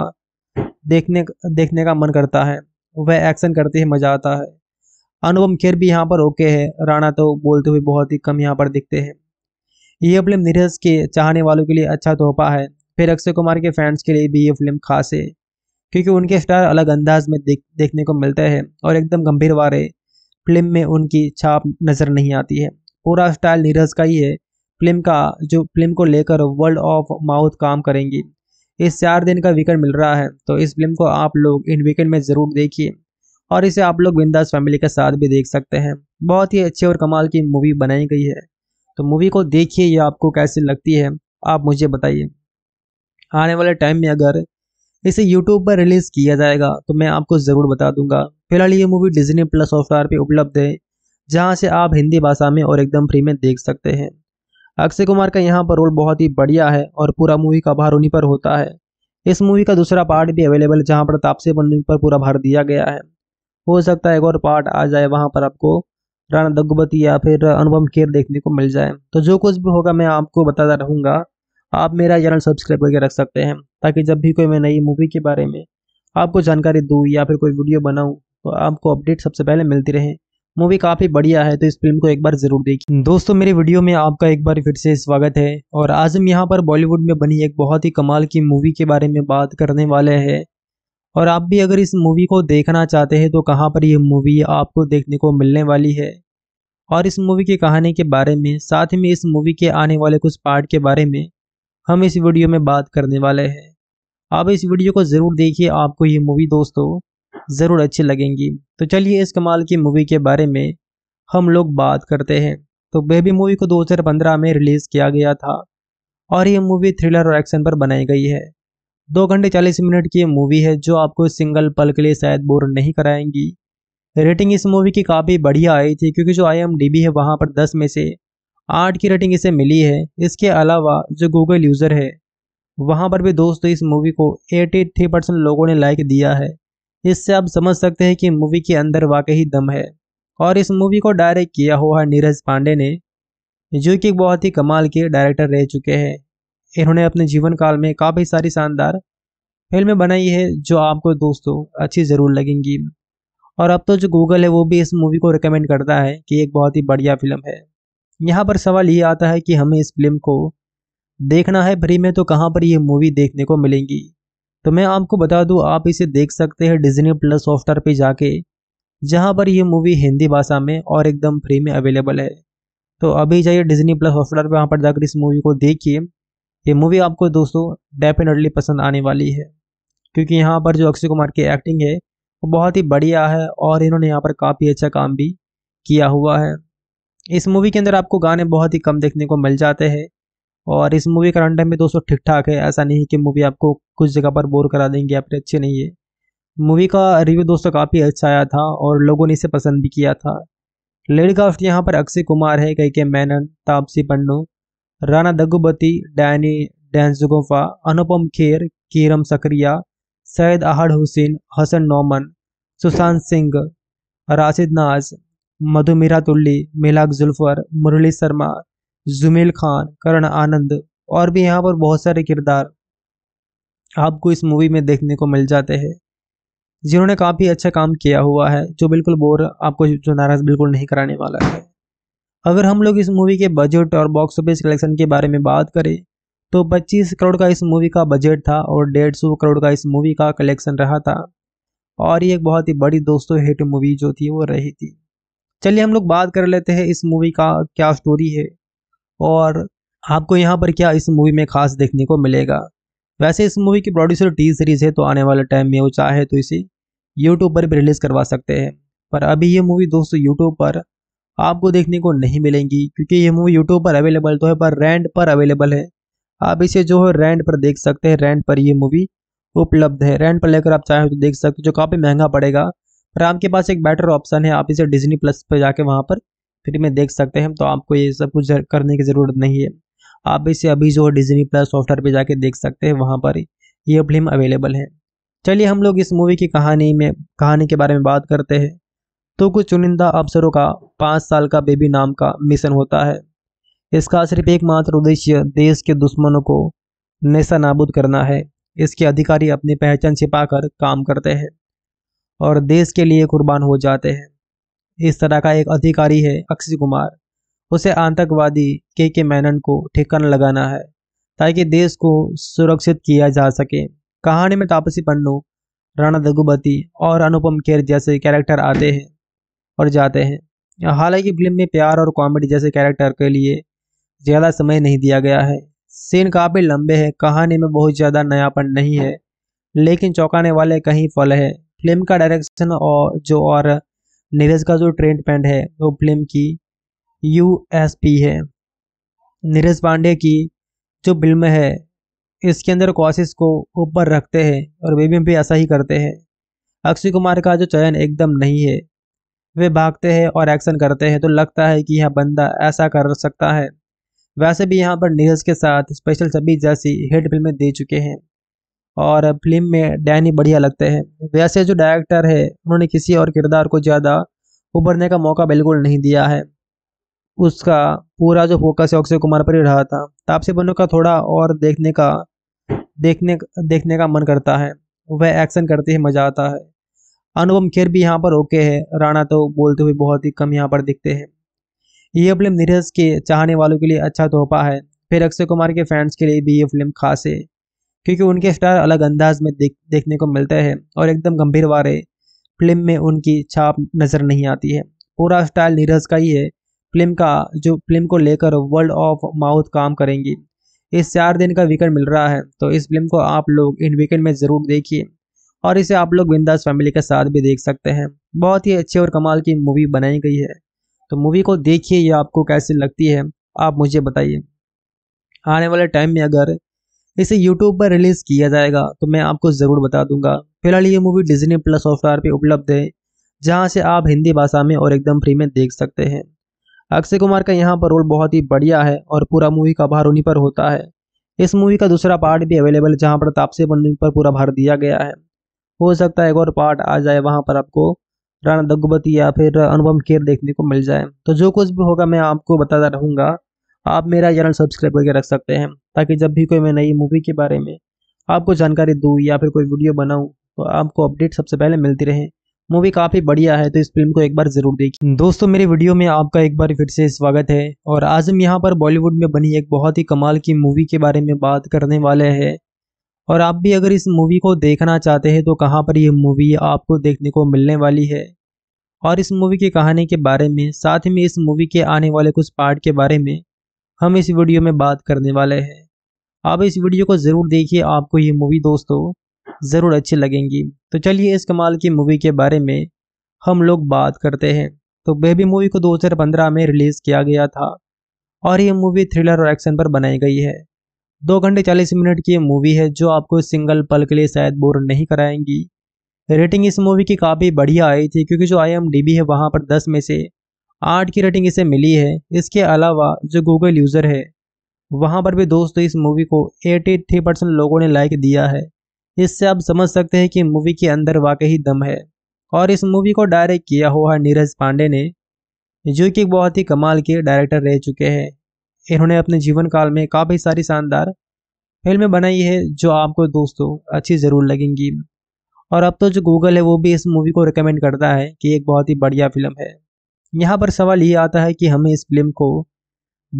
देखने देखने का मन करता है वह एक्शन करते ही मज़ा आता है अनुपम खेर भी यहाँ पर ओके है राणा तो बोलते हुए बहुत ही कम यहाँ पर दिखते हैं यह फिल्म नीरज के चाहने वालों के लिए अच्छा तोहफा है फिर अक्षय कुमार के फैंस के लिए भी ये फिल्म खास है क्योंकि उनके स्टार अलग अंदाज में देख देखने को मिलते हैं और एकदम गंभीर वाले फिल्म में उनकी छाप नज़र नहीं आती है पूरा स्टाइल नीरज का ही है फिल्म का जो फिल्म को लेकर वर्ल्ड ऑफ माउथ काम करेंगी इस चार दिन का वीकेंड मिल रहा है तो इस फिल्म को आप लोग इन वीकेंड में ज़रूर देखिए और इसे आप लोग बिंदास फैमिली के साथ भी देख सकते हैं बहुत ही अच्छी और कमाल की मूवी बनाई गई है तो मूवी को देखिए यह आपको कैसी लगती है आप मुझे बताइए आने वाले टाइम में अगर इसे यूट्यूब पर रिलीज़ किया जाएगा तो मैं आपको ज़रूर बता दूंगा फिलहाल ये मूवी डिजनी प्लस हॉटस्टार पर उपलब्ध है जहाँ से आप हिंदी भाषा में और एकदम फ्री में देख सकते हैं अक्षय कुमार का यहाँ पर रोल बहुत ही बढ़िया है और पूरा मूवी का भार उन्हीं पर होता है इस मूवी का दूसरा पार्ट भी अवेलेबल जहाँ पर तापसी पन्नू पर पूरा भार दिया गया है हो सकता है एक और पार्ट आ जाए वहाँ पर आपको राणा दग्गुबती या फिर अनुपम खेर देखने को मिल जाए तो जो कुछ भी होगा मैं आपको बताता रहूँगा आप मेरा चैनल सब्सक्राइब करके रख सकते हैं ताकि जब भी कोई मैं नई मूवी के बारे में आपको जानकारी दूँ या फिर कोई वीडियो बनाऊँ तो आपको अपडेट सबसे पहले मिलती रहे मूवी काफ़ी बढ़िया है तो इस फिल्म को एक बार ज़रूर देखिए दोस्तों मेरे वीडियो में आपका एक बार फिर से स्वागत है और आज हम यहाँ पर बॉलीवुड में बनी एक बहुत ही कमाल की मूवी के बारे में बात करने वाले हैं और आप भी अगर इस मूवी को देखना चाहते हैं तो कहाँ पर यह मूवी आपको देखने को मिलने वाली है और इस मूवी की कहानी के बारे में साथ ही में इस मूवी के आने वाले कुछ पार्ट के बारे में हम इस वीडियो में बात करने वाले हैं आप इस वीडियो को ज़रूर देखिए आपको ये मूवी दोस्तों ज़रूर अच्छी लगेंगी तो चलिए इस कमाल की मूवी के बारे में हम लोग बात करते हैं तो बेबी मूवी को 2015 में रिलीज़ किया गया था और ये मूवी थ्रिलर और एक्शन पर बनाई गई है दो घंटे चालीस मिनट की ये मूवी है जो आपको सिंगल पल के लिए शायद बोर नहीं कराएंगी रेटिंग इस मूवी की काफ़ी बढ़िया आई थी क्योंकि जो आई है वहाँ पर दस में से आठ की रेटिंग इसे मिली है इसके अलावा जो गूगल यूज़र है वहाँ पर भी दोस्तों इस मूवी को 83 परसेंट लोगों ने लाइक दिया है इससे आप समझ सकते हैं कि मूवी के अंदर वाकई दम है और इस मूवी को डायरेक्ट किया हुआ नीरज पांडे ने जो कि बहुत ही कमाल के डायरेक्टर रह चुके हैं इन्होंने अपने जीवन काल में काफ़ी सारी शानदार फिल्में बनाई है जो आपको दोस्तों अच्छी ज़रूर लगेंगी और अब तो जो गूगल है वो भी इस मूवी को रिकमेंड करता है कि एक बहुत ही बढ़िया फिल्म है यहाँ पर सवाल ये आता है कि हमें इस फिल्म को देखना है फ्री में तो कहाँ पर ये मूवी देखने को मिलेंगी तो मैं आपको बता दूँ आप इसे देख सकते हैं डिजनी प्लस सॉफ्टवेयर पे जाके जहाँ पर ये मूवी हिंदी भाषा में और एकदम फ्री में अवेलेबल है तो अभी जाइए डिजनी प्लस सॉफ्टवेयर पर वहाँ पर जाकर इस मूवी को देखिए ये मूवी आपको दोस्तों डेफिनेटली पसंद आने वाली है क्योंकि यहाँ पर जो अक्षय कुमार की एक्टिंग है वो बहुत ही बढ़िया है और इन्होंने यहाँ पर काफ़ी अच्छा काम भी किया हुआ है इस मूवी के अंदर आपको गाने बहुत ही कम देखने को मिल जाते हैं और इस मूवी का रन भी दोस्तों ठीक ठाक है ऐसा नहीं कि मूवी आपको कुछ जगह पर बोर करा देंगे आपने अच्छे अच्छी नहीं है मूवी का रिव्यू दोस्तों काफ़ी अच्छा आया था और लोगों ने इसे पसंद भी किया था लेडी काफ्ट यहाँ पर अक्षय कुमार है कई के मैनन तापसी पन्नू राना दग्गुबती डैनी डैंसगोफा अनुपम खेर कीरम सक्रिया सैयद आहड हुसैन हसन नोमन सुशांत सिंह राशिद नाज मधुमीरा तुल्ली मिलाक जुल्फर मुरली शर्मा जुमेल खान करण आनंद और भी यहाँ पर बहुत सारे किरदार आपको इस मूवी में देखने को मिल जाते हैं जिन्होंने काफ़ी अच्छा काम किया हुआ है जो बिल्कुल बोर आपको जो नाराज़ बिल्कुल नहीं कराने वाला है अगर हम लोग इस मूवी के बजट और बॉक्स ऑफिस कलेक्शन के बारे में बात करें तो 25 करोड़ का इस मूवी का बजट था और डेढ़ सौ करोड़ का इस मूवी का कलेक्शन रहा था और ये एक बहुत ही बड़ी दोस्तों हिट मूवी जो थी वो रही थी चलिए हम लोग बात कर लेते हैं इस मूवी का क्या स्टोरी है और आपको यहाँ पर क्या इस मूवी में खास देखने को मिलेगा वैसे इस मूवी की प्रोड्यूसर टी सीरीज़ है तो आने वाले टाइम में वो चाहे तो इसे यूट्यूब पर भी रिलीज़ करवा सकते हैं पर अभी ये मूवी दोस्तों यूट्यूब पर आपको देखने को नहीं मिलेंगी क्योंकि ये मूवी यूट्यूब पर अवेलेबल तो है पर रेंट पर अवेलेबल है आप इसे जो है रेंट पर देख सकते हैं रेंट पर ये मूवी उपलब्ध है रेंट पर लेकर आप चाहे तो देख सकते हो जो काफ़ी महंगा पड़ेगा पर आपके पास एक बेटर ऑप्शन है आप इसे डिजनी प्लस पर जाके वहाँ पर फ्री में देख सकते हैं तो आपको ये सब कुछ करने की ज़रूरत नहीं है आप इसे अभी जो डिजनी प्लस सॉफ्टवेयर पर जाके देख सकते हैं वहाँ पर ये फिल्म अवेलेबल है चलिए हम लोग इस मूवी की कहानी में कहानी के बारे में बात करते हैं तो कुछ चुनिंदा अफसरों का पाँच साल का बेबी नाम का मिशन होता है इसका सिर्फ एकमात्र उद्देश्य देश के दुश्मनों को नशा नाबूद करना है इसके अधिकारी अपनी पहचान छिपाकर काम करते हैं और देश के लिए कुर्बान हो जाते हैं इस तरह का एक अधिकारी है अक्षय कुमार उसे आतंकवादी के के मैनन को ठिकन लगाना है ताकि देश को सुरक्षित किया जा सके कहानी में तापसी पन्नू राणा दगुबती और अनुपम खेर जैसे कैरेक्टर आते हैं और जाते हैं हालांकि फिल्म में प्यार और कॉमेडी जैसे कैरेक्टर के लिए ज़्यादा समय नहीं दिया गया है सीन काफ़ी लंबे हैं कहानी में बहुत ज़्यादा नयापन नहीं है लेकिन चौंकाने वाले कहीं फल है फिल्म का डायरेक्शन और जो और नीरज का जो ट्रेंड पैंट है वो फिल्म की यू है नीरज पांडे की जो फिल्म है इसके अंदर कोशिश को ऊपर रखते हैं और वे भी ऐसा ही करते हैं अक्षय कुमार का जो चयन एकदम नहीं है वे भागते हैं और एक्शन करते हैं तो लगता है कि यह बंदा ऐसा कर सकता है वैसे भी यहाँ पर नीरज के साथ स्पेशल सभी जैसी हिट फिल्में दे चुके हैं और फिल्म में डैनी बढ़िया लगते हैं वैसे जो डायरेक्टर है उन्होंने किसी और किरदार को ज़्यादा उभरने का मौका बिल्कुल नहीं दिया है उसका पूरा जो फोकस है अक्षय कुमार पर ही रहा था तापसी बनो का थोड़ा और देखने का देखने देखने का मन करता है वह एक्शन करते ही मज़ा आता है अनुपम खेर भी यहाँ पर ओके है राणा तो बोलते हुए बहुत ही कम यहाँ पर दिखते हैं यह फिल्म नीरज के चाहने वालों के लिए अच्छा तोहफा है फिर अक्षय कुमार के फैंस के लिए भी ये फिल्म खास है क्योंकि उनके स्टार अलग अंदाज में देख देखने को मिलता है और एकदम गंभीर वारे फिल्म में उनकी छाप नज़र नहीं आती है पूरा स्टाइल नीरज का ही है फिल्म का जो फिल्म को लेकर वर्ल्ड ऑफ माउथ काम करेंगी इस चार दिन का वीकेंड मिल रहा है तो इस फिल्म को आप लोग इन वीकेंड में ज़रूर देखिए और इसे आप लोग बिंदास फैमिली के साथ भी देख सकते हैं बहुत ही अच्छी और कमाल की मूवी बनाई गई है तो मूवी को देखिए ये आपको कैसी लगती है आप मुझे बताइए आने वाले टाइम में अगर इसे यूट्यूब पर रिलीज़ किया जाएगा तो मैं आपको ज़रूर बता दूंगा फिलहाल ये मूवी डिजनी प्लस सॉफ्टवेयर पर उपलब्ध है जहाँ से आप हिंदी भाषा में और एकदम फ्री में देख सकते हैं अक्षय कुमार का यहाँ पर रोल बहुत ही बढ़िया है और पूरा मूवी का भार उन्हीं पर होता है इस मूवी का दूसरा पार्ट भी अवेलेबल है जहाँ पर तापसी पन्नू पर पूरा भार दिया गया है हो सकता है एक और पार्ट आ जाए वहाँ पर आपको राणा दग्गुबती या फिर अनुपम खेर देखने को मिल जाए तो जो कुछ भी होगा मैं आपको बताता रहूँगा आप मेरा चैनल सब्सक्राइब करके रख सकते हैं ताकि जब भी कोई मैं नई मूवी के बारे में आपको जानकारी दूँ या फिर कोई वीडियो बनाऊँ तो आपको अपडेट सबसे पहले मिलती रहे मूवी काफ़ी बढ़िया है तो इस फिल्म को एक बार ज़रूर देखिए दोस्तों मेरे वीडियो में आपका एक बार फिर से स्वागत है और आज हम यहाँ पर बॉलीवुड में बनी एक बहुत ही कमाल की मूवी के बारे में बात करने वाले हैं और आप भी अगर इस मूवी को देखना चाहते हैं तो कहाँ पर यह मूवी आपको देखने को मिलने वाली है और इस मूवी की कहानी के बारे में साथ ही में इस मूवी के आने वाले कुछ पार्ट के बारे में हम इस वीडियो में बात करने वाले हैं आप इस वीडियो को ज़रूर देखिए आपको ये मूवी दोस्तों ज़रूर अच्छी लगेंगी तो चलिए इस कमाल की मूवी के बारे में हम लोग बात करते हैं तो बेबी मूवी को 2015 में रिलीज़ किया गया था और ये मूवी थ्रिलर और एक्शन पर बनाई गई है दो घंटे चालीस मिनट की ये मूवी है जो आपको सिंगल पल के लिए शायद बोर नहीं कराएंगी रेटिंग इस मूवी की काफ़ी बढ़िया आई थी क्योंकि जो आई है वहाँ पर दस में से आठ की रेटिंग इसे मिली है इसके अलावा जो गूगल यूज़र है वहाँ पर भी दोस्तों इस मूवी को 83 परसेंट लोगों ने लाइक दिया है इससे आप समझ सकते हैं कि मूवी के अंदर वाकई दम है और इस मूवी को डायरेक्ट किया हुआ है नीरज पांडे ने जो कि बहुत ही कमाल के डायरेक्टर रह चुके हैं इन्होंने अपने जीवन काल में काफ़ी सारी शानदार फिल्में बनाई है जो आपको दोस्तों अच्छी ज़रूर लगेंगी और अब तो जो गूगल है वो भी इस मूवी को रिकमेंड करता है कि एक बहुत ही बढ़िया फिल्म है यहाँ पर सवाल ये आता है कि हमें इस फिल्म को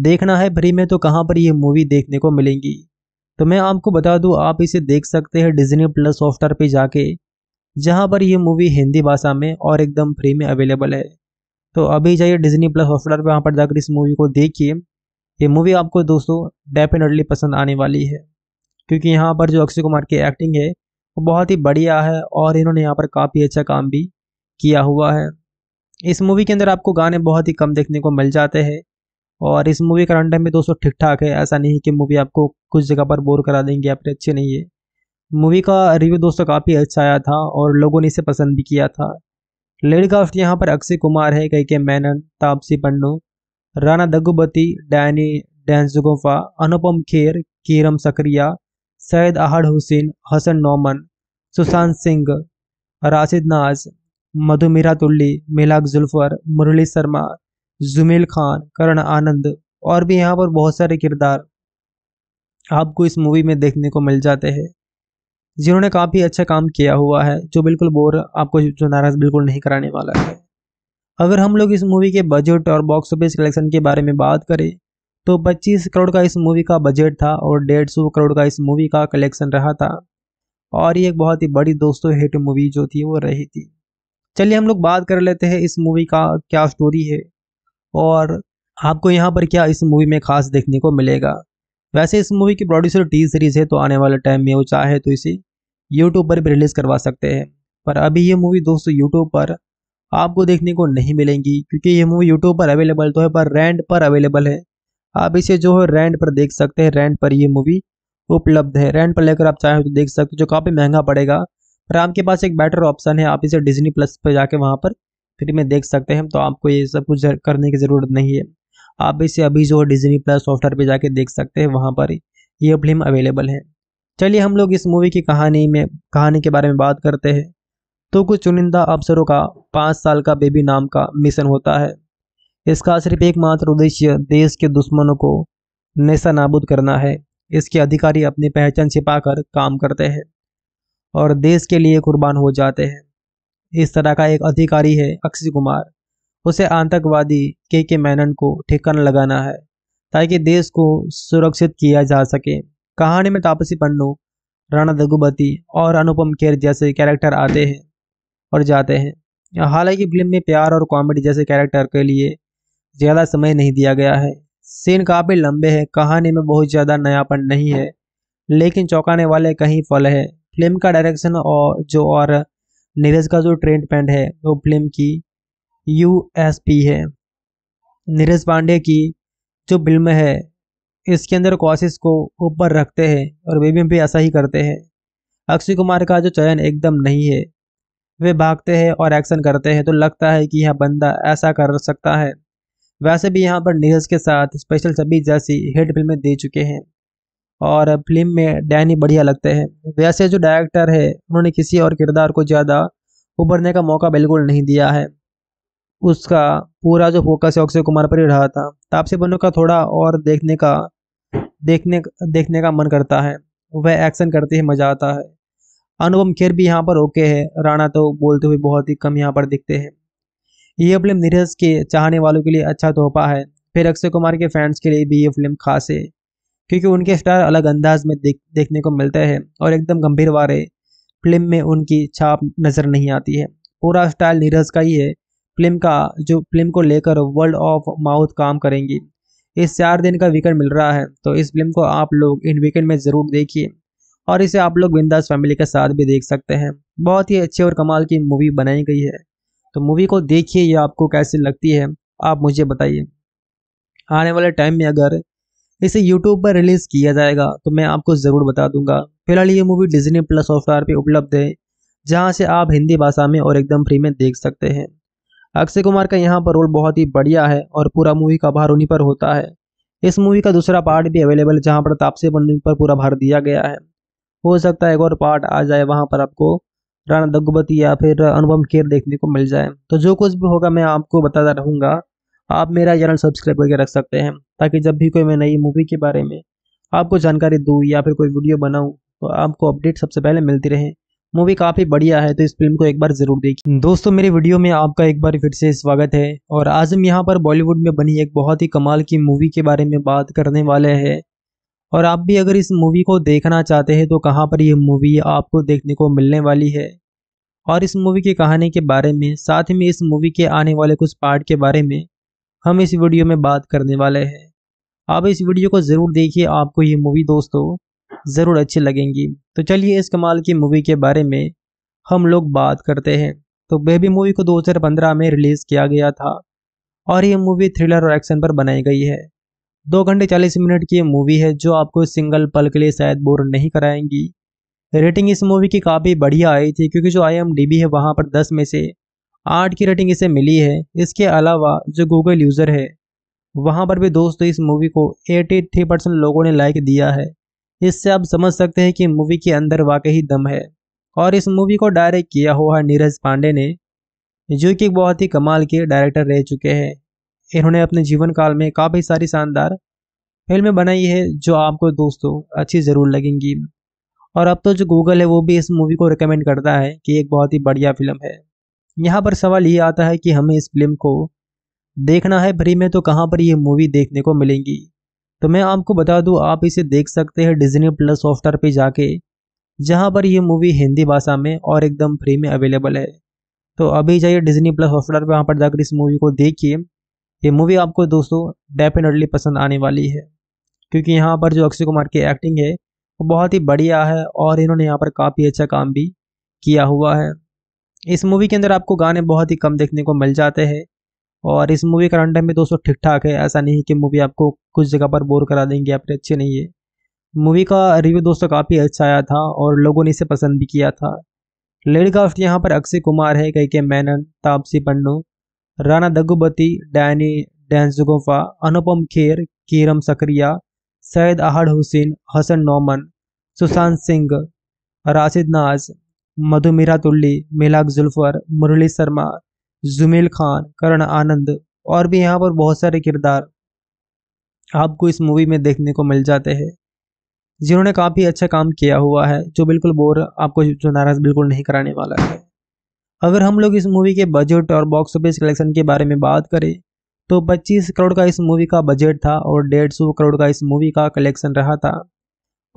देखना है फ्री में तो कहाँ पर यह मूवी देखने को मिलेंगी तो मैं आपको बता दूँ आप इसे देख सकते हैं डिजनी प्लस सॉफ्टवेयर पर जाके जहाँ पर यह मूवी हिंदी भाषा में और एकदम फ्री में अवेलेबल है तो अभी जाइए डिजनी प्लस सॉफ्टवेयर पर वहाँ पर जाकर इस मूवी को देखिए ये मूवी आपको दोस्तों डेफिनेटली पसंद आने वाली है क्योंकि यहाँ पर जो अक्षय कुमार की एक्टिंग है वो बहुत ही बढ़िया है और इन्होंने यहाँ पर काफ़ी अच्छा काम भी किया हुआ है इस मूवी के अंदर आपको गाने बहुत ही कम देखने को मिल जाते हैं और इस मूवी का रन में भी दोस्तों ठीक ठाक है ऐसा नहीं कि मूवी आपको कुछ जगह पर बोर करा देंगे आपने अच्छे अच्छी नहीं है मूवी का रिव्यू दोस्तों काफ़ी अच्छा आया था और लोगों ने इसे पसंद भी किया था लेडी कास्ट यहाँ पर अक्षय कुमार है कई के मैनन तापसी पन्नू राना दग्गुबती डैनी डैंस अनुपम खेर कीरम सक्रिया सैयद आहड हुसैन हसन नोमन सुशांत सिंह राशिद नाज मधुमीरा तुल्ली मिलाक जुल्फर मुरली शर्मा जुमेल खान करण आनंद और भी यहाँ पर बहुत सारे किरदार आपको इस मूवी में देखने को मिल जाते हैं जिन्होंने काफ़ी अच्छा काम किया हुआ है जो बिल्कुल बोर आपको जो नाराज़ बिल्कुल नहीं कराने वाला है अगर हम लोग इस मूवी के बजट और बॉक्स ऑफिस कलेक्शन के बारे में बात करें तो 25 करोड़ का इस मूवी का बजट था और डेढ़ सौ करोड़ का इस मूवी का कलेक्शन रहा था और ये एक बहुत ही बड़ी दोस्तों हिट मूवी जो थी वो रही थी चलिए हम लोग बात कर लेते हैं इस मूवी का क्या स्टोरी है और आपको यहाँ पर क्या इस मूवी में खास देखने को मिलेगा वैसे इस मूवी की प्रोड्यूसर टी सीरीज़ है तो आने वाले टाइम में वो चाहे तो इसे यूट्यूब पर भी रिलीज़ करवा सकते हैं पर अभी ये मूवी दोस्तों यूट्यूब पर आपको देखने को नहीं मिलेंगी क्योंकि ये मूवी यूट्यूब पर अवेलेबल तो है पर रेंट पर अवेलेबल है आप इसे जो है रेंट पर देख सकते हैं रेंट पर ये मूवी उपलब्ध है रेंट पर लेकर आप चाहें तो देख सकते हो जो काफ़ी महंगा पड़ेगा राम आपके पास एक बेटर ऑप्शन है आप इसे डिजनी प्लस पर जाके वहाँ पर फ्री में देख सकते हैं तो आपको ये सब कुछ करने की ज़रूरत नहीं है आप इसे अभी जो डिजनी प्लस सॉफ्टवेयर पर जाके देख सकते हैं वहाँ पर ये फिल्म अवेलेबल है चलिए हम लोग इस मूवी की कहानी में कहानी के बारे में बात करते हैं तो कुछ चुनिंदा अफसरों का पाँच साल का बेबी नाम का मिशन होता है इसका सिर्फ एकमात्र उद्देश्य देश के दुश्मनों को नशा नाबूद करना है इसके अधिकारी अपनी पहचान छिपाकर काम करते हैं और देश के लिए कुर्बान हो जाते हैं इस तरह का एक अधिकारी है अक्षय कुमार उसे आतंकवादी के के मैनन को ठिकाना लगाना है ताकि देश को सुरक्षित किया जा सके कहानी में तापसी पन्नू राणा दगुबती और अनुपम खेर जैसे कैरेक्टर आते हैं और जाते हैं हालांकि फिल्म में प्यार और कॉमेडी जैसे कैरेक्टर के लिए ज़्यादा समय नहीं दिया गया है सीन काफ़ी लंबे हैं कहानी में बहुत ज़्यादा नयापन नहीं है लेकिन चौंकाने वाले कहीं फल हैं फिल्म का डायरेक्शन और जो और नीरज का जो ट्रेंड पैंट है वो फिल्म की यू एस पी है नीरज पांडे की जो फिल्म है इसके अंदर कोशिश को ऊपर रखते हैं और वे भी, भी ऐसा ही करते हैं अक्षय कुमार का जो चयन एकदम नहीं है वे भागते हैं और एक्शन करते हैं तो लगता है कि यह बंदा ऐसा कर सकता है वैसे भी यहाँ पर नीरज के साथ स्पेशल सभी जैसी हिट फिल्में दे चुके हैं और फिल्म में डैनी बढ़िया लगते हैं वैसे जो डायरेक्टर है उन्होंने किसी और किरदार को ज़्यादा उभरने का मौका बिल्कुल नहीं दिया है उसका पूरा जो फोकस है अक्षय कुमार पर ही रहा था तापसी तो बन्नू का थोड़ा और देखने का देखने देखने का मन करता है वह एक्शन करते ही मज़ा आता है अनुपम खेर भी यहाँ पर ओके है राणा तो बोलते हुए बहुत ही कम यहाँ पर दिखते हैं यह फिल्म नीरज के चाहने वालों के लिए अच्छा तोहफा है फिर अक्षय कुमार के फैंस के लिए भी ये फिल्म खास है क्योंकि उनके स्टार अलग अंदाज में देख देखने को मिलते हैं और एकदम गंभीर वारे फिल्म में उनकी छाप नज़र नहीं आती है पूरा स्टाइल नीरज का ही है फिल्म का जो फिल्म को लेकर वर्ल्ड ऑफ माउथ काम करेंगी इस चार दिन का वीकेंड मिल रहा है तो इस फिल्म को आप लोग इन वीकेंड में ज़रूर देखिए और इसे आप लोग बिंदास फैमिली के साथ भी देख सकते हैं बहुत ही अच्छे और कमाल की मूवी बनाई गई है तो मूवी को देखिए ये आपको कैसी लगती है आप मुझे बताइए आने वाले टाइम में अगर इसे यूट्यूब पर रिलीज किया जाएगा तो मैं आपको ज़रूर बता दूंगा फिलहाल ये मूवी डिजनी प्लस सॉफ्टवेयर पर उपलब्ध है जहाँ से आप हिंदी भाषा में और एकदम फ्री में देख सकते हैं अक्षय कुमार का यहाँ पर रोल बहुत ही बढ़िया है और पूरा मूवी का भार उन्हीं पर होता है इस मूवी का दूसरा पार्ट भी अवेलेबल है जहाँ पर तापसे पन्नू पर पूरा भार दिया गया है हो सकता है एक और पार्ट आ जाए वहाँ पर आपको राणा दग्गुबती या फिर अनुपम खेर देखने को मिल जाए तो जो कुछ भी होगा मैं आपको बताता रहूँगा आप मेरा चैनल सब्सक्राइब करके रख सकते हैं ताकि जब भी कोई मैं नई मूवी के बारे में आपको जानकारी दूँ या फिर कोई वीडियो बनाऊँ तो आपको अपडेट सबसे पहले मिलती रहे मूवी काफ़ी बढ़िया है तो इस फिल्म को एक बार ज़रूर देखिए दोस्तों मेरे वीडियो में आपका एक बार फिर से स्वागत है और आज हम यहाँ पर बॉलीवुड में बनी एक बहुत ही कमाल की मूवी के बारे में बात करने वाले हैं और आप भी अगर इस मूवी को देखना चाहते हैं तो कहाँ पर यह मूवी आपको देखने को मिलने वाली है और इस मूवी की कहानी के बारे में साथ ही में इस मूवी के आने वाले कुछ पार्ट के बारे में हम इस वीडियो में बात करने वाले हैं आप इस वीडियो को ज़रूर देखिए आपको ये मूवी दोस्तों ज़रूर अच्छी लगेंगी तो चलिए इस कमाल की मूवी के बारे में हम लोग बात करते हैं तो बेबी मूवी को 2015 में रिलीज़ किया गया था और ये मूवी थ्रिलर और एक्शन पर बनाई गई है दो घंटे चालीस मिनट की ये मूवी है जो आपको सिंगल पल के लिए शायद बोर नहीं कराएंगी रेटिंग इस मूवी की काफ़ी बढ़िया आई थी क्योंकि जो आई है वहाँ पर दस में से आठ की रेटिंग इसे मिली है इसके अलावा जो गूगल यूज़र है वहाँ पर भी दोस्तों इस मूवी को 83 परसेंट लोगों ने लाइक दिया है इससे आप समझ सकते हैं कि मूवी के अंदर वाकई दम है और इस मूवी को डायरेक्ट किया हुआ है नीरज पांडे ने जो कि बहुत ही कमाल के डायरेक्टर रह चुके हैं इन्होंने अपने जीवन काल में काफ़ी सारी शानदार फिल्में बनाई है जो आपको दोस्तों अच्छी ज़रूर लगेंगी और अब तो जो गूगल है वो भी इस मूवी को रिकमेंड करता है कि एक बहुत ही बढ़िया फिल्म है यहाँ पर सवाल ये आता है कि हमें इस फिल्म को देखना है फ्री में तो कहाँ पर ये मूवी देखने को मिलेंगी तो मैं आपको बता दूँ आप इसे देख सकते हैं डिजनी प्लस सॉफ्टवेयर पर जाके जहाँ पर यह मूवी हिंदी भाषा में और एकदम फ्री में अवेलेबल है तो अभी जाइए डिजनी प्लस हॉस्टलर पर वहाँ पर जाकर इस मूवी को देखिए ये मूवी आपको दोस्तों डेफिनेटली पसंद आने वाली है क्योंकि यहाँ पर जो अक्षय कुमार की एक्टिंग है वो बहुत ही बढ़िया है और इन्होंने यहाँ पर काफ़ी अच्छा काम भी किया हुआ है इस मूवी के अंदर आपको गाने बहुत ही कम देखने को मिल जाते हैं और इस मूवी का रन टाइम भी दोस्तों ठीक ठाक है ऐसा नहीं कि मूवी आपको कुछ जगह पर बोर करा देंगे या फिर अच्छी नहीं है मूवी का रिव्यू दोस्तों काफ़ी अच्छा आया था और लोगों ने इसे पसंद भी किया था लेडी कास्ट यहाँ पर अक्षय कुमार है कई के मैनन तापसी पन्नू राना दग्गुबती डैनी डैंसुगोफा अनुपम खेर कीरम सकरिया सैद आहड हुसैन हसन नोमन सुशांत सिंह राशिद नाज मधुमीरा तुल्ली मिलाक जुल्फर मुरली शर्मा जुमेल खान करण आनंद और भी यहाँ पर बहुत सारे किरदार आपको इस मूवी में देखने को मिल जाते हैं जिन्होंने काफ़ी अच्छा काम किया हुआ है जो बिल्कुल बोर आपको जो नाराज बिल्कुल नहीं कराने वाला है अगर हम लोग इस मूवी के बजट और बॉक्स ऑफिस कलेक्शन के बारे में बात करें तो 25 करोड़ का इस मूवी का बजट था और डेढ़ सौ करोड़ का इस मूवी का कलेक्शन रहा था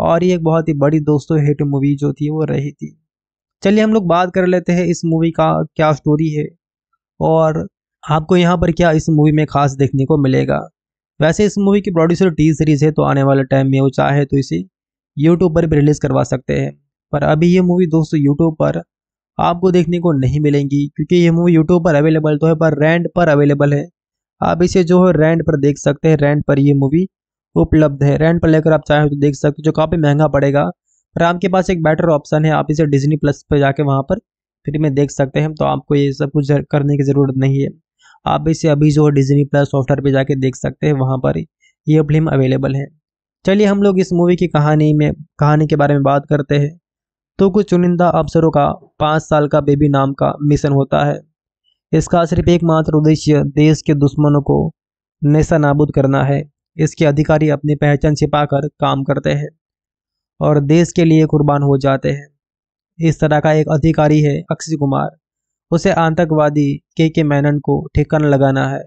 और ये एक बहुत ही बड़ी दोस्तों हिट मूवी जो थी वो रही थी चलिए हम लोग बात कर लेते हैं इस मूवी का क्या स्टोरी है और आपको यहाँ पर क्या इस मूवी में खास देखने को मिलेगा वैसे इस मूवी की प्रोड्यूसर टी सीरीज़ है तो आने वाले टाइम में वो चाहे तो इसे यूट्यूब पर भी रिलीज़ करवा सकते हैं पर अभी ये मूवी दोस्तों यूट्यूब पर आपको देखने को नहीं मिलेंगी क्योंकि ये मूवी यूट्यूब पर अवेलेबल तो है पर रेंट पर अवेलेबल है आप इसे जो है रेंट पर देख सकते हैं रेंट पर ये मूवी उपलब्ध है रेंट पर लेकर आप चाहे तो देख सकते हो जो काफ़ी महंगा पड़ेगा राम आपके पास एक बेटर ऑप्शन है आप इसे डिजनी प्लस पर जाके वहाँ पर फ्री में देख सकते हैं तो आपको ये सब कुछ करने की ज़रूरत नहीं है आप इसे अभी जो डिजनी प्लस सॉफ्टवेयर पर जाके देख सकते हैं वहाँ पर ये फिल्म अवेलेबल है चलिए हम लोग इस मूवी की कहानी में कहानी के बारे में बात करते हैं तो कुछ चुनिंदा अफसरों का पाँच साल का बेबी नाम का मिशन होता है इसका सिर्फ एकमात्र उद्देश्य देश के दुश्मनों को नशा नाबूद करना है इसके अधिकारी अपनी पहचान छिपाकर काम करते हैं और देश के लिए कुर्बान हो जाते हैं इस तरह का एक अधिकारी है अक्षय कुमार उसे आतंकवादी के के मैनन को ठिकाना लगाना है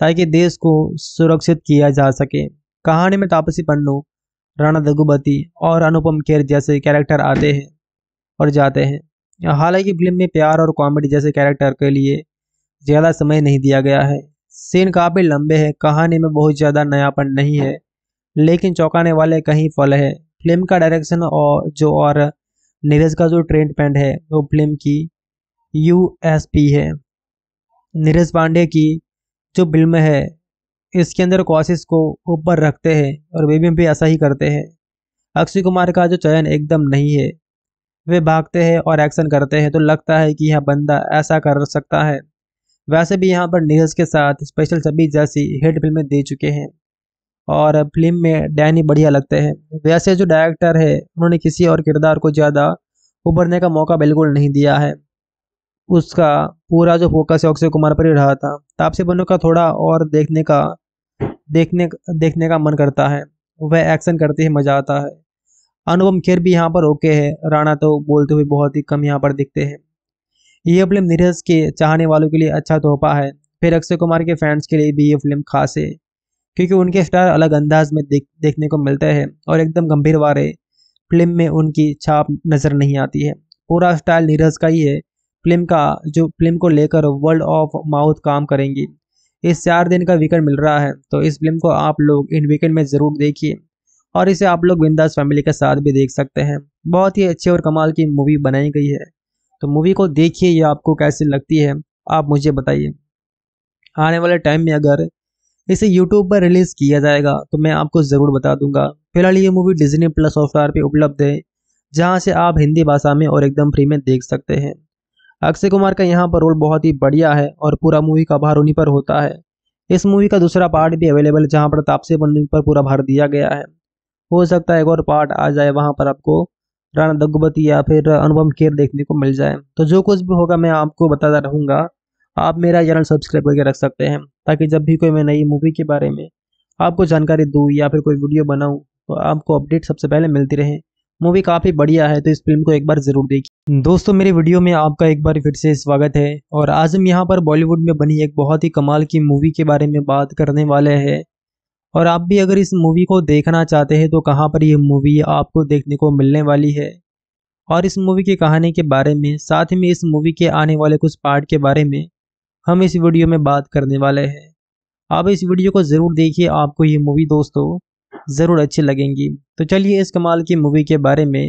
ताकि देश को सुरक्षित किया जा सके कहानी में तापसी पन्नू राणा दगुबती और अनुपम खेर जैसे कैरेक्टर आते हैं और जाते हैं हालांकि फिल्म में प्यार और कॉमेडी जैसे कैरेक्टर के लिए ज़्यादा समय नहीं दिया गया है सीन काफ़ी लंबे हैं कहानी में बहुत ज़्यादा नयापन नहीं है लेकिन चौंकाने वाले कहीं फल है फिल्म का डायरेक्शन और जो और नीरज का जो ट्रेंड पैंट है वो फिल्म की यू एस पी है नीरज पांडे की जो फिल्म है इसके अंदर कोशिश को ऊपर रखते हैं और वे भी ऐसा ही करते हैं अक्षय कुमार का जो चयन एकदम नहीं है वे भागते हैं और एक्शन करते हैं तो लगता है कि यह बंदा ऐसा कर सकता है वैसे भी यहाँ पर नीरज के साथ स्पेशल सभी जैसी हिट फिल्में दे चुके हैं और फिल्म में डैनी बढ़िया लगते हैं वैसे जो डायरेक्टर है उन्होंने किसी और किरदार को ज़्यादा उभरने का मौका बिल्कुल नहीं दिया है उसका पूरा जो फोकस है अक्षय कुमार पर ही रहा था तापसी बनो का थोड़ा और देखने का देखने देखने का मन करता है वह एक्शन करते ही मज़ा आता है अनुपम खेर भी यहाँ पर ओके है राणा तो बोलते हुए बहुत ही कम यहाँ पर दिखते हैं यह फिल्म नीरज के चाहने वालों के लिए अच्छा तोहफा है फिर अक्षय कुमार के फैंस के लिए भी ये फिल्म खास है क्योंकि उनके स्टार अलग अंदाज में देख देखने को मिलते हैं और एकदम गंभीर वारे फिल्म में उनकी छाप नज़र नहीं आती है पूरा स्टाइल नीरज का ही है फिल्म का जो फिल्म को लेकर वर्ल्ड ऑफ माउथ काम करेंगी इस चार दिन का वीकेंड मिल रहा है तो इस फिल्म को आप लोग इन वीकेंड में ज़रूर देखिए और इसे आप लोग बिंदास फैमिली के साथ भी देख सकते हैं बहुत ही अच्छी और कमाल की मूवी बनाई गई है तो मूवी को देखिए यह आपको कैसी लगती है आप मुझे बताइए आने वाले टाइम में अगर इसे यूट्यूब पर रिलीज़ किया जाएगा तो मैं आपको ज़रूर बता दूंगा फिलहाल ये मूवी डिजनी प्लस सॉफ्टवेयर पर उपलब्ध है जहाँ से आप हिंदी भाषा में और एकदम फ्री में देख सकते हैं अक्षय कुमार का यहाँ पर रोल बहुत ही बढ़िया है और पूरा मूवी का भार उन्हीं पर होता है इस मूवी का दूसरा पार्ट भी अवेलेबल जहाँ पर तापसी पन्नू पर पूरा भार दिया गया है हो सकता है एक और पार्ट आ जाए वहाँ पर आपको राणा दग्गुबती या फिर अनुपम खेर देखने को मिल जाए तो जो कुछ भी होगा मैं आपको बताता रहूँगा आप मेरा चैनल सब्सक्राइब करके रख सकते हैं ताकि जब भी कोई मैं नई मूवी के बारे में आपको जानकारी दूँ या फिर कोई वीडियो बनाऊँ तो आपको अपडेट सबसे पहले मिलती रहे मूवी काफ़ी बढ़िया है तो इस फिल्म को एक बार ज़रूर देखिए दोस्तों मेरे वीडियो में आपका एक बार फिर से स्वागत है और आज हम यहाँ पर बॉलीवुड में बनी एक बहुत ही कमाल की मूवी के बारे में बात करने वाले हैं और आप भी अगर इस मूवी को देखना चाहते हैं तो कहाँ पर यह मूवी आपको देखने को मिलने वाली है और इस मूवी की कहानी के बारे में साथ ही में इस मूवी के आने वाले कुछ पार्ट के बारे में हम इस वीडियो में बात करने वाले हैं आप इस वीडियो को ज़रूर देखिए आपको ये मूवी दोस्तों ज़रूर अच्छी लगेंगी तो चलिए इस कमाल की मूवी के बारे में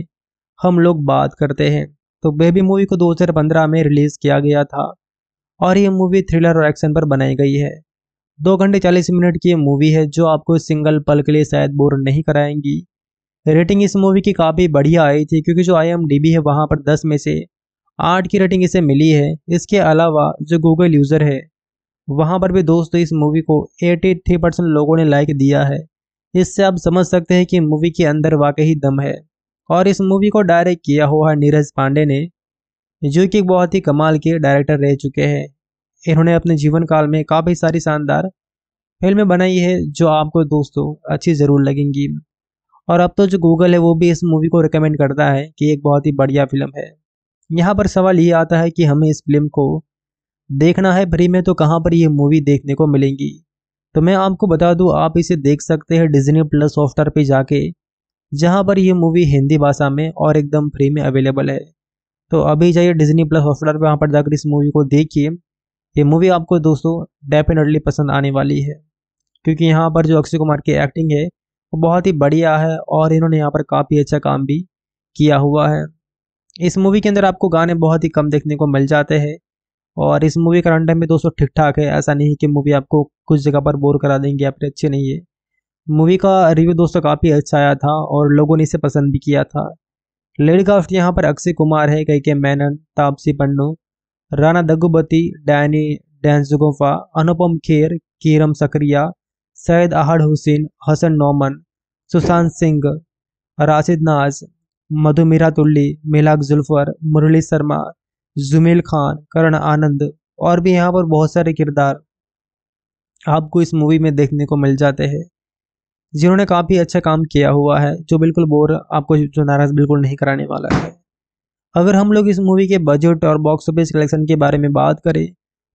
हम लोग बात करते हैं तो बेबी मूवी को 2015 में रिलीज़ किया गया था और ये मूवी थ्रिलर और एक्शन पर बनाई गई है दो घंटे चालीस मिनट की मूवी है जो आपको सिंगल पल के लिए शायद बोर नहीं कराएंगी रेटिंग इस मूवी की काफ़ी बढ़िया आई थी क्योंकि जो आई है वहाँ पर दस में से आठ की रेटिंग इसे मिली है इसके अलावा जो गूगल यूज़र है वहाँ पर भी दोस्तों इस मूवी को 83 परसेंट लोगों ने लाइक दिया है इससे आप समझ सकते हैं कि मूवी के अंदर वाकई दम है और इस मूवी को डायरेक्ट किया हुआ है नीरज पांडे ने जो कि बहुत ही कमाल के डायरेक्टर रह चुके हैं इन्होंने अपने जीवन काल में काफ़ी सारी शानदार फिल्में बनाई है जो आपको दोस्तों अच्छी ज़रूर लगेंगी और अब तो जो गूगल है वो भी इस मूवी को रिकमेंड करता है कि एक बहुत ही बढ़िया फिल्म है यहाँ पर सवाल ये आता है कि हमें इस फिल्म को देखना है फ्री में तो कहाँ पर यह मूवी देखने को मिलेंगी तो मैं आपको बता दूँ आप इसे देख सकते हैं डिजनी प्लस सॉफ्टवेयर पर जाके जहाँ पर यह मूवी हिंदी भाषा में और एकदम फ्री में अवेलेबल है तो अभी जाइए डिजनी प्लस हॉस्टलर पर वहाँ पर जाकर इस मूवी को देखिए ये मूवी आपको दोस्तों डेफिनेटली पसंद आने वाली है क्योंकि यहाँ पर जो अक्षय कुमार की एक्टिंग है वो बहुत ही बढ़िया है और इन्होंने यहाँ पर काफ़ी अच्छा काम भी किया हुआ है इस मूवी के अंदर आपको गाने बहुत ही कम देखने को मिल जाते हैं और इस मूवी का रन टाइम भी दोस्तों ठीक ठाक है ऐसा नहीं कि मूवी आपको कुछ जगह पर बोर करा देंगे या फिर अच्छी नहीं है मूवी का रिव्यू दोस्तों काफ़ी अच्छा आया था और लोगों ने इसे पसंद भी किया था लेडी कास्ट यहाँ पर अक्षय कुमार है कई के मैनन तापसी पन्नू राना दग्गुबती डैनी डैंसुगोफा अनुपम खेर कीरम सक्रिया सैयद आहड हुसैन हसन नोमन सुशांत सिंह राशिद नाज मधुमीरा तुल्ली मिलाक जुल्फर मुरली शर्मा जुमेल खान करण आनंद और भी यहाँ पर बहुत सारे किरदार आपको इस मूवी में देखने को मिल जाते हैं जिन्होंने काफ़ी अच्छा काम किया हुआ है जो बिल्कुल बोर आपको जो नाराज बिल्कुल नहीं कराने वाला है अगर हम लोग इस मूवी के बजट और बॉक्स ऑफिस कलेक्शन के बारे में बात करें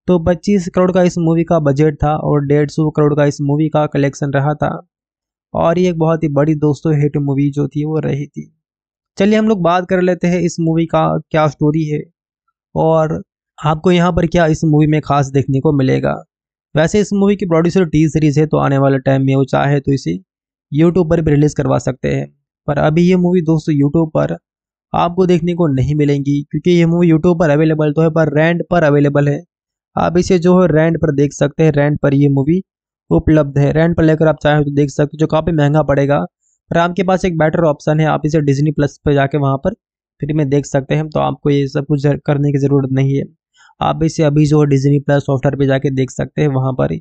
तो 25 करोड़ का इस मूवी का बजट था और डेढ़ सौ करोड़ का इस मूवी का कलेक्शन रहा था और ये एक बहुत ही बड़ी दोस्तों हिट मूवी जो थी वो रही थी चलिए हम लोग बात कर लेते हैं इस मूवी का क्या स्टोरी है और आपको यहाँ पर क्या इस मूवी में खास देखने को मिलेगा वैसे इस मूवी की प्रोड्यूसर टी सीरीज है तो आने वाले टाइम में वो चाहे तो इसे यूट्यूब पर भी रिलीज़ करवा सकते हैं पर अभी ये मूवी दोस्तों यूट्यूब पर आपको देखने को नहीं मिलेंगी क्योंकि ये मूवी यूट्यूब पर अवेलेबल तो है पर रेंट पर अवेलेबल है आप इसे जो है रेंट पर देख सकते हैं रेंट पर ये मूवी उपलब्ध है रेंट पर लेकर आप चाहें तो देख सकते हो जो काफ़ी महंगा पड़ेगा राम आपके पास एक बेटर ऑप्शन है आप इसे डिजनी प्लस पर जाके वहाँ पर फ्री में देख सकते हैं तो आपको ये सब कुछ करने की ज़रूरत नहीं है आप इसे अभी जो डिजनी प्लस सॉफ्टवेयर पर जाके देख सकते हैं वहाँ पर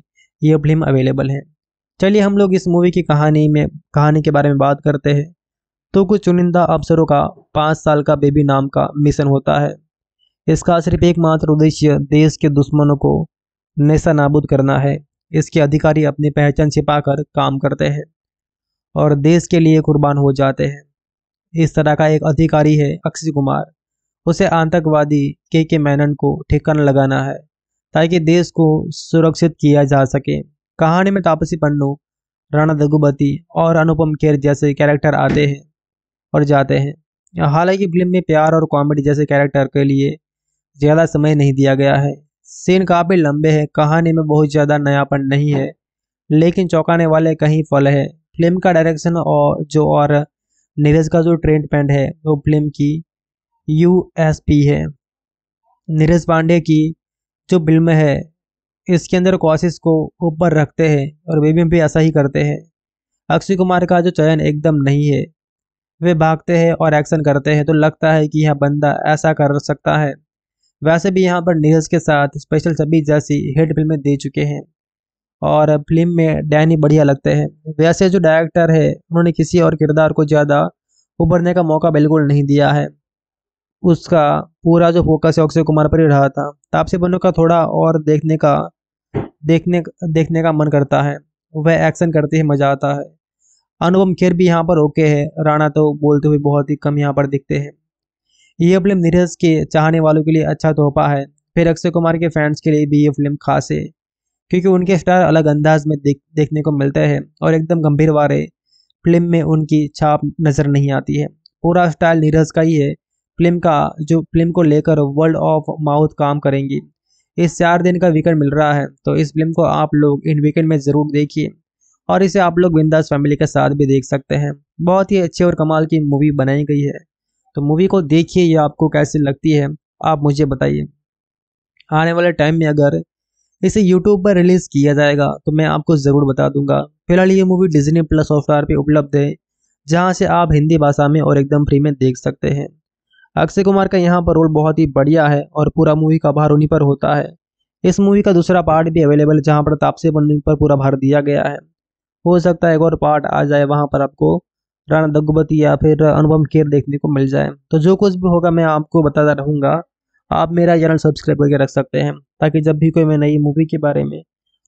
ये फिल्म अवेलेबल है चलिए हम लोग इस मूवी की कहानी में कहानी के बारे में बात करते हैं तो कुछ चुनिंदा अफसरों का पाँच साल का बेबी नाम का मिशन होता है इसका सिर्फ एकमात्र उद्देश्य देश के दुश्मनों को नशा नाबूद करना है इसके अधिकारी अपनी पहचान छिपाकर काम करते हैं और देश के लिए कुर्बान हो जाते हैं इस तरह का एक अधिकारी है अक्षय कुमार उसे आतंकवादी के के मैनन को ठिकाना लगाना है ताकि देश को सुरक्षित किया जा सके कहानी में तापसी पन्नू राणा दगुबती और अनुपम खेर जैसे कैरेक्टर आते हैं और जाते हैं हालांकि फिल्म में प्यार और कॉमेडी जैसे कैरेक्टर के लिए ज़्यादा समय नहीं दिया गया है सीन काफ़ी लंबे हैं कहानी में बहुत ज़्यादा नयापन नहीं है लेकिन चौंकाने वाले कहीं फल है फिल्म का डायरेक्शन और जो और नीरज का जो ट्रेंड पैंट है वो फिल्म की यू है नीरज पांडे की जो फिल्म है इसके अंदर कोशिश को ऊपर रखते हैं और वे भी ऐसा ही करते हैं अक्षय कुमार का जो चयन एकदम नहीं है वे भागते हैं और एक्शन करते हैं तो लगता है कि यह बंदा ऐसा कर सकता है वैसे भी यहाँ पर नीरज के साथ स्पेशल सभी जैसी हिट फिल्में दे चुके हैं और फिल्म में डैनी बढ़िया लगते हैं वैसे जो डायरेक्टर है उन्होंने किसी और किरदार को ज़्यादा उभरने का मौका बिल्कुल नहीं दिया है उसका पूरा जो फोकस है अक्षय कुमार पर ही रहा था तापसी बनो का थोड़ा और देखने का देखने देखने का मन करता है वह एक्शन करते ही मज़ा आता है अनुपम खेर भी यहाँ पर ओके है राणा तो बोलते हुए बहुत ही कम यहाँ पर दिखते हैं यह फिल्म नीरज के चाहने वालों के लिए अच्छा तोहफा है फिर अक्षय कुमार के फैंस के लिए भी ये फिल्म खास है क्योंकि उनके स्टार अलग अंदाज में देख देखने को मिलते हैं और एकदम गंभीर वारे फिल्म में उनकी छाप नज़र नहीं आती है पूरा स्टाइल नीरज का ही है फिल्म का जो फिल्म को लेकर वर्ल्ड ऑफ माउथ काम करेंगी इस चार दिन का वीकेंड मिल रहा है तो इस फिल्म को आप लोग इन वीकेंड में ज़रूर देखिए और इसे आप लोग बिंदास फैमिली के साथ भी देख सकते हैं बहुत ही अच्छी और कमाल की मूवी बनाई गई है तो मूवी को देखिए ये आपको कैसी लगती है आप मुझे बताइए आने वाले टाइम में अगर इसे यूट्यूब पर रिलीज किया जाएगा तो मैं आपको ज़रूर बता दूंगा फिलहाल ये मूवी डिजनी प्लस सॉफ्टवेयर पर उपलब्ध है जहाँ से आप हिंदी भाषा में और एकदम फ्री में देख सकते हैं अक्षय कुमार का यहाँ पर रोल बहुत ही बढ़िया है और पूरा मूवी का भार उन्हीं पर होता है इस मूवी का दूसरा पार्ट भी अवेलेबल है जहाँ पर तापसी पन्नू पर पूरा भार दिया गया है हो सकता है एक और पार्ट आ जाए वहाँ पर आपको राणा दग्गुबती या फिर अनुपम खेर देखने को मिल जाए तो जो कुछ भी होगा मैं आपको बताता रहूँगा आप मेरा चैनल सब्सक्राइब करके रख सकते हैं ताकि जब भी कोई मैं नई मूवी के बारे में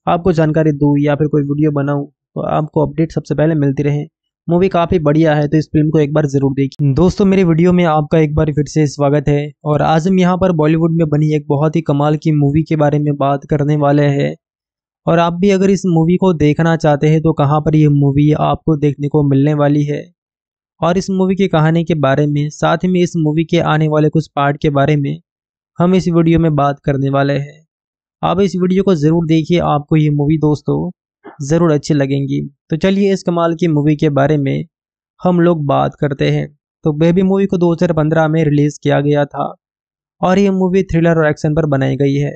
आपको जानकारी दूँ या फिर कोई वीडियो बनाऊँ तो आपको अपडेट सबसे पहले मिलती रहे मूवी काफ़ी बढ़िया है तो इस फिल्म को एक बार ज़रूर देखिए दोस्तों मेरे वीडियो में आपका एक बार फिर से स्वागत है और आज हम यहाँ पर बॉलीवुड में बनी एक बहुत ही कमाल की मूवी के बारे में बात करने वाले हैं और आप भी अगर इस मूवी को देखना चाहते हैं तो कहाँ पर यह मूवी आपको देखने को मिलने वाली है और इस मूवी की कहानी के बारे में साथ ही में इस मूवी के आने वाले कुछ पार्ट के बारे में हम इस वीडियो में बात करने वाले हैं आप इस वीडियो को ज़रूर देखिए आपको ये मूवी दोस्तों ज़रूर अच्छी लगेंगी तो चलिए इस कमाल की मूवी के बारे में हम लोग बात करते हैं तो बेबी मूवी को 2015 में रिलीज़ किया गया था और ये मूवी थ्रिलर और एक्शन पर बनाई गई है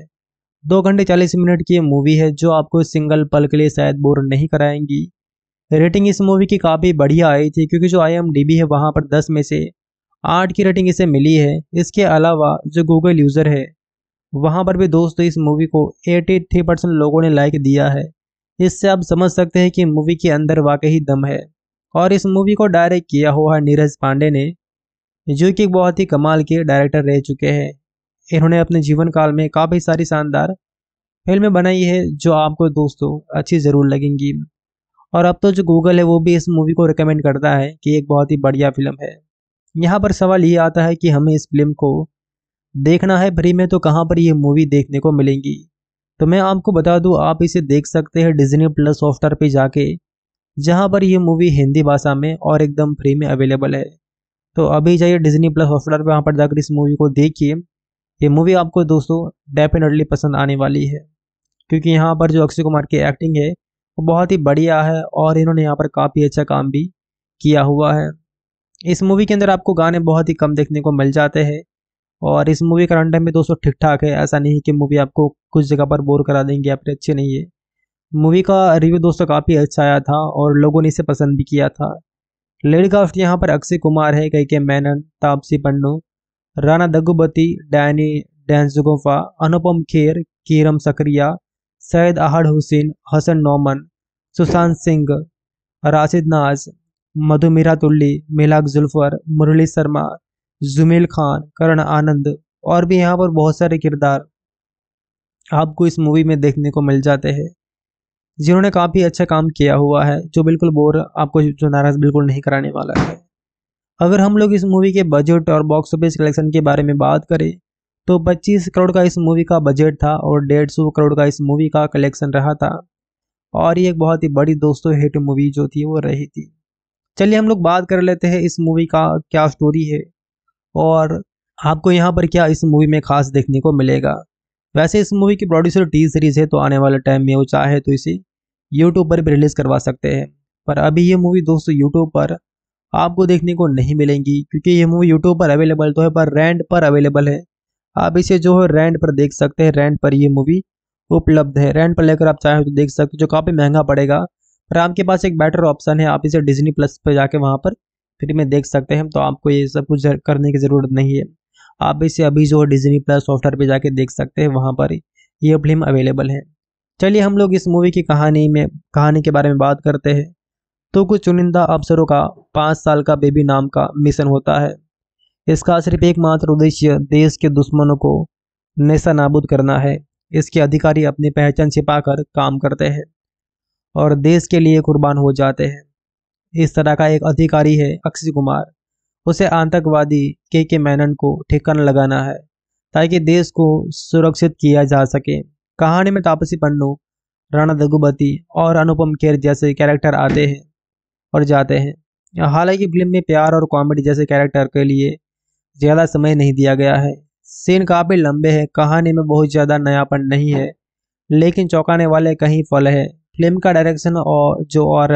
दो घंटे चालीस मिनट की मूवी है जो आपको सिंगल पल के लिए शायद बोर नहीं कराएंगी रेटिंग इस मूवी की काफ़ी बढ़िया आई थी क्योंकि जो आई है वहाँ पर दस में से आठ की रेटिंग इसे मिली है इसके अलावा जो गूगल यूज़र है वहाँ पर भी दोस्तों इस मूवी को 83 परसेंट लोगों ने लाइक दिया है इससे आप समझ सकते हैं कि मूवी के अंदर वाकई दम है और इस मूवी को डायरेक्ट किया हुआ है नीरज पांडे ने जो कि बहुत ही कमाल के डायरेक्टर रह चुके हैं इन्होंने अपने जीवन काल में काफ़ी सारी शानदार फिल्में बनाई है जो आपको दोस्तों अच्छी ज़रूर लगेंगी और अब तो जो गूगल है वो भी इस मूवी को रिकमेंड करता है कि एक बहुत ही बढ़िया फिल्म है यहाँ पर सवाल ये आता है कि हमें इस फिल्म को देखना है फ्री में तो कहाँ पर ये मूवी देखने को मिलेंगी तो मैं आपको बता दूँ आप इसे देख सकते हैं डिजनी प्लस सॉफ्टवेयर पर जाके जहाँ पर ये मूवी हिंदी भाषा में और एकदम फ्री में अवेलेबल है तो अभी जाइए डिजनी प्लस हॉटस्टार पर वहाँ पर जाकर इस मूवी को देखिए ये मूवी आपको दोस्तों डेफिनेटली पसंद आने वाली है क्योंकि यहाँ पर जो अक्षय कुमार की एक्टिंग है वो बहुत ही बढ़िया है और इन्होंने यहाँ पर काफ़ी अच्छा काम भी किया हुआ है इस मूवी के अंदर आपको गाने बहुत ही कम देखने को मिल जाते हैं और इस मूवी का रन टाइम भी दोस्तों ठीक ठाक है ऐसा नहीं कि मूवी आपको कुछ जगह पर बोर करा देंगे या फिर अच्छी नहीं है मूवी का रिव्यू दोस्तों काफ़ी अच्छा आया था और लोगों ने इसे पसंद भी किया था लेडी कास्ट यहाँ पर अक्षय कुमार है कई के मैनन तापसी पन्नू राना दग्गुबती डैनी डैंसुगोफा अनुपम खेर कीरम सक्रिया सैद आहड हुसैन हसन नोमन सुशांत सिंह राशिद नाज मधुमीरा तुल्ली मिलाक जुल्फर मुरली शर्मा जुमेल खान करण आनंद और भी यहाँ पर बहुत सारे किरदार आपको इस मूवी में देखने को मिल जाते हैं जिन्होंने काफ़ी अच्छा काम किया हुआ है जो बिल्कुल बोर आपको जो नाराज़ बिल्कुल नहीं कराने वाला है अगर हम लोग इस मूवी के बजट और बॉक्स ऑफिस कलेक्शन के बारे में बात करें तो 25 करोड़ का इस मूवी का बजट था और डेढ़ सौ करोड़ का इस मूवी का कलेक्शन रहा था और ये एक बहुत ही बड़ी दोस्तों हिट मूवी जो थी वो रही थी चलिए हम लोग बात कर लेते हैं इस मूवी का क्या स्टोरी है और आपको यहाँ पर क्या इस मूवी में खास देखने को मिलेगा वैसे इस मूवी की प्रोड्यूसर टी सीरीज़ है तो आने वाले टाइम में वो चाहे तो इसे यूट्यूब पर भी रिलीज़ करवा सकते हैं पर अभी ये मूवी दोस्तों यूट्यूब पर आपको देखने को नहीं मिलेंगी क्योंकि ये मूवी यूट्यूब पर अवेलेबल तो है पर रेंट पर अवेलेबल है आप इसे जो है रेंट पर देख सकते हैं रेंट पर ये मूवी उपलब्ध है रेंट पर लेकर आप चाहे तो देख सकते हो जो काफ़ी महंगा पड़ेगा पर आपके पास एक बेटर ऑप्शन है आप इसे डिजनी प्लस पर जाके वहाँ पर फ्री में देख सकते हैं तो आपको ये सब कुछ करने की ज़रूरत नहीं है आप इसे अभी जो डिजनी प्लस सॉफ्टवेयर पर जाके देख सकते हैं वहाँ पर ये फिल्म अवेलेबल है चलिए हम लोग इस मूवी की कहानी में कहानी के बारे में बात करते हैं तो कुछ चुनिंदा अफसरों का पाँच साल का बेबी नाम का मिशन होता है इसका सिर्फ एकमात्र उद्देश्य देश के दुश्मनों को नशा नाबूद करना है इसके अधिकारी अपनी पहचान छिपाकर काम करते हैं और देश के लिए कुर्बान हो जाते हैं इस तरह का एक अधिकारी है अक्षय कुमार उसे आतंकवादी के के मैनन को ठिकाना लगाना है ताकि देश को सुरक्षित किया जा सके कहानी में तापसी पन्नू राणा दगुबती और अनुपम खेर जैसे कैरेक्टर आते हैं और जाते हैं हालांकि फिल्म में प्यार और कॉमेडी जैसे कैरेक्टर के लिए ज़्यादा समय नहीं दिया गया है सीन काफ़ी लंबे हैं कहानी में बहुत ज़्यादा नयापन नहीं है लेकिन चौंकाने वाले कहीं फल है फिल्म का डायरेक्शन और जो और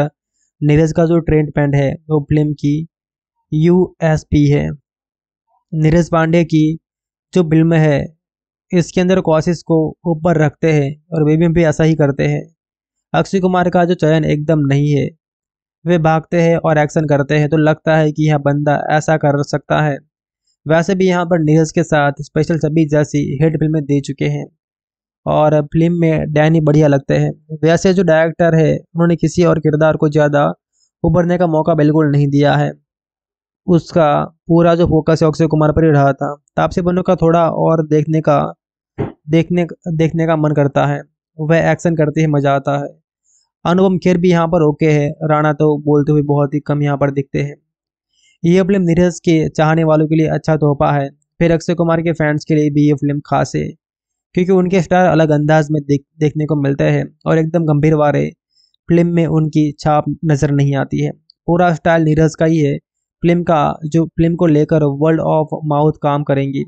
नीरज का जो ट्रेंड पैंट है वो फिल्म की पी है नीरज पांडे की जो फिल्म है इसके अंदर कोशिश को ऊपर रखते हैं और वे भी ऐसा ही करते हैं अक्षय कुमार का जो चयन एकदम नहीं है वे भागते हैं और एक्शन करते हैं तो लगता है कि यह बंदा ऐसा कर सकता है वैसे भी यहाँ पर नीरज के साथ स्पेशल सभी जैसी हिट फिल्में दे चुके हैं और फिल्म में डैनी बढ़िया लगते हैं वैसे जो डायरेक्टर है उन्होंने किसी और किरदार को ज़्यादा उभरने का मौका बिल्कुल नहीं दिया है उसका पूरा जो फोकस है अक्षय कुमार पर ही रहा था तापसी पन्नू का थोड़ा और देखने का देखने देखने का मन करता है वह एक्शन करते ही मज़ा आता है अनुपम खेर भी यहाँ पर ओके है राणा तो बोलते हुए बहुत ही कम यहाँ पर दिखते हैं यह फिल्म नीरज के चाहने वालों के लिए अच्छा तोहफा है फिर अक्षय कुमार के फैंस के लिए भी ये फिल्म खास है क्योंकि उनके स्टार अलग अंदाज में देख देखने को मिलते हैं और एकदम गंभीर वाले फिल्म में उनकी छाप नज़र नहीं आती है पूरा स्टाइल नीरज का ही है फिल्म का जो फिल्म को लेकर वर्ल्ड ऑफ माउथ काम करेंगी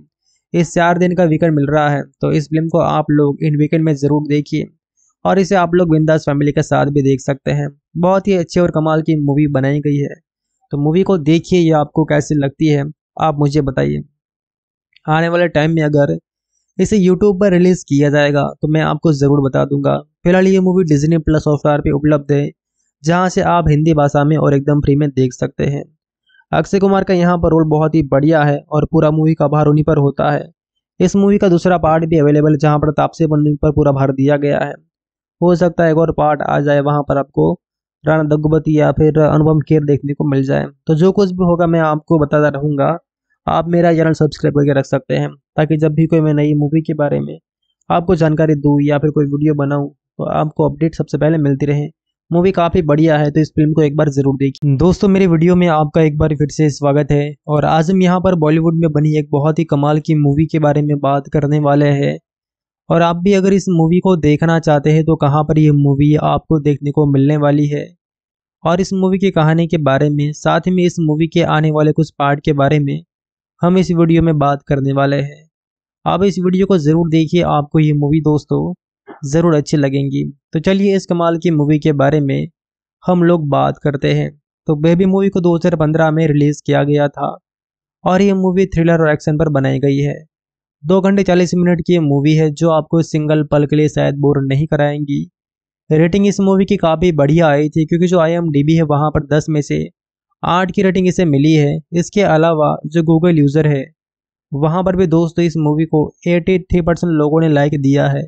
इस चार दिन का वीकेंड मिल रहा है तो इस फिल्म को आप लोग इन वीकेंड में ज़रूर देखिए और इसे आप लोग बिंदास फैमिली के साथ भी देख सकते हैं बहुत ही अच्छी और कमाल की मूवी बनाई गई है तो मूवी को देखिए यह आपको कैसी लगती है आप मुझे बताइए आने वाले टाइम में अगर इसे यूट्यूब पर रिलीज़ किया जाएगा तो मैं आपको ज़रूर बता दूंगा फिलहाल ये मूवी डिजनी प्लस सॉफ्टवेयर पर उपलब्ध है जहाँ से आप हिंदी भाषा में और एकदम फ्री में देख सकते हैं अक्षय कुमार का यहाँ पर रोल बहुत ही बढ़िया है और पूरा मूवी का भार उन्हीं पर होता है इस मूवी का दूसरा पार्ट भी अवेलेबल जहाँ पर तापसी पन्नू पर पूरा भार दिया गया है हो सकता है एक और पार्ट आ जाए वहाँ पर आपको राणा दग्गुबती या फिर अनुपम खेर देखने को मिल जाए तो जो कुछ भी होगा मैं आपको बताता रहूँगा आप मेरा चैनल सब्सक्राइब करके रख सकते हैं ताकि जब भी कोई मैं नई मूवी के बारे में आपको जानकारी दूँ या फिर कोई वीडियो बनाऊँ तो आपको अपडेट सबसे पहले मिलती रहे मूवी काफ़ी बढ़िया है तो इस फिल्म को एक बार ज़रूर देखिए दोस्तों मेरे वीडियो में आपका एक बार फिर से स्वागत है और आज हम यहाँ पर बॉलीवुड में बनी एक बहुत ही कमाल की मूवी के बारे में बात करने वाले हैं और आप भी अगर इस मूवी को देखना चाहते हैं तो कहाँ पर यह मूवी आपको देखने को मिलने वाली है और इस मूवी की कहानी के बारे में साथ ही में इस मूवी के आने वाले कुछ पार्ट के बारे में हम इस वीडियो में बात करने वाले हैं आप इस वीडियो को ज़रूर देखिए आपको ये मूवी दोस्तों ज़रूर अच्छी लगेंगी तो चलिए इस कमाल की मूवी के बारे में हम लोग बात करते हैं तो बेबी मूवी को 2015 में रिलीज़ किया गया था और ये मूवी थ्रिलर और एक्शन पर बनाई गई है दो घंटे चालीस मिनट की ये मूवी है जो आपको सिंगल पल के लिए शायद बोर नहीं कराएंगी रेटिंग इस मूवी की काफ़ी बढ़िया आई थी क्योंकि जो आई है वहाँ पर दस में से आठ की रेटिंग इसे मिली है इसके अलावा जो गूगल यूज़र है वहाँ पर भी दोस्तों इस मूवी को 83 परसेंट लोगों ने लाइक दिया है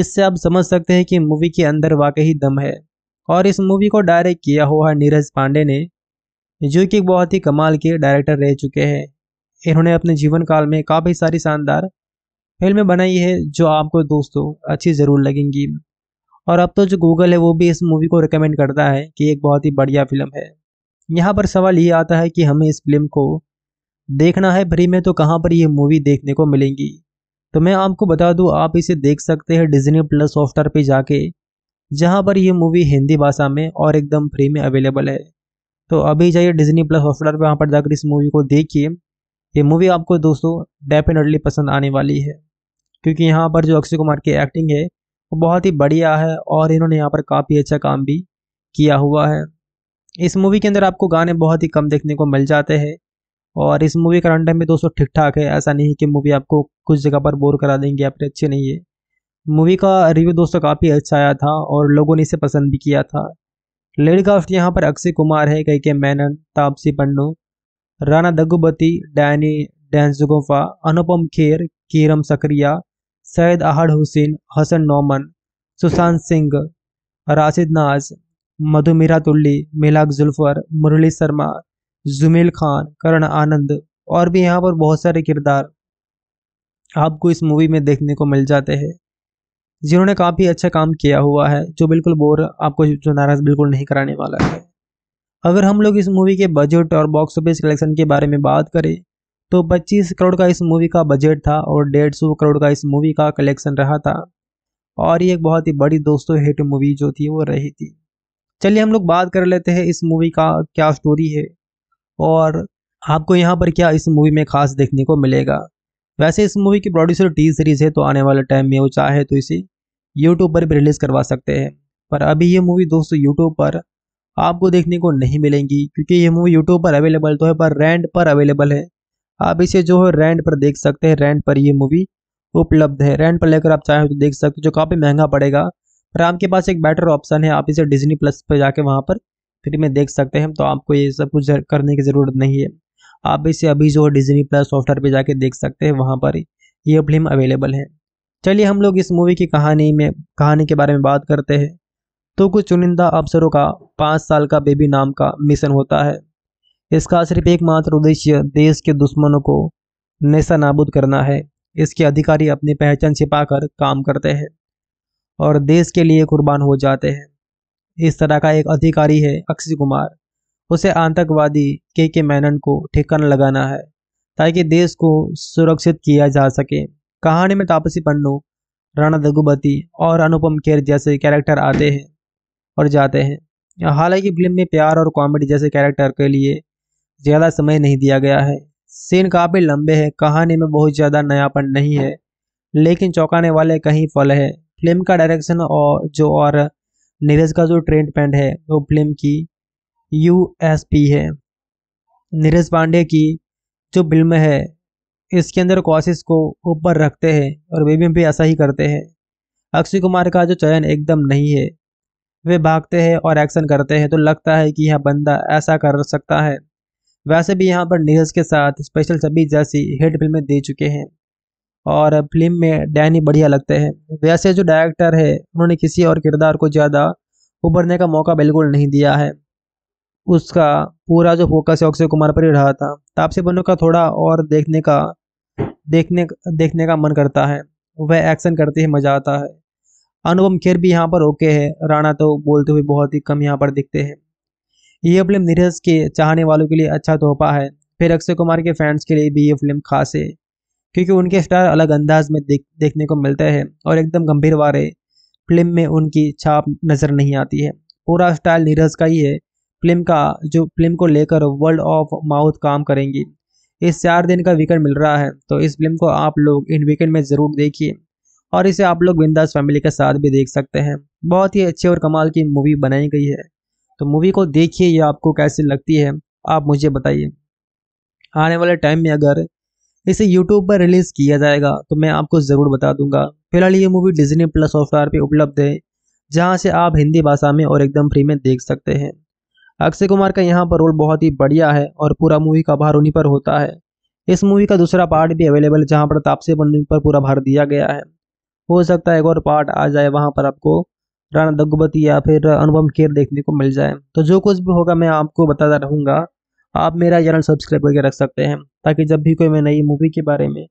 इससे आप समझ सकते हैं कि मूवी के अंदर वाकई दम है और इस मूवी को डायरेक्ट किया हुआ नीरज पांडे ने जो कि बहुत ही कमाल के डायरेक्टर रह चुके हैं इन्होंने अपने जीवन काल में काफ़ी सारी शानदार फिल्में बनाई है जो आपको दोस्तों अच्छी ज़रूर लगेंगी और अब तो जो गूगल है वो भी इस मूवी को रिकमेंड करता है कि एक बहुत ही बढ़िया फिल्म है यहाँ पर सवाल ये आता है कि हमें इस फिल्म को देखना है फ्री में तो कहाँ पर ये मूवी देखने को मिलेंगी तो मैं आपको बता दूँ आप इसे देख सकते हैं डिजनी प्लस सॉफ्टवेयर पर जाके जहाँ पर यह मूवी हिंदी भाषा में और एकदम फ्री में अवेलेबल है तो अभी जाइए डिजनी प्लस सॉफ्टवेयर पर वहाँ पर जाकर इस मूवी को देखिए ये मूवी आपको दोस्तों डेफिनेटली पसंद आने वाली है क्योंकि यहाँ पर जो अक्षय कुमार की एक्टिंग है वो बहुत ही बढ़िया है और इन्होंने यहाँ पर काफ़ी अच्छा काम भी किया हुआ है इस मूवी के अंदर आपको गाने बहुत ही कम देखने को मिल जाते हैं और इस मूवी का रन भी दोस्तों ठीक ठाक है ऐसा नहीं कि मूवी आपको कुछ जगह पर बोर करा देंगे आप अच्छे अच्छी नहीं है मूवी का रिव्यू दोस्तों काफ़ी अच्छा आया था और लोगों ने इसे पसंद भी किया था लीड कास्ट यहाँ पर अक्षय कुमार है कई के मैनन तापसी पन्नू राना दग्गुबती डैनी डैंसगोफा अनुपम खेर कीरम सक्रिया सैयद आहड हुसैन हसन नोमन सुशांत सिंह राशिद नाज मधु मीरा तुल्ली मिलाक जुल्फर मुरली शर्मा जुमेल खान करण आनंद और भी यहाँ पर बहुत सारे किरदार आपको इस मूवी में देखने को मिल जाते हैं जिन्होंने काफ़ी अच्छा काम किया हुआ है जो बिल्कुल बोर आपको जो नाराज़ बिल्कुल नहीं कराने वाला है अगर हम लोग इस मूवी के बजट और बॉक्स ऑफिस कलेक्शन के बारे में बात करें तो 25 करोड़ का इस मूवी का बजट था और डेढ़ सौ करोड़ का इस मूवी का कलेक्शन रहा था और ये एक बहुत ही बड़ी दोस्तों हिट मूवी जो थी वो रही थी चलिए हम लोग बात कर लेते हैं इस मूवी का क्या स्टोरी है और आपको यहाँ पर क्या इस मूवी में खास देखने को मिलेगा वैसे इस मूवी की प्रोड्यूसर टी सीरीज़ है तो आने वाले टाइम में वो चाहे तो इसे यूट्यूब पर भी रिलीज़ करवा सकते हैं पर अभी ये मूवी दोस्तों यूट्यूब पर आपको देखने को नहीं मिलेंगी क्योंकि ये मूवी यूट्यूब पर अवेलेबल तो है पर रेंट पर अवेलेबल है आप इसे जो है रेंट पर देख सकते हैं रेंट पर ये मूवी उपलब्ध है रेंट पर लेकर आप चाहे तो देख सकते हो जो काफ़ी महंगा पड़ेगा पर आपके पास एक बेटर ऑप्शन है आप इसे डिजनी प्लस पर जाके वहाँ पर फ्री में देख सकते हैं तो आपको ये सब कुछ करने की ज़रूरत नहीं है आप इसे अभी जो डिजनी प्लस सॉफ्टवेयर पर जाके देख सकते हैं वहाँ पर ये फिल्म अवेलेबल है चलिए हम लोग इस मूवी की कहानी में कहानी के बारे में बात करते हैं तो कुछ चुनिंदा अफसरों का पाँच साल का बेबी नाम का मिशन होता है इसका सिर्फ एकमात्र उद्देश्य देश के दुश्मनों को नशा नाबूद करना है इसके अधिकारी अपनी पहचान छिपाकर काम करते हैं और देश के लिए कुर्बान हो जाते हैं इस तरह का एक अधिकारी है अक्षय कुमार उसे आतंकवादी के के मैनन को ठिकाना लगाना है ताकि देश को सुरक्षित किया जा सके कहानी में तापसी पन्नू राणा दगुबती और अनुपम खेर जैसे कैरेक्टर आते हैं और जाते हैं हालांकि फिल्म में प्यार और कॉमेडी जैसे कैरेक्टर के लिए ज़्यादा समय नहीं दिया गया है सीन काफ़ी लंबे हैं कहानी में बहुत ज़्यादा नयापन नहीं है लेकिन चौंकाने वाले कहीं फल है फिल्म का डायरेक्शन और जो और नीरज का जो ट्रेंड पैंट है वो फिल्म की यू एस पी है नीरज पांडे की जो फिल्म है इसके अंदर कोशिश को ऊपर रखते हैं और वे भी ऐसा ही करते हैं अक्षय कुमार का जो चयन एकदम नहीं है वे भागते हैं और एक्शन करते हैं तो लगता है कि यह बंदा ऐसा कर सकता है वैसे भी यहाँ पर नीरज के साथ स्पेशल सभी जैसी हिट फिल्में दे चुके हैं और फिल्म में डैनी बढ़िया लगते हैं वैसे जो डायरेक्टर है उन्होंने किसी और किरदार को ज़्यादा उभरने का मौका बिल्कुल नहीं दिया है उसका पूरा जो फोकस है अक्षय कुमार पर ही रहा था तापसी बनो का थोड़ा और देखने का देखने देखने का मन करता है वह एक्शन करते ही मज़ा आता है अनुपम खेर भी यहाँ पर ओके है राणा तो बोलते हुए बहुत ही कम यहाँ पर दिखते हैं यह फिल्म नीरज के चाहने वालों के लिए अच्छा तोहफा है फिर अक्षय कुमार के फैंस के लिए भी ये फिल्म खास है क्योंकि उनके स्टार अलग अंदाज में देख देखने को मिलता है और एकदम गंभीर वारे फिल्म में उनकी छाप नज़र नहीं आती है पूरा स्टाइल नीरज का ही है फिल्म का जो फिल्म को लेकर वर्ल्ड ऑफ माउथ काम करेंगी इस चार दिन का वीकेंड मिल रहा है तो इस फिल्म को आप लोग इन वीकेंड में ज़रूर देखिए और इसे आप लोग बिंदास फैमिली के साथ भी देख सकते हैं बहुत ही अच्छी और कमाल की मूवी बनाई गई है तो मूवी को देखिए ये आपको कैसी लगती है आप मुझे बताइए आने वाले टाइम में अगर इसे यूट्यूब पर रिलीज़ किया जाएगा तो मैं आपको ज़रूर बता दूंगा फिलहाल ये मूवी डिजनी प्लस सॉफ्टवेयर पर उपलब्ध है जहाँ से आप हिंदी भाषा में और एकदम फ्री में देख सकते हैं अक्षय कुमार का यहाँ पर रोल बहुत ही बढ़िया है और पूरा मूवी का भार उन्हीं पर होता है इस मूवी का दूसरा पार्ट भी अवेलेबल है जहाँ पर तापसी पन्नू पर पूरा भार दिया गया है हो सकता है एक और पार्ट आ जाए वहाँ पर आपको राणा दग्गुबती या फिर अनुपम खेर देखने को मिल जाए तो जो कुछ भी होगा मैं आपको बताता रहूँगा आप मेरा चैनल सब्सक्राइब करके रख सकते हैं ताकि जब भी कोई मैं नई मूवी के बारे में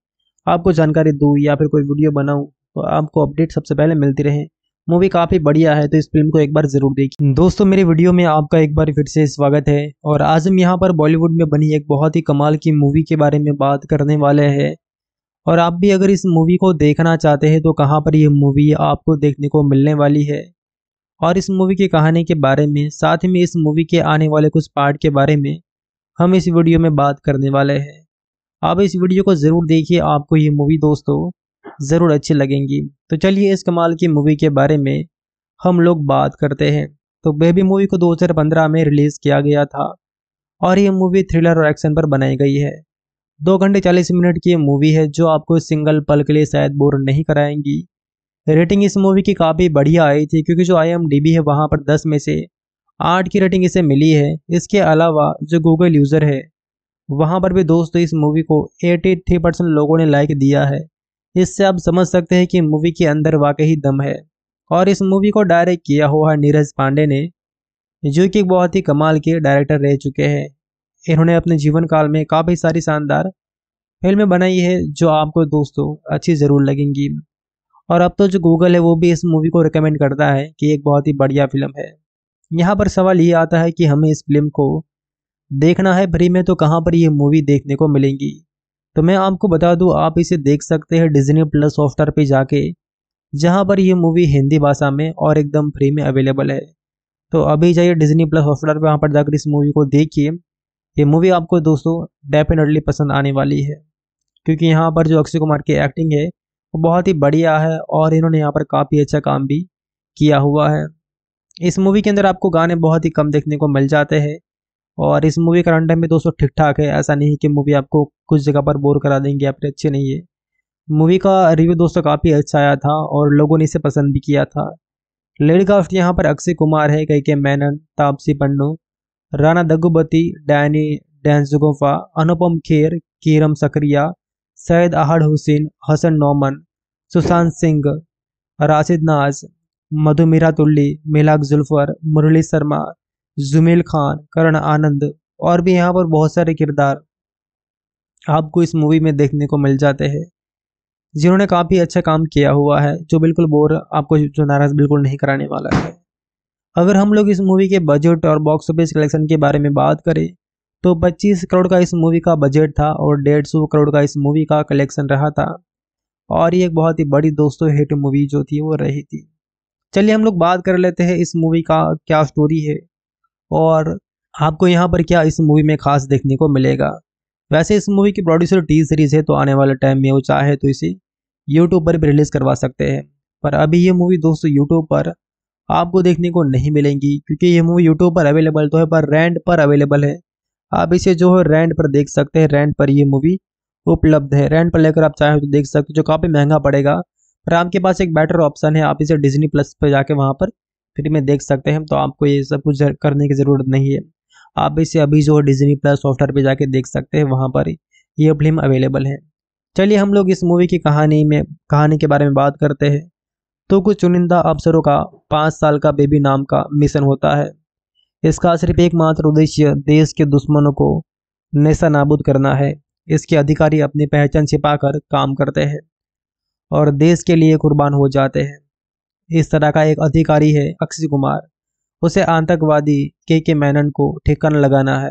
आपको जानकारी दूँ या फिर कोई वीडियो बनाऊँ तो आपको अपडेट सबसे पहले मिलती रहे मूवी काफ़ी बढ़िया है तो इस फिल्म को एक बार ज़रूर देखिए दोस्तों मेरे वीडियो में आपका एक बार फिर से स्वागत है और आज हम यहाँ पर बॉलीवुड में बनी एक बहुत ही कमाल की मूवी के बारे में बात करने वाले हैं और आप भी अगर इस मूवी को देखना चाहते हैं तो कहाँ पर यह मूवी आपको देखने को मिलने वाली है और इस मूवी की कहानी के बारे में साथ ही में इस मूवी के आने वाले कुछ पार्ट के बारे में हम इस वीडियो में बात करने वाले हैं आप इस वीडियो को ज़रूर देखिए आपको ये मूवी दोस्तों ज़रूर अच्छी लगेंगी तो चलिए इस कमाल की मूवी के बारे में हम लोग बात करते हैं तो बेबी मूवी को 2015 में रिलीज़ किया गया था और ये मूवी थ्रिलर और एक्शन पर बनाई गई है दो घंटे चालीस मिनट की मूवी है जो आपको सिंगल पल के लिए शायद बोर नहीं कराएंगी रेटिंग इस मूवी की काफ़ी बढ़िया आई थी क्योंकि जो आई है वहाँ पर दस में से आठ की रेटिंग इसे मिली है इसके अलावा जो गूगल यूज़र है वहाँ पर भी दोस्तों इस मूवी को 83 परसेंट लोगों ने लाइक दिया है इससे आप समझ सकते हैं कि मूवी के अंदर वाकई दम है और इस मूवी को डायरेक्ट किया हुआ है नीरज पांडे ने जो कि बहुत ही कमाल के डायरेक्टर रह चुके हैं इन्होंने अपने जीवन काल में काफ़ी सारी शानदार फिल्में बनाई है जो आपको दोस्तों अच्छी ज़रूर लगेंगी और अब तो जो गूगल है वो भी इस मूवी को रिकमेंड करता है कि एक बहुत ही बढ़िया फिल्म है यहाँ पर सवाल ये आता है कि हमें इस फिल्म को देखना है फ्री में तो कहाँ पर यह मूवी देखने को मिलेंगी तो मैं आपको बता दूँ आप इसे देख सकते हैं डिजनी प्लस सॉफ्टवेयर पर जाके जहाँ पर यह मूवी हिंदी भाषा में और एकदम फ्री में अवेलेबल है तो अभी जाइए डिजनी प्लस सॉफ्टवेयर पर वहाँ पर जाकर इस मूवी को देखिए ये मूवी आपको दोस्तों डेफिनेटली पसंद आने वाली है क्योंकि यहाँ पर जो अक्षय कुमार की एक्टिंग है वो बहुत ही बढ़िया है और इन्होंने यहाँ पर काफ़ी अच्छा काम भी किया हुआ है इस मूवी के अंदर आपको गाने बहुत ही कम देखने को मिल जाते हैं और इस मूवी का रन में भी दोस्तों ठीक ठाक है ऐसा नहीं कि मूवी आपको कुछ जगह पर बोर करा देंगे आप अच्छे अच्छी नहीं है मूवी का रिव्यू दोस्तों काफ़ी अच्छा आया था और लोगों ने इसे पसंद भी किया था लेडी कास्ट यहाँ पर अक्षय कुमार है कई के मैनन तापसी पन्नू राना दग्गुबती डैनी डैंसगोफा अनुपम खेर कीरम सक्रिया सैयद आहड हुसैन हसन नोमन सुशांत सिंह राशिद नाज मधुमीरा तुल्ली मिलाक जुल्फर मुरली शर्मा जुमेल खान करण आनंद और भी यहाँ पर बहुत सारे किरदार आपको इस मूवी में देखने को मिल जाते हैं जिन्होंने काफ़ी अच्छा काम किया हुआ है जो बिल्कुल बोर आपको जो नाराज़ बिल्कुल नहीं कराने वाला है अगर हम लोग इस मूवी के बजट और बॉक्स ऑफिस कलेक्शन के बारे में बात करें तो 25 करोड़ का इस मूवी का बजट था और डेढ़ सौ करोड़ का इस मूवी का कलेक्शन रहा था और ये एक बहुत ही बड़ी दोस्तों हिट मूवी जो थी वो रही थी चलिए हम लोग बात कर लेते हैं इस मूवी का क्या स्टोरी है और आपको यहाँ पर क्या इस मूवी में खास देखने को मिलेगा वैसे इस मूवी की प्रोड्यूसर टी सीरीज है तो आने वाले टाइम में वो चाहे तो इसे यूट्यूब पर भी रिलीज़ करवा सकते हैं पर अभी ये मूवी दोस्तों यूट्यूब पर आपको देखने को नहीं मिलेंगी क्योंकि ये मूवी यूट्यूब पर अवेलेबल तो है पर रेंट पर अवेलेबल है आप इसे जो है रेंट पर देख सकते हैं रेंट पर ये मूवी उपलब्ध है रेंट पर लेकर आप चाहें तो देख सकते हो जो काफ़ी महंगा पड़ेगा पर आपके पास एक बेटर ऑप्शन है आप इसे डिजनी प्लस पर जाके वहाँ पर फ्री में देख सकते हैं तो आपको ये सब कुछ करने की ज़रूरत नहीं है आप इसे अभी जो डिजनी प्लस सॉफ्टवेयर पर जाके देख सकते हैं वहाँ पर यह फिल्म अवेलेबल है चलिए हम लोग इस मूवी की कहानी में कहानी के बारे में बात करते हैं तो कुछ चुनिंदा अफसरों का पाँच साल का बेबी नाम का मिशन होता है इसका सिर्फ एकमात्र उद्देश्य देश के दुश्मनों को नशा नाबूद करना है इसके अधिकारी अपनी पहचान छिपाकर काम करते हैं और देश के लिए कुर्बान हो जाते हैं इस तरह का एक अधिकारी है अक्षय कुमार उसे आतंकवादी के के मैनन को ठिकाना लगाना है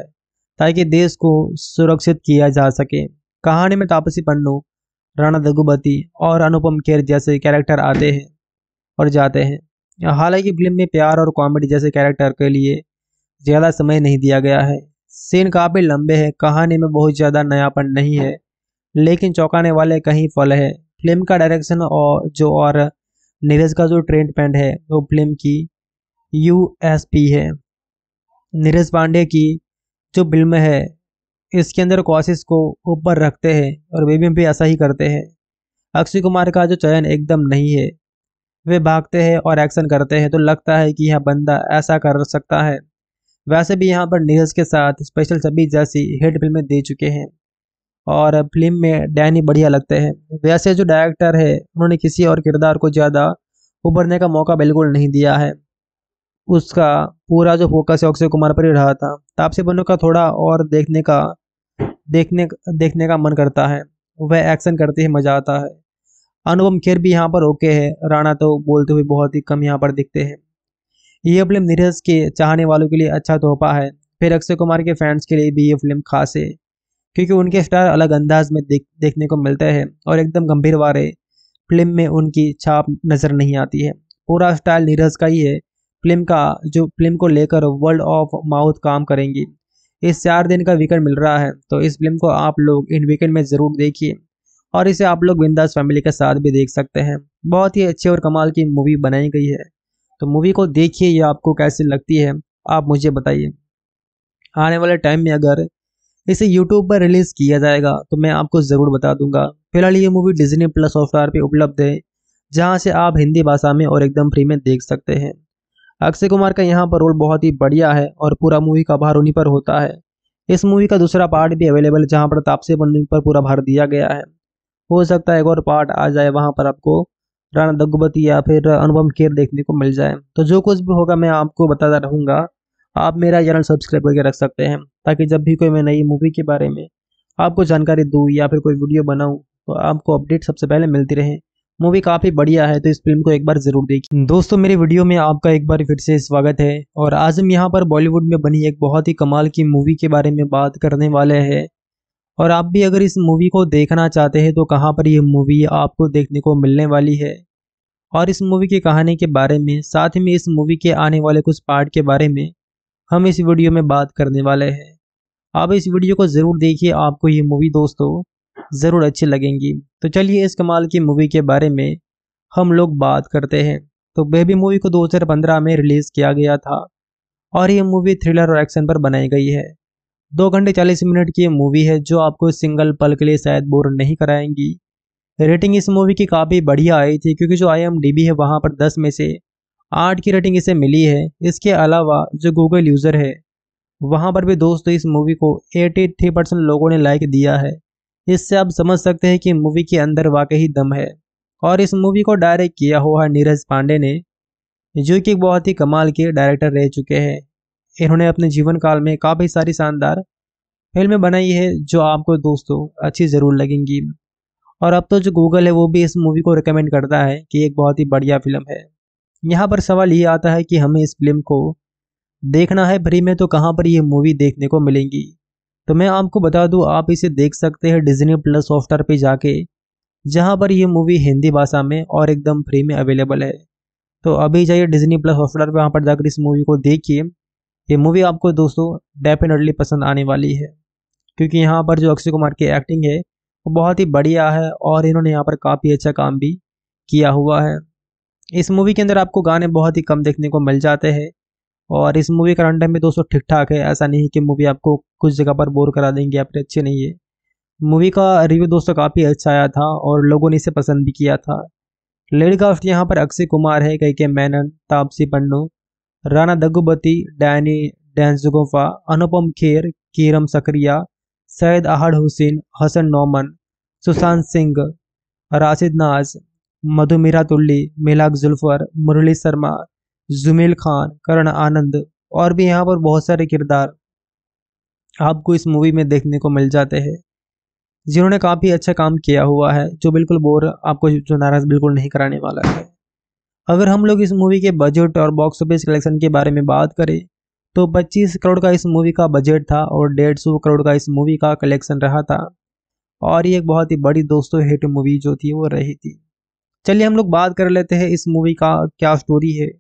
ताकि देश को सुरक्षित किया जा सके कहानी में तापसी पन्नू राणा दगुबती और अनुपम खेर जैसे कैरेक्टर आते हैं और जाते हैं हालांकि फिल्म में प्यार और कॉमेडी जैसे कैरेक्टर के लिए ज़्यादा समय नहीं दिया गया है सीन काफ़ी लंबे हैं कहानी में बहुत ज़्यादा नयापन नहीं है लेकिन चौंकाने वाले कहीं फल है फिल्म का डायरेक्शन और जो और नीरज का जो ट्रेंड पैंट है वो फिल्म की यू है नीरज पांडे की जो फिल्म है इसके अंदर कोशिश को ऊपर रखते हैं और वे भी, भी ऐसा ही करते हैं अक्षय कुमार का जो चयन एकदम नहीं है वे भागते हैं और एक्शन करते हैं तो लगता है कि यह बंदा ऐसा कर सकता है वैसे भी यहाँ पर नीरज के साथ स्पेशल सभी जैसी हिट फिल्में दे चुके हैं और फिल्म में डैनी बढ़िया लगते हैं वैसे जो डायरेक्टर है उन्होंने किसी और किरदार को ज़्यादा उभरने का मौका बिल्कुल नहीं दिया है उसका पूरा जो फोकस है अक्षय कुमार पर ही रहा था तापसी तो बन्नू का थोड़ा और देखने का देखने देखने का मन करता है वह एक्शन करते ही मज़ा आता है अनुपम खेर भी यहाँ पर ओके है राणा तो बोलते हुए बहुत ही कम यहाँ पर दिखते हैं ये फिल्म नीरज के चाहने वालों के लिए अच्छा तोहफा है फिर अक्षय कुमार के फैंस के लिए भी ये फिल्म खास है क्योंकि उनके स्टार अलग अंदाज में देख देखने को मिलते हैं और एकदम गंभीर वारे फिल्म में उनकी छाप नज़र नहीं आती है पूरा स्टाइल नीरज का ही है फिल्म का जो फिल्म को लेकर वर्ल्ड ऑफ माउथ काम करेंगी इस चार दिन का वीकेंड मिल रहा है तो इस फिल्म को आप लोग इन वीकेंड में ज़रूर देखिए और इसे आप लोग बिंदास फैमिली के साथ भी देख सकते हैं बहुत ही अच्छे और कमाल की मूवी बनाई गई है तो मूवी को देखिए ये आपको कैसी लगती है आप मुझे बताइए आने वाले टाइम में अगर इसे यूट्यूब पर रिलीज किया जाएगा तो मैं आपको ज़रूर बता दूंगा फिलहाल ये मूवी डिजनी प्लस सॉफ्टवेयर पर उपलब्ध है जहाँ से आप हिंदी भाषा में और एकदम फ्री में देख सकते हैं अक्षय कुमार का यहाँ पर रोल बहुत ही बढ़िया है और पूरा मूवी का भार उन्हीं पर होता है इस मूवी का दूसरा पार्ट भी अवेलेबल है जहाँ पर तापसे पन्नू पर पूरा भार दिया गया है हो सकता है एक और पार्ट आ जाए वहाँ पर आपको राणा दग्गुबती या फिर अनुपम खेर देखने को मिल जाए तो जो कुछ भी होगा मैं आपको बताता रहूँगा आप मेरा चैनल सब्सक्राइब करके रख सकते हैं ताकि जब भी कोई मैं नई मूवी के बारे में आपको जानकारी दूँ या फिर कोई वीडियो बनाऊँ तो आपको अपडेट सबसे पहले मिलती रहे मूवी काफ़ी बढ़िया है तो इस फिल्म को एक बार ज़रूर देखिए दोस्तों मेरे वीडियो में आपका एक बार फिर से स्वागत है और आज हम यहाँ पर बॉलीवुड में बनी एक बहुत ही कमाल की मूवी के बारे में बात करने वाले हैं और आप भी अगर इस मूवी को देखना चाहते हैं तो कहाँ पर यह मूवी आपको देखने को मिलने वाली है और इस मूवी की कहानी के बारे में साथ ही में इस मूवी के आने वाले कुछ पार्ट के बारे में हम इस वीडियो में बात करने वाले हैं आप इस वीडियो को ज़रूर देखिए आपको ये मूवी दोस्तों ज़रूर अच्छी लगेंगी तो चलिए इस कमाल की मूवी के बारे में हम लोग बात करते हैं तो बेबी मूवी को 2015 में रिलीज़ किया गया था और ये मूवी थ्रिलर और एक्शन पर बनाई गई है दो घंटे चालीस मिनट की मूवी है जो आपको सिंगल पल के लिए शायद बोर नहीं कराएंगी रेटिंग इस मूवी की काफ़ी बढ़िया आई थी क्योंकि जो आई है वहाँ पर दस में से आठ की रेटिंग इसे मिली है इसके अलावा जो गूगल यूज़र है वहाँ पर भी दोस्तों इस मूवी को 83 परसेंट लोगों ने लाइक दिया है इससे आप समझ सकते हैं कि मूवी के अंदर वाकई दम है और इस मूवी को डायरेक्ट किया हुआ है नीरज पांडे ने जो कि बहुत ही कमाल के डायरेक्टर रह चुके हैं इन्होंने अपने जीवन काल में काफ़ी सारी शानदार फिल्में बनाई है जो आपको दोस्तों अच्छी ज़रूर लगेंगी और अब तो जो गूगल है वो भी इस मूवी को रिकमेंड करता है कि एक बहुत ही बढ़िया फिल्म है यहाँ पर सवाल ये आता है कि हमें इस फिल्म को देखना है फ्री में तो कहाँ पर ये मूवी देखने को मिलेंगी तो मैं आपको बता दूँ आप इसे देख सकते हैं डिजनी प्लस सॉफ्टवेयर पर जाके जहाँ पर यह मूवी हिंदी भाषा में और एकदम फ्री में अवेलेबल है तो अभी जाइए डिजनी प्लस हॉस्टलर पर वहाँ पर जाकर इस मूवी को देखिए ये मूवी आपको दोस्तों डेफिनेटली पसंद आने वाली है क्योंकि यहाँ पर जो अक्षय कुमार की एक्टिंग है वो बहुत ही बढ़िया है और इन्होंने यहाँ पर काफ़ी अच्छा काम भी किया हुआ है इस मूवी के अंदर आपको गाने बहुत ही कम देखने को मिल जाते हैं और इस मूवी का रन टाइम भी दोस्तों ठीक ठाक है ऐसा नहीं कि मूवी आपको कुछ जगह पर बोर करा देंगे या फिर अच्छी नहीं है मूवी का रिव्यू दोस्तों काफ़ी अच्छा आया था और लोगों ने इसे पसंद भी किया था लेडी कास्ट यहाँ पर अक्षय कुमार है कई के मैनन तापसी पन्नू राना दग्गुबती डैनी डैंसुगोफा अनुपम खेर कीरम सकरिया सैद आहड हुसैन हसन नोमन सुशांत सिंह राशिद नाज मधुमीरा तुल्ली मिलाक जुल्फर मुरली शर्मा जुमेल खान करण आनंद और भी यहाँ पर बहुत सारे किरदार आपको इस मूवी में देखने को मिल जाते हैं जिन्होंने काफ़ी अच्छा काम किया हुआ है जो बिल्कुल बोर आपको जो नाराज बिल्कुल नहीं कराने वाला है अगर हम लोग इस मूवी के बजट और बॉक्स ऑफिस कलेक्शन के बारे में बात करें तो 25 करोड़ का इस मूवी का बजट था और डेढ़ सौ करोड़ का इस मूवी का कलेक्शन रहा था और ये एक बहुत ही बड़ी दोस्तों हिट मूवी जो थी वो रही थी चलिए हम लोग बात कर लेते हैं इस मूवी का क्या स्टोरी है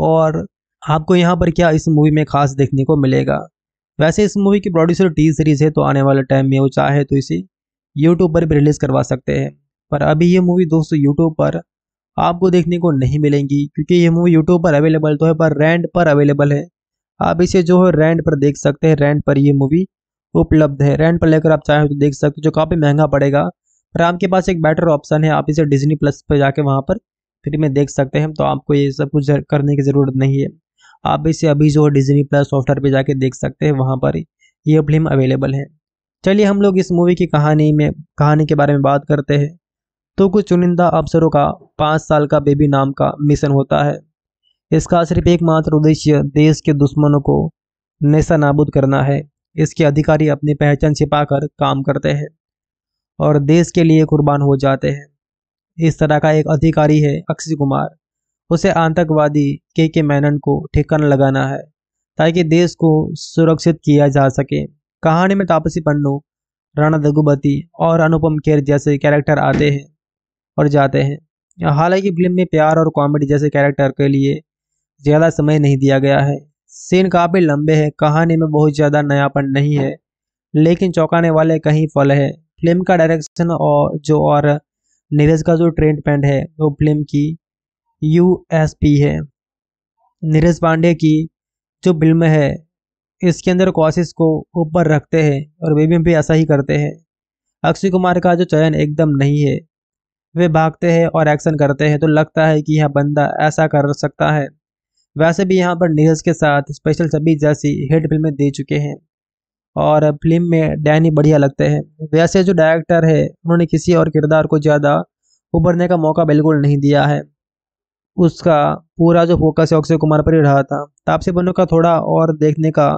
और आपको यहाँ पर क्या इस मूवी में खास देखने को मिलेगा वैसे इस मूवी की प्रोड्यूसर टी सीरीज है तो आने वाले टाइम में वो चाहे तो इसे यूट्यूब पर भी रिलीज़ करवा सकते हैं पर अभी ये मूवी दोस्तों यूट्यूब पर आपको देखने को नहीं मिलेंगी क्योंकि ये मूवी यूट्यूब पर अवेलेबल तो है पर रेंट पर अवेलेबल है आप इसे जो है रेंट पर देख सकते हैं रेंट पर ये मूवी उपलब्ध है रेंट पर लेकर आप चाहे तो देख सकते हो जो काफ़ी महंगा पड़ेगा पर आपके पास एक बेटर ऑप्शन है आप इसे डिजनी प्लस पर जाके वहाँ पर फ्री में देख सकते हैं तो आपको ये सब कुछ करने की ज़रूरत नहीं है आप इसे अभी जो डिजनी प्लस सॉफ्टवेयर पर जाके देख सकते हैं वहाँ पर ये फिल्म अवेलेबल है चलिए हम लोग इस मूवी की कहानी में कहानी के बारे में बात करते हैं तो कुछ चुनिंदा अफसरों का पाँच साल का बेबी नाम का मिशन होता है इसका सिर्फ एकमात्र उद्देश्य देश के दुश्मनों को नशा नाबूद करना है इसके अधिकारी अपनी पहचान छिपाकर काम करते हैं और देश के लिए कुर्बान हो जाते हैं इस तरह का एक अधिकारी है अक्षय कुमार उसे आतंकवादी के के मैनन को ठिकाना लगाना है ताकि देश को सुरक्षित किया जा सके कहानी में तापसी पन्नू राणा दगुबती और अनुपम खेर जैसे कैरेक्टर आते हैं और जाते हैं हालांकि फिल्म में प्यार और कॉमेडी जैसे कैरेक्टर के लिए ज़्यादा समय नहीं दिया गया है सीन काफ़ी लंबे हैं कहानी में बहुत ज़्यादा नयापन नहीं है लेकिन चौंकाने वाले कहीं फल है फिल्म का डायरेक्शन और जो और नीरज का जो ट्रेंड पैंट है वो फिल्म की यू एस पी है नीरज पांडे की जो फिल्म है इसके अंदर कोशिश को ऊपर रखते हैं और वे भी ऐसा ही करते हैं अक्षय कुमार का जो चयन एकदम नहीं है वे भागते हैं और एक्शन करते हैं तो लगता है कि यह बंदा ऐसा कर सकता है वैसे भी यहाँ पर नीरज के साथ स्पेशल सभी जैसी हिट फिल्में दे चुके हैं और फिल्म में डैनी बढ़िया लगते हैं वैसे जो डायरेक्टर है उन्होंने किसी और किरदार को ज़्यादा उभरने का मौका बिल्कुल नहीं दिया है उसका पूरा जो फोकस है अक्षय कुमार पर ही रहा था तापसी बन्नू का थोड़ा और देखने का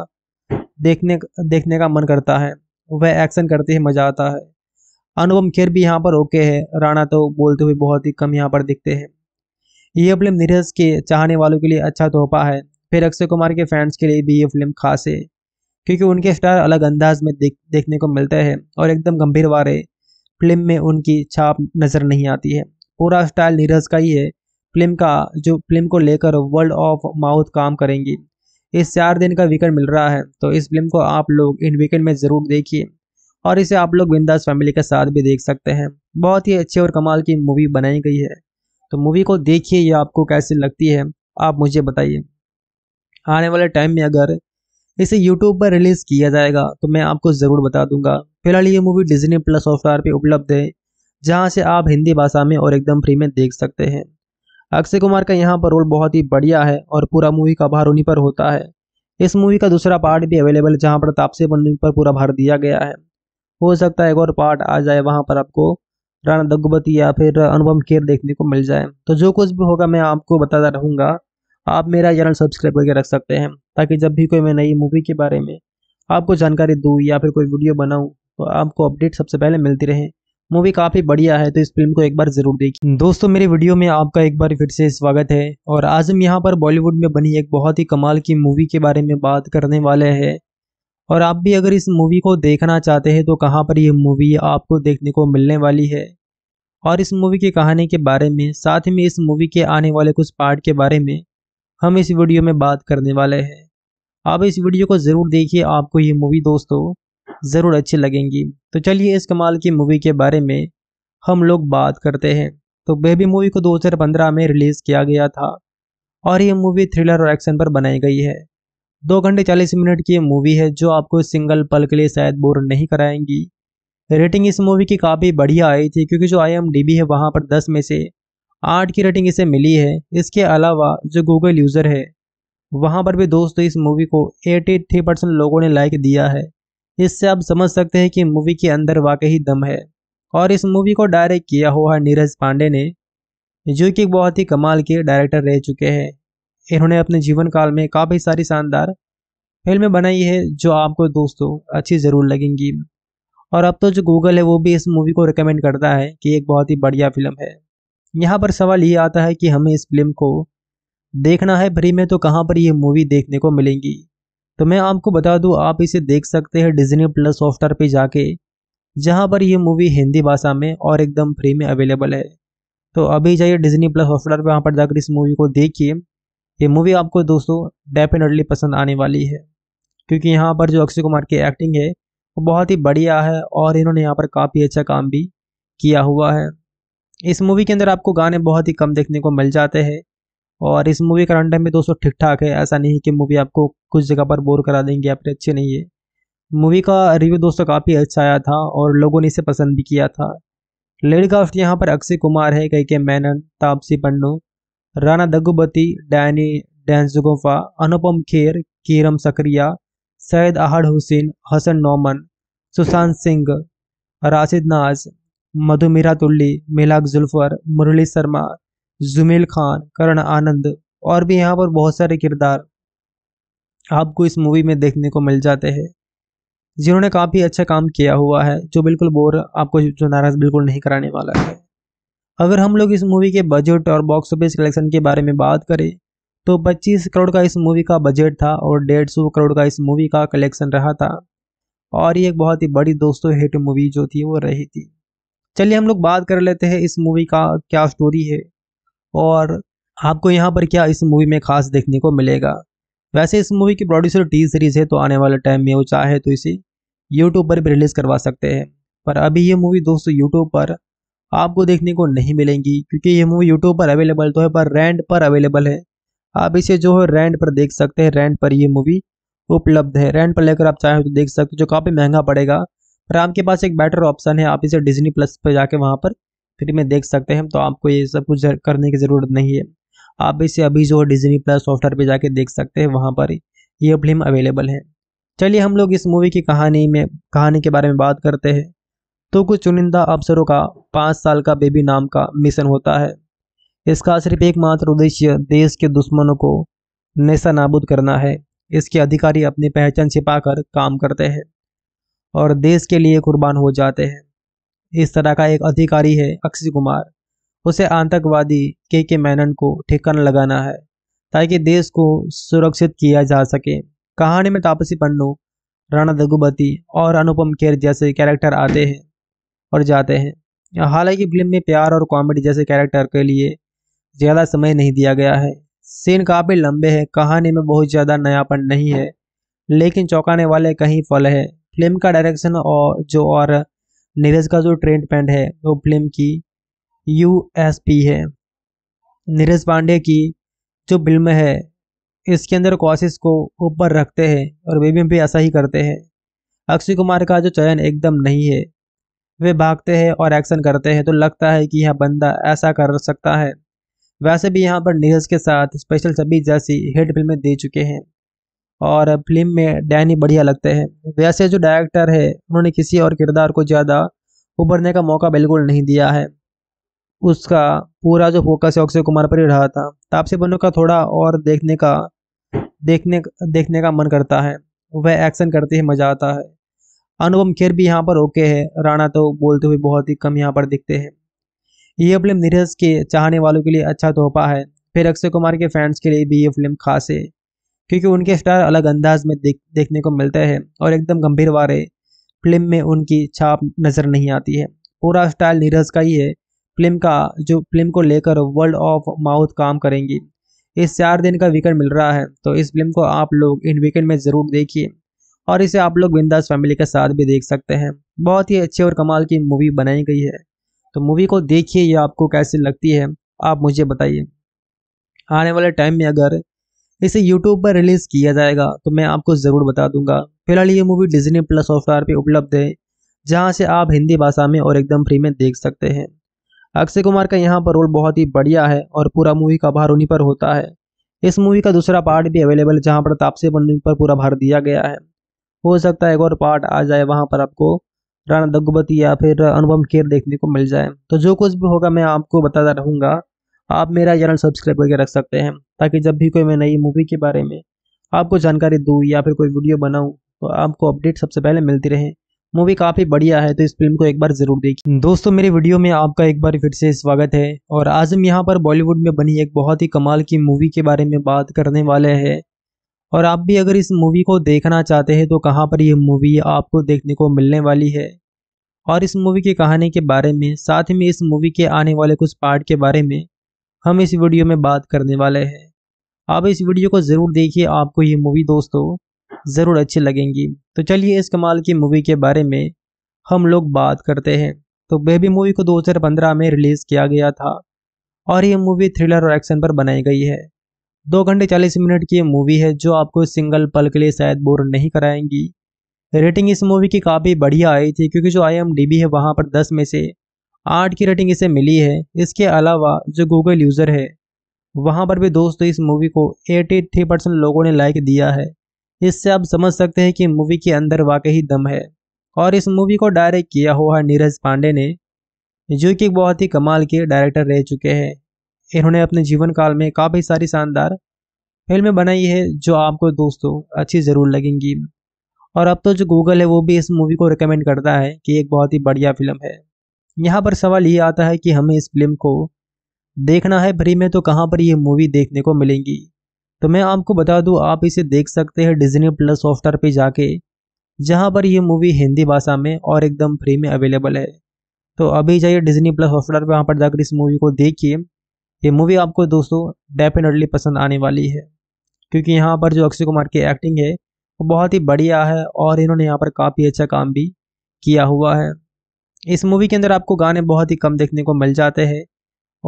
देखने देखने का मन करता है वह एक्शन करते ही मज़ा आता है अनुपम खेर भी यहाँ पर ओके है राणा तो बोलते हुए बहुत ही कम यहाँ पर दिखते हैं यह फिल्म नीरज के चाहने वालों के लिए अच्छा तोहफा है फिर अक्षय कुमार के फैंस के लिए भी ये फिल्म खास है क्योंकि उनके स्टार अलग अंदाज में देख देखने को मिलते हैं और एकदम गंभीर वारे फिल्म में उनकी छाप नज़र नहीं आती है पूरा स्टाइल नीरज का ही है फिल्म का जो फिल्म को लेकर वर्ल्ड ऑफ माउथ काम करेंगी इस चार दिन का वीकेंड मिल रहा है तो इस फिल्म को आप लोग इन वीकेंड में ज़रूर देखिए और इसे आप लोग बिंदास फैमिली के साथ भी देख सकते हैं बहुत ही अच्छी और कमाल की मूवी बनाई गई है तो मूवी को देखिए ये आपको कैसी लगती है आप मुझे बताइए आने वाले टाइम में अगर इसे यूट्यूब पर रिलीज़ किया जाएगा तो मैं आपको ज़रूर बता दूंगा फिलहाल ये मूवी डिजनी प्लस सॉफ्टवेयर पर उपलब्ध है जहाँ से आप हिंदी भाषा में और एकदम फ्री में देख सकते हैं अक्षय कुमार का यहाँ पर रोल बहुत ही बढ़िया है और पूरा मूवी का भार उन्हीं पर होता है इस मूवी का दूसरा पार्ट भी अवेलेबल जहाँ पर तापसी पन्नू पर पूरा भार दिया गया है हो सकता है एक और पार्ट आ जाए वहाँ पर आपको राणा दग्गुबती या फिर अनुपम खेर देखने को मिल जाए तो जो कुछ भी होगा मैं आपको बताता रहूँगा आप मेरा चैनल सब्सक्राइब करके रख सकते हैं ताकि जब भी कोई मैं नई मूवी के बारे में आपको जानकारी दूँ या फिर कोई वीडियो बनाऊँ तो आपको अपडेट सबसे पहले मिलती रहे मूवी काफ़ी बढ़िया है तो इस फिल्म को एक बार ज़रूर देखिए दोस्तों मेरे वीडियो में आपका एक बार फिर से स्वागत है और आज हम यहाँ पर बॉलीवुड में बनी एक बहुत ही कमाल की मूवी के बारे में बात करने वाले हैं और आप भी अगर इस मूवी को देखना चाहते हैं तो कहाँ पर यह मूवी आपको देखने को मिलने वाली है और इस मूवी की कहानी के बारे में साथ ही में इस मूवी के आने वाले कुछ पार्ट के बारे में हम इस वीडियो में बात करने वाले हैं आप इस वीडियो को ज़रूर देखिए आपको ये मूवी दोस्तों ज़रूर अच्छी लगेंगी तो चलिए इस कमाल की मूवी के बारे में हम लोग बात करते हैं तो बेबी मूवी को 2015 में रिलीज़ किया गया था और ये मूवी थ्रिलर और एक्शन पर बनाई गई है दो घंटे चालीस मिनट की ये मूवी है जो आपको सिंगल पल के लिए शायद बोर नहीं कराएंगी रेटिंग इस मूवी की काफ़ी बढ़िया आई थी क्योंकि जो आई है वहाँ पर दस में से आठ की रेटिंग इसे मिली है इसके अलावा जो गूगल यूज़र है वहाँ पर भी दोस्तों इस मूवी को 83 परसेंट लोगों ने लाइक दिया है इससे आप समझ सकते हैं कि मूवी के अंदर वाकई दम है और इस मूवी को डायरेक्ट किया हुआ नीरज पांडे ने जो कि बहुत ही कमाल के डायरेक्टर रह चुके हैं इन्होंने अपने जीवन काल में काफ़ी सारी शानदार फिल्में बनाई है जो आपको दोस्तों अच्छी ज़रूर लगेंगी और अब तो जो गूगल है वो भी इस मूवी को रिकमेंड करता है कि एक बहुत ही बढ़िया फिल्म है यहाँ पर सवाल ये आता है कि हमें इस फिल्म को देखना है फ्री में तो कहाँ पर ये मूवी देखने को मिलेंगी तो मैं आपको बता दूँ आप इसे देख सकते हैं डिजनी प्लस सॉफ्टवेयर पे जाके जहाँ पर ये मूवी हिंदी भाषा में और एकदम फ्री में अवेलेबल है तो अभी जाइए डिजनी प्लस सॉफ्टवेयर पर वहाँ पर जाकर इस मूवी को देखिए ये मूवी आपको दोस्तों डेफिनेटली पसंद आने वाली है क्योंकि यहाँ पर जो अक्षय कुमार की एक्टिंग है वो बहुत ही बढ़िया है और इन्होंने यहाँ पर काफ़ी अच्छा काम भी किया हुआ है इस मूवी के अंदर आपको गाने बहुत ही कम देखने को मिल जाते हैं और इस मूवी का रन भी दोस्तों ठीक ठाक है ऐसा नहीं कि मूवी आपको कुछ जगह पर बोर करा देंगे या फिर अच्छी नहीं है मूवी का रिव्यू दोस्तों काफ़ी अच्छा आया था और लोगों ने इसे पसंद भी किया था लेडी कास्ट यहाँ पर अक्षय कुमार है कई के मैनन तापसी पन्नू राना दग्गुबती डैनी डैंसगोफा अनुपम खेर कीरम सक्रिया सैयद आहड हुसैन हसन नोमन सुशांत सिंह राशिद नाज मधुमीरा तुल्ली मिलाक जुल्फर मुरली शर्मा जुमेल खान करण आनंद और भी यहाँ पर बहुत सारे किरदार आपको इस मूवी में देखने को मिल जाते हैं जिन्होंने काफ़ी अच्छा काम किया हुआ है जो बिल्कुल बोर आपको जो नाराज़ बिल्कुल नहीं कराने वाला है अगर हम लोग इस मूवी के बजट और बॉक्स ऑफिस कलेक्शन के बारे में बात करें तो 25 करोड़ का इस मूवी का बजट था और डेढ़ सौ करोड़ का इस मूवी का कलेक्शन रहा था और ये एक बहुत ही बड़ी दोस्तों हिट मूवी जो थी वो रही थी चलिए हम लोग बात कर लेते हैं इस मूवी का क्या स्टोरी है और आपको यहाँ पर क्या इस मूवी में खास देखने को मिलेगा वैसे इस मूवी की प्रोड्यूसर टी सीरीज़ है तो आने वाले टाइम में वो चाहे तो इसे यूट्यूब पर भी रिलीज़ करवा सकते हैं पर अभी ये मूवी दोस्तों यूट्यूब पर आपको देखने को नहीं मिलेंगी क्योंकि ये मूवी यूट्यूब पर अवेलेबल तो है पर रेंट पर अवेलेबल है आप इसे जो है रेंट पर देख सकते हैं रेंट पर ये मूवी उपलब्ध है रेंट पर लेकर आप चाहे तो देख सकते हो जो काफ़ी महंगा पड़ेगा राम के पास एक बेटर ऑप्शन है आप इसे डिजनी प्लस पर जाके वहाँ पर फ्री में देख सकते हैं तो आपको ये सब कुछ करने की ज़रूरत नहीं है आप इसे अभी जो डिजनी प्लस सॉफ्टवेयर पे जाके देख सकते हैं वहाँ पर ये फिल्म अवेलेबल है चलिए हम लोग इस मूवी की कहानी में कहानी के बारे में बात करते हैं तो कुछ चुनिंदा अफसरों का पाँच साल का बेबी नाम का मिशन होता है इसका सिर्फ एकमात्र उद्देश्य देश के दुश्मनों को नशा नाबूद करना है इसके अधिकारी अपनी पहचान छिपाकर काम करते हैं और देश के लिए कुर्बान हो जाते हैं इस तरह का एक अधिकारी है अक्षय कुमार उसे आतंकवादी के के मैनन को ठिकन लगाना है ताकि देश को सुरक्षित किया जा सके कहानी में तापसी पन्नू राणा दगुबती और अनुपम खेर जैसे कैरेक्टर आते हैं और जाते हैं हालांकि फिल्म में प्यार और कॉमेडी जैसे कैरेक्टर के लिए ज़्यादा समय नहीं दिया गया है सीन काफ़ी लंबे हैं कहानी में बहुत ज़्यादा नयापन नहीं है लेकिन चौंकाने वाले कहीं फल है फिल्म का डायरेक्शन और जो और नीरज का जो ट्रेंड पैंट है वो फिल्म की पी है नीरज पांडे की जो फिल्म है इसके अंदर कोशिश को ऊपर रखते हैं और वे भी, ऐसा ही करते हैं अक्षय कुमार का जो चयन एकदम नहीं है वे भागते हैं और एक्शन करते हैं तो लगता है कि यह बंदा ऐसा कर सकता है वैसे भी यहाँ पर नीरज के साथ स्पेशल सभी जैसी हिट फिल्में दे चुके हैं और फिल्म में डैनी बढ़िया लगते हैं वैसे जो डायरेक्टर है उन्होंने किसी और किरदार को ज़्यादा उभरने का मौका बिल्कुल नहीं दिया है उसका पूरा जो फोकस है अक्षय कुमार पर ही रहा था तापसी पन्नू का थोड़ा और देखने का देखने देखने का मन करता है वह एक्शन करते ही मज़ा आता है अनुपम खेर भी यहाँ पर ओके है राणा तो बोलते हुए बहुत ही कम यहाँ पर दिखते हैं यह फिल्म नीरज के चाहने वालों के लिए अच्छा तोहफा है फिर अक्षय कुमार के फैंस के लिए भी ये फिल्म खास है क्योंकि उनके स्टार अलग अंदाज में देख देखने को मिलते हैं और एकदम गंभीर वारे फिल्म में उनकी छाप नज़र नहीं आती है पूरा स्टाइल नीरज का ही है फिल्म का जो फिल्म को लेकर वर्ल्ड ऑफ माउथ काम करेंगी इस चार दिन का वीकेंड मिल रहा है तो इस फिल्म को आप लोग इन वीकेंड में ज़रूर देखिए और इसे आप लोग बिंदास फैमिली के साथ भी देख सकते हैं बहुत ही अच्छी और कमाल की मूवी बनाई गई है तो मूवी को देखिए ये आपको कैसी लगती है आप मुझे बताइए आने वाले टाइम में अगर इसे यूट्यूब पर रिलीज़ किया जाएगा तो मैं आपको ज़रूर बता दूंगा फिलहाल ये मूवी डिजनी प्लस सॉफ्टवेयर पे उपलब्ध है जहाँ से आप हिंदी भाषा में और एकदम फ्री में देख सकते हैं अक्षय कुमार का यहाँ पर रोल बहुत ही बढ़िया है और पूरा मूवी का भार उन्हीं पर होता है इस मूवी का दूसरा पार्ट भी अवेलेबल है जहाँ पर तापसी बन पर पूरा भार दिया गया है हो सकता है एक और पार्ट आ जाए वहाँ पर आपको राणा दग्गुबती या फिर अनुपम खेर देखने को मिल जाए तो जो कुछ भी होगा मैं आपको बताता रहूँगा आप मेरा चैनल सब्सक्राइब करके रख सकते हैं ताकि जब भी कोई मैं नई मूवी के बारे में आपको जानकारी दूँ या फिर कोई वीडियो बनाऊँ तो आपको अपडेट सबसे पहले मिलती रहे मूवी काफ़ी बढ़िया है तो इस फिल्म को एक बार ज़रूर देखिए दोस्तों मेरे वीडियो में आपका एक बार फिर से स्वागत है और आज हम यहाँ पर बॉलीवुड में बनी एक बहुत ही कमाल की मूवी के बारे में बात करने वाले हैं और आप भी अगर इस मूवी को देखना चाहते हैं तो कहाँ पर यह मूवी आपको देखने को मिलने वाली है और इस मूवी की कहानी के बारे में साथ ही में इस मूवी के आने वाले कुछ पार्ट के बारे में हम इस वीडियो में बात करने वाले हैं आप इस वीडियो को ज़रूर देखिए आपको ये मूवी दोस्तों ज़रूर अच्छी लगेंगी तो चलिए इस कमाल की मूवी के बारे में हम लोग बात करते हैं तो बेबी मूवी को 2015 में रिलीज़ किया गया था और ये मूवी थ्रिलर और एक्शन पर बनाई गई है दो घंटे चालीस मिनट की मूवी है जो आपको सिंगल पल के लिए शायद बोर नहीं कराएंगी रेटिंग इस मूवी की काफ़ी बढ़िया आई थी क्योंकि जो आई है वहाँ पर दस में से आठ की रेटिंग इसे मिली है इसके अलावा जो गूगल यूज़र है वहाँ पर भी दोस्तों इस मूवी को 83 परसेंट लोगों ने लाइक दिया है इससे आप समझ सकते हैं कि मूवी के अंदर वाकई दम है और इस मूवी को डायरेक्ट किया हुआ है नीरज पांडे ने जो कि बहुत ही कमाल के डायरेक्टर रह चुके हैं इन्होंने अपने जीवन काल में काफ़ी सारी शानदार फिल्में बनाई है जो आपको दोस्तों अच्छी ज़रूर लगेंगी और अब तो जो गूगल है वो भी इस मूवी को रिकमेंड करता है कि एक बहुत ही बढ़िया फिल्म है यहाँ पर सवाल ये आता है कि हमें इस फिल्म को देखना है फ्री में तो कहाँ पर यह मूवी देखने को मिलेंगी तो मैं आपको बता दूँ आप इसे देख सकते हैं डिजनी प्लस सॉफ्टवेयर पर जाके जहाँ पर यह मूवी हिंदी भाषा में और एकदम फ्री में अवेलेबल है तो अभी जाइए डिजनी प्लस सॉफ्टवेयर पर वहाँ पर जाकर इस मूवी को देखिए ये मूवी आपको दोस्तों डेफिनेटली पसंद आने वाली है क्योंकि यहाँ पर जो अक्षय कुमार की एक्टिंग है वो बहुत ही बढ़िया है और इन्होंने यहाँ पर काफ़ी अच्छा काम भी किया हुआ है इस मूवी के अंदर आपको गाने बहुत ही कम देखने को मिल जाते हैं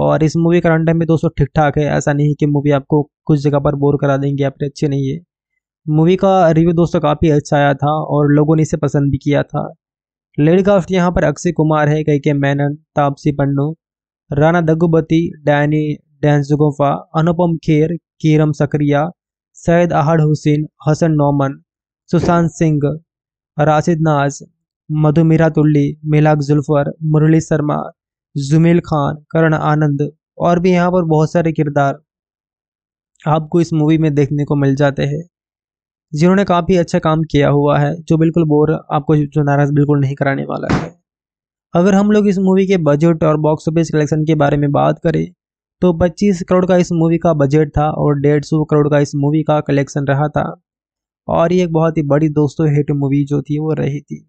और इस मूवी का रन में भी दोस्तों ठीक ठाक है ऐसा नहीं कि मूवी आपको कुछ जगह पर बोर करा देंगे आप अच्छे अच्छी नहीं है मूवी का रिव्यू दोस्तों काफ़ी अच्छा आया था और लोगों ने इसे पसंद भी किया था लेडी कास्ट यहाँ पर अक्षय कुमार है कई के मैनन तापसी पन्नू राना दग्गुबती डैनी डैंसगोफा अनुपम खेर कीरम सक्रिया सैयद आहड हुसैन हसन नोमन सुशांत सिंह राशिद नाज मधुमीरा तुल्ली मिलाक जुल्फर मुरली शर्मा जुमेल खान करण आनंद और भी यहाँ पर बहुत सारे किरदार आपको इस मूवी में देखने को मिल जाते हैं जिन्होंने काफ़ी अच्छा काम किया हुआ है जो बिल्कुल बोर आपको जो नाराज़ बिल्कुल नहीं कराने वाला है अगर हम लोग इस मूवी के बजट और बॉक्स ऑफिस कलेक्शन के बारे में बात करें तो 25 करोड़ का इस मूवी का बजट था और डेढ़ सौ करोड़ का इस मूवी का कलेक्शन रहा था और ये एक बहुत ही बड़ी दोस्तों हिट मूवी जो थी वो रही थी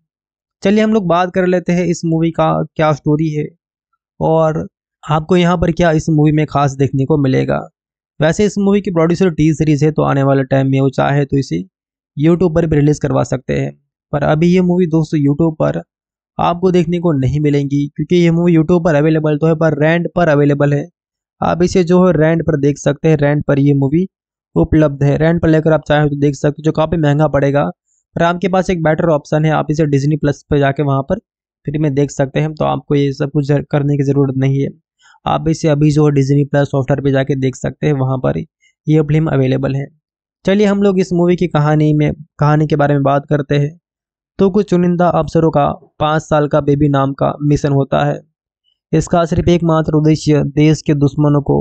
चलिए हम लोग बात कर लेते हैं इस मूवी का क्या स्टोरी है और आपको यहाँ पर क्या इस मूवी में खास देखने को मिलेगा वैसे इस मूवी की प्रोड्यूसर टी सीरीज़ है तो आने वाले टाइम में वो चाहे तो इसे यूट्यूब पर भी रिलीज़ करवा सकते हैं पर अभी ये मूवी दोस्तों यूट्यूब पर आपको देखने को नहीं मिलेंगी क्योंकि ये मूवी यूट्यूब पर अवेलेबल तो है पर रेंट पर अवेलेबल है आप इसे जो है रेंट पर देख सकते हैं रेंट पर ये मूवी उपलब्ध है रेंट पर लेकर आप चाहें तो देख सकते हो जो काफ़ी महंगा पड़ेगा राम आपके पास एक बेटर ऑप्शन है आप इसे डिजनी प्लस पर जाके वहाँ पर फ्री में देख सकते हैं तो आपको ये सब कुछ करने की ज़रूरत नहीं है आप इसे अभी जो डिजनी प्लस सॉफ्टवेयर पर जाके देख सकते हैं वहाँ पर ये फिल्म अवेलेबल है चलिए हम लोग इस मूवी की कहानी में कहानी के बारे में बात करते हैं तो कुछ चुनिंदा अफसरों का पाँच साल का बेबी नाम का मिशन होता है इसका सिर्फ एकमात्र उद्देश्य देश के दुश्मनों को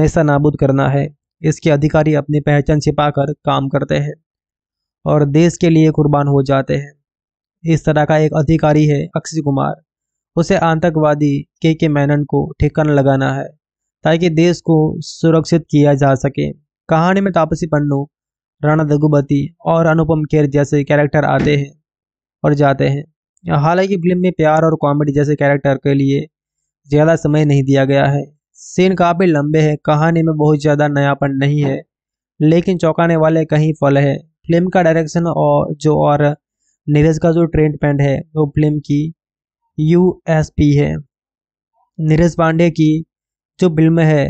नशा नाबूद करना है इसके अधिकारी अपनी पहचान छिपाकर काम करते हैं और देश के लिए कुर्बान हो जाते हैं इस तरह का एक अधिकारी है अक्षय कुमार उसे आतंकवादी के के मैनन को ठिकाना लगाना है ताकि देश को सुरक्षित किया जा सके कहानी में तापसी पन्नू राणा दगुबती और अनुपम खेर जैसे कैरेक्टर आते हैं और जाते हैं हालांकि फिल्म में प्यार और कॉमेडी जैसे कैरेक्टर के लिए ज़्यादा समय नहीं दिया गया है सीन काफ़ी लंबे हैं कहानी में बहुत ज़्यादा नयापन नहीं है लेकिन चौंकाने वाले कहीं फल है फिल्म का डायरेक्शन और जो और नीरज का जो ट्रेंड पैंट है वो फिल्म की पी है नीरज पांडे की जो फिल्म है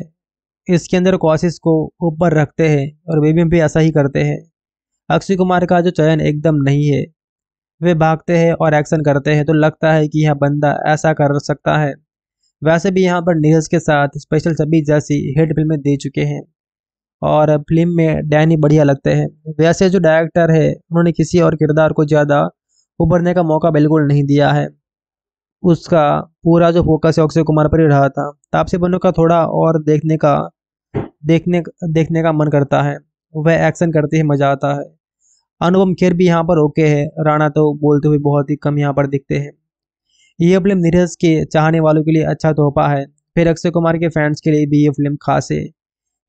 इसके अंदर कोशिश को ऊपर रखते हैं और वे भी ऐसा ही करते हैं अक्षय कुमार का जो चयन एकदम नहीं है वे भागते हैं और एक्शन करते हैं तो लगता है कि यह बंदा ऐसा कर सकता है वैसे भी यहाँ पर नीरज के साथ स्पेशल सभी जैसी हिट फिल्में दे चुके हैं और फिल्म में डैनी बढ़िया लगते हैं वैसे जो डायरेक्टर है उन्होंने किसी और किरदार को ज़्यादा उभरने का मौका बिल्कुल नहीं दिया है उसका पूरा जो फोकस है अक्षय कुमार पर ही रहा था तापसी बनो का थोड़ा और देखने का देखने देखने का मन करता है वह एक्शन करते ही मज़ा आता है अनुपम खेर भी यहाँ पर ओके है राणा तो बोलते हुए बहुत ही कम यहाँ पर दिखते हैं ये फिल्म नीरज के चाहने वालों के लिए अच्छा तोहफा है फिर अक्षय कुमार के फैंस के लिए भी ये फिल्म खास है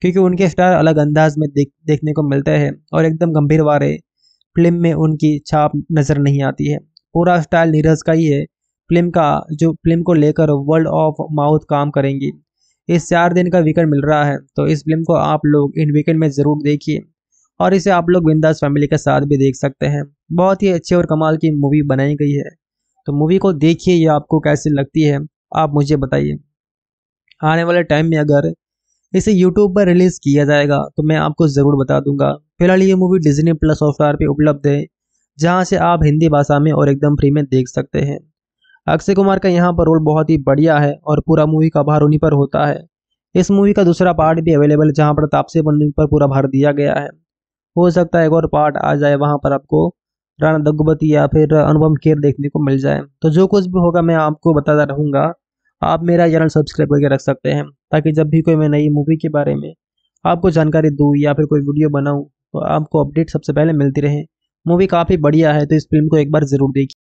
क्योंकि उनके स्टार अलग अंदाज में देख देखने को मिलता है और एकदम गंभीर वारे फिल्म में उनकी छाप नज़र नहीं आती है पूरा स्टाइल नीरज का ही है फिल्म का जो फिल्म को लेकर वर्ल्ड ऑफ माउथ काम करेंगी इस चार दिन का वीकेंड मिल रहा है तो इस फिल्म को आप लोग इन वीकेंड में ज़रूर देखिए और इसे आप लोग बिंदास फैमिली के साथ भी देख सकते हैं बहुत ही अच्छी और कमाल की मूवी बनाई गई है तो मूवी को देखिए ये आपको कैसी लगती है आप मुझे बताइए आने वाले टाइम में अगर इसे यूट्यूब पर रिलीज किया जाएगा तो मैं आपको ज़रूर बता दूंगा फिलहाल ये मूवी डिजनी प्लस सॉफ्टवेयर पर उपलब्ध है जहाँ से आप हिंदी भाषा में और एकदम फ्री में देख सकते हैं अक्षय कुमार का यहाँ पर रोल बहुत ही बढ़िया है और पूरा मूवी का भार उन्हीं पर होता है इस मूवी का दूसरा पार्ट भी अवेलेबल है जहाँ पर तापसे पन्नू पर पूरा भार दिया गया है हो सकता है एक और पार्ट आ जाए वहाँ पर आपको राणा दग्गुबती या फिर अनुपम खेर देखने को मिल जाए तो जो कुछ भी होगा मैं आपको बताता रहूँगा आप मेरा चैनल सब्सक्राइब करके रख सकते हैं ताकि जब भी कोई मैं नई मूवी के बारे में आपको जानकारी दूँ या फिर कोई वीडियो बनाऊँ तो आपको अपडेट सबसे पहले मिलती रहे मूवी काफ़ी बढ़िया है तो इस फिल्म को एक बार ज़रूर देखिए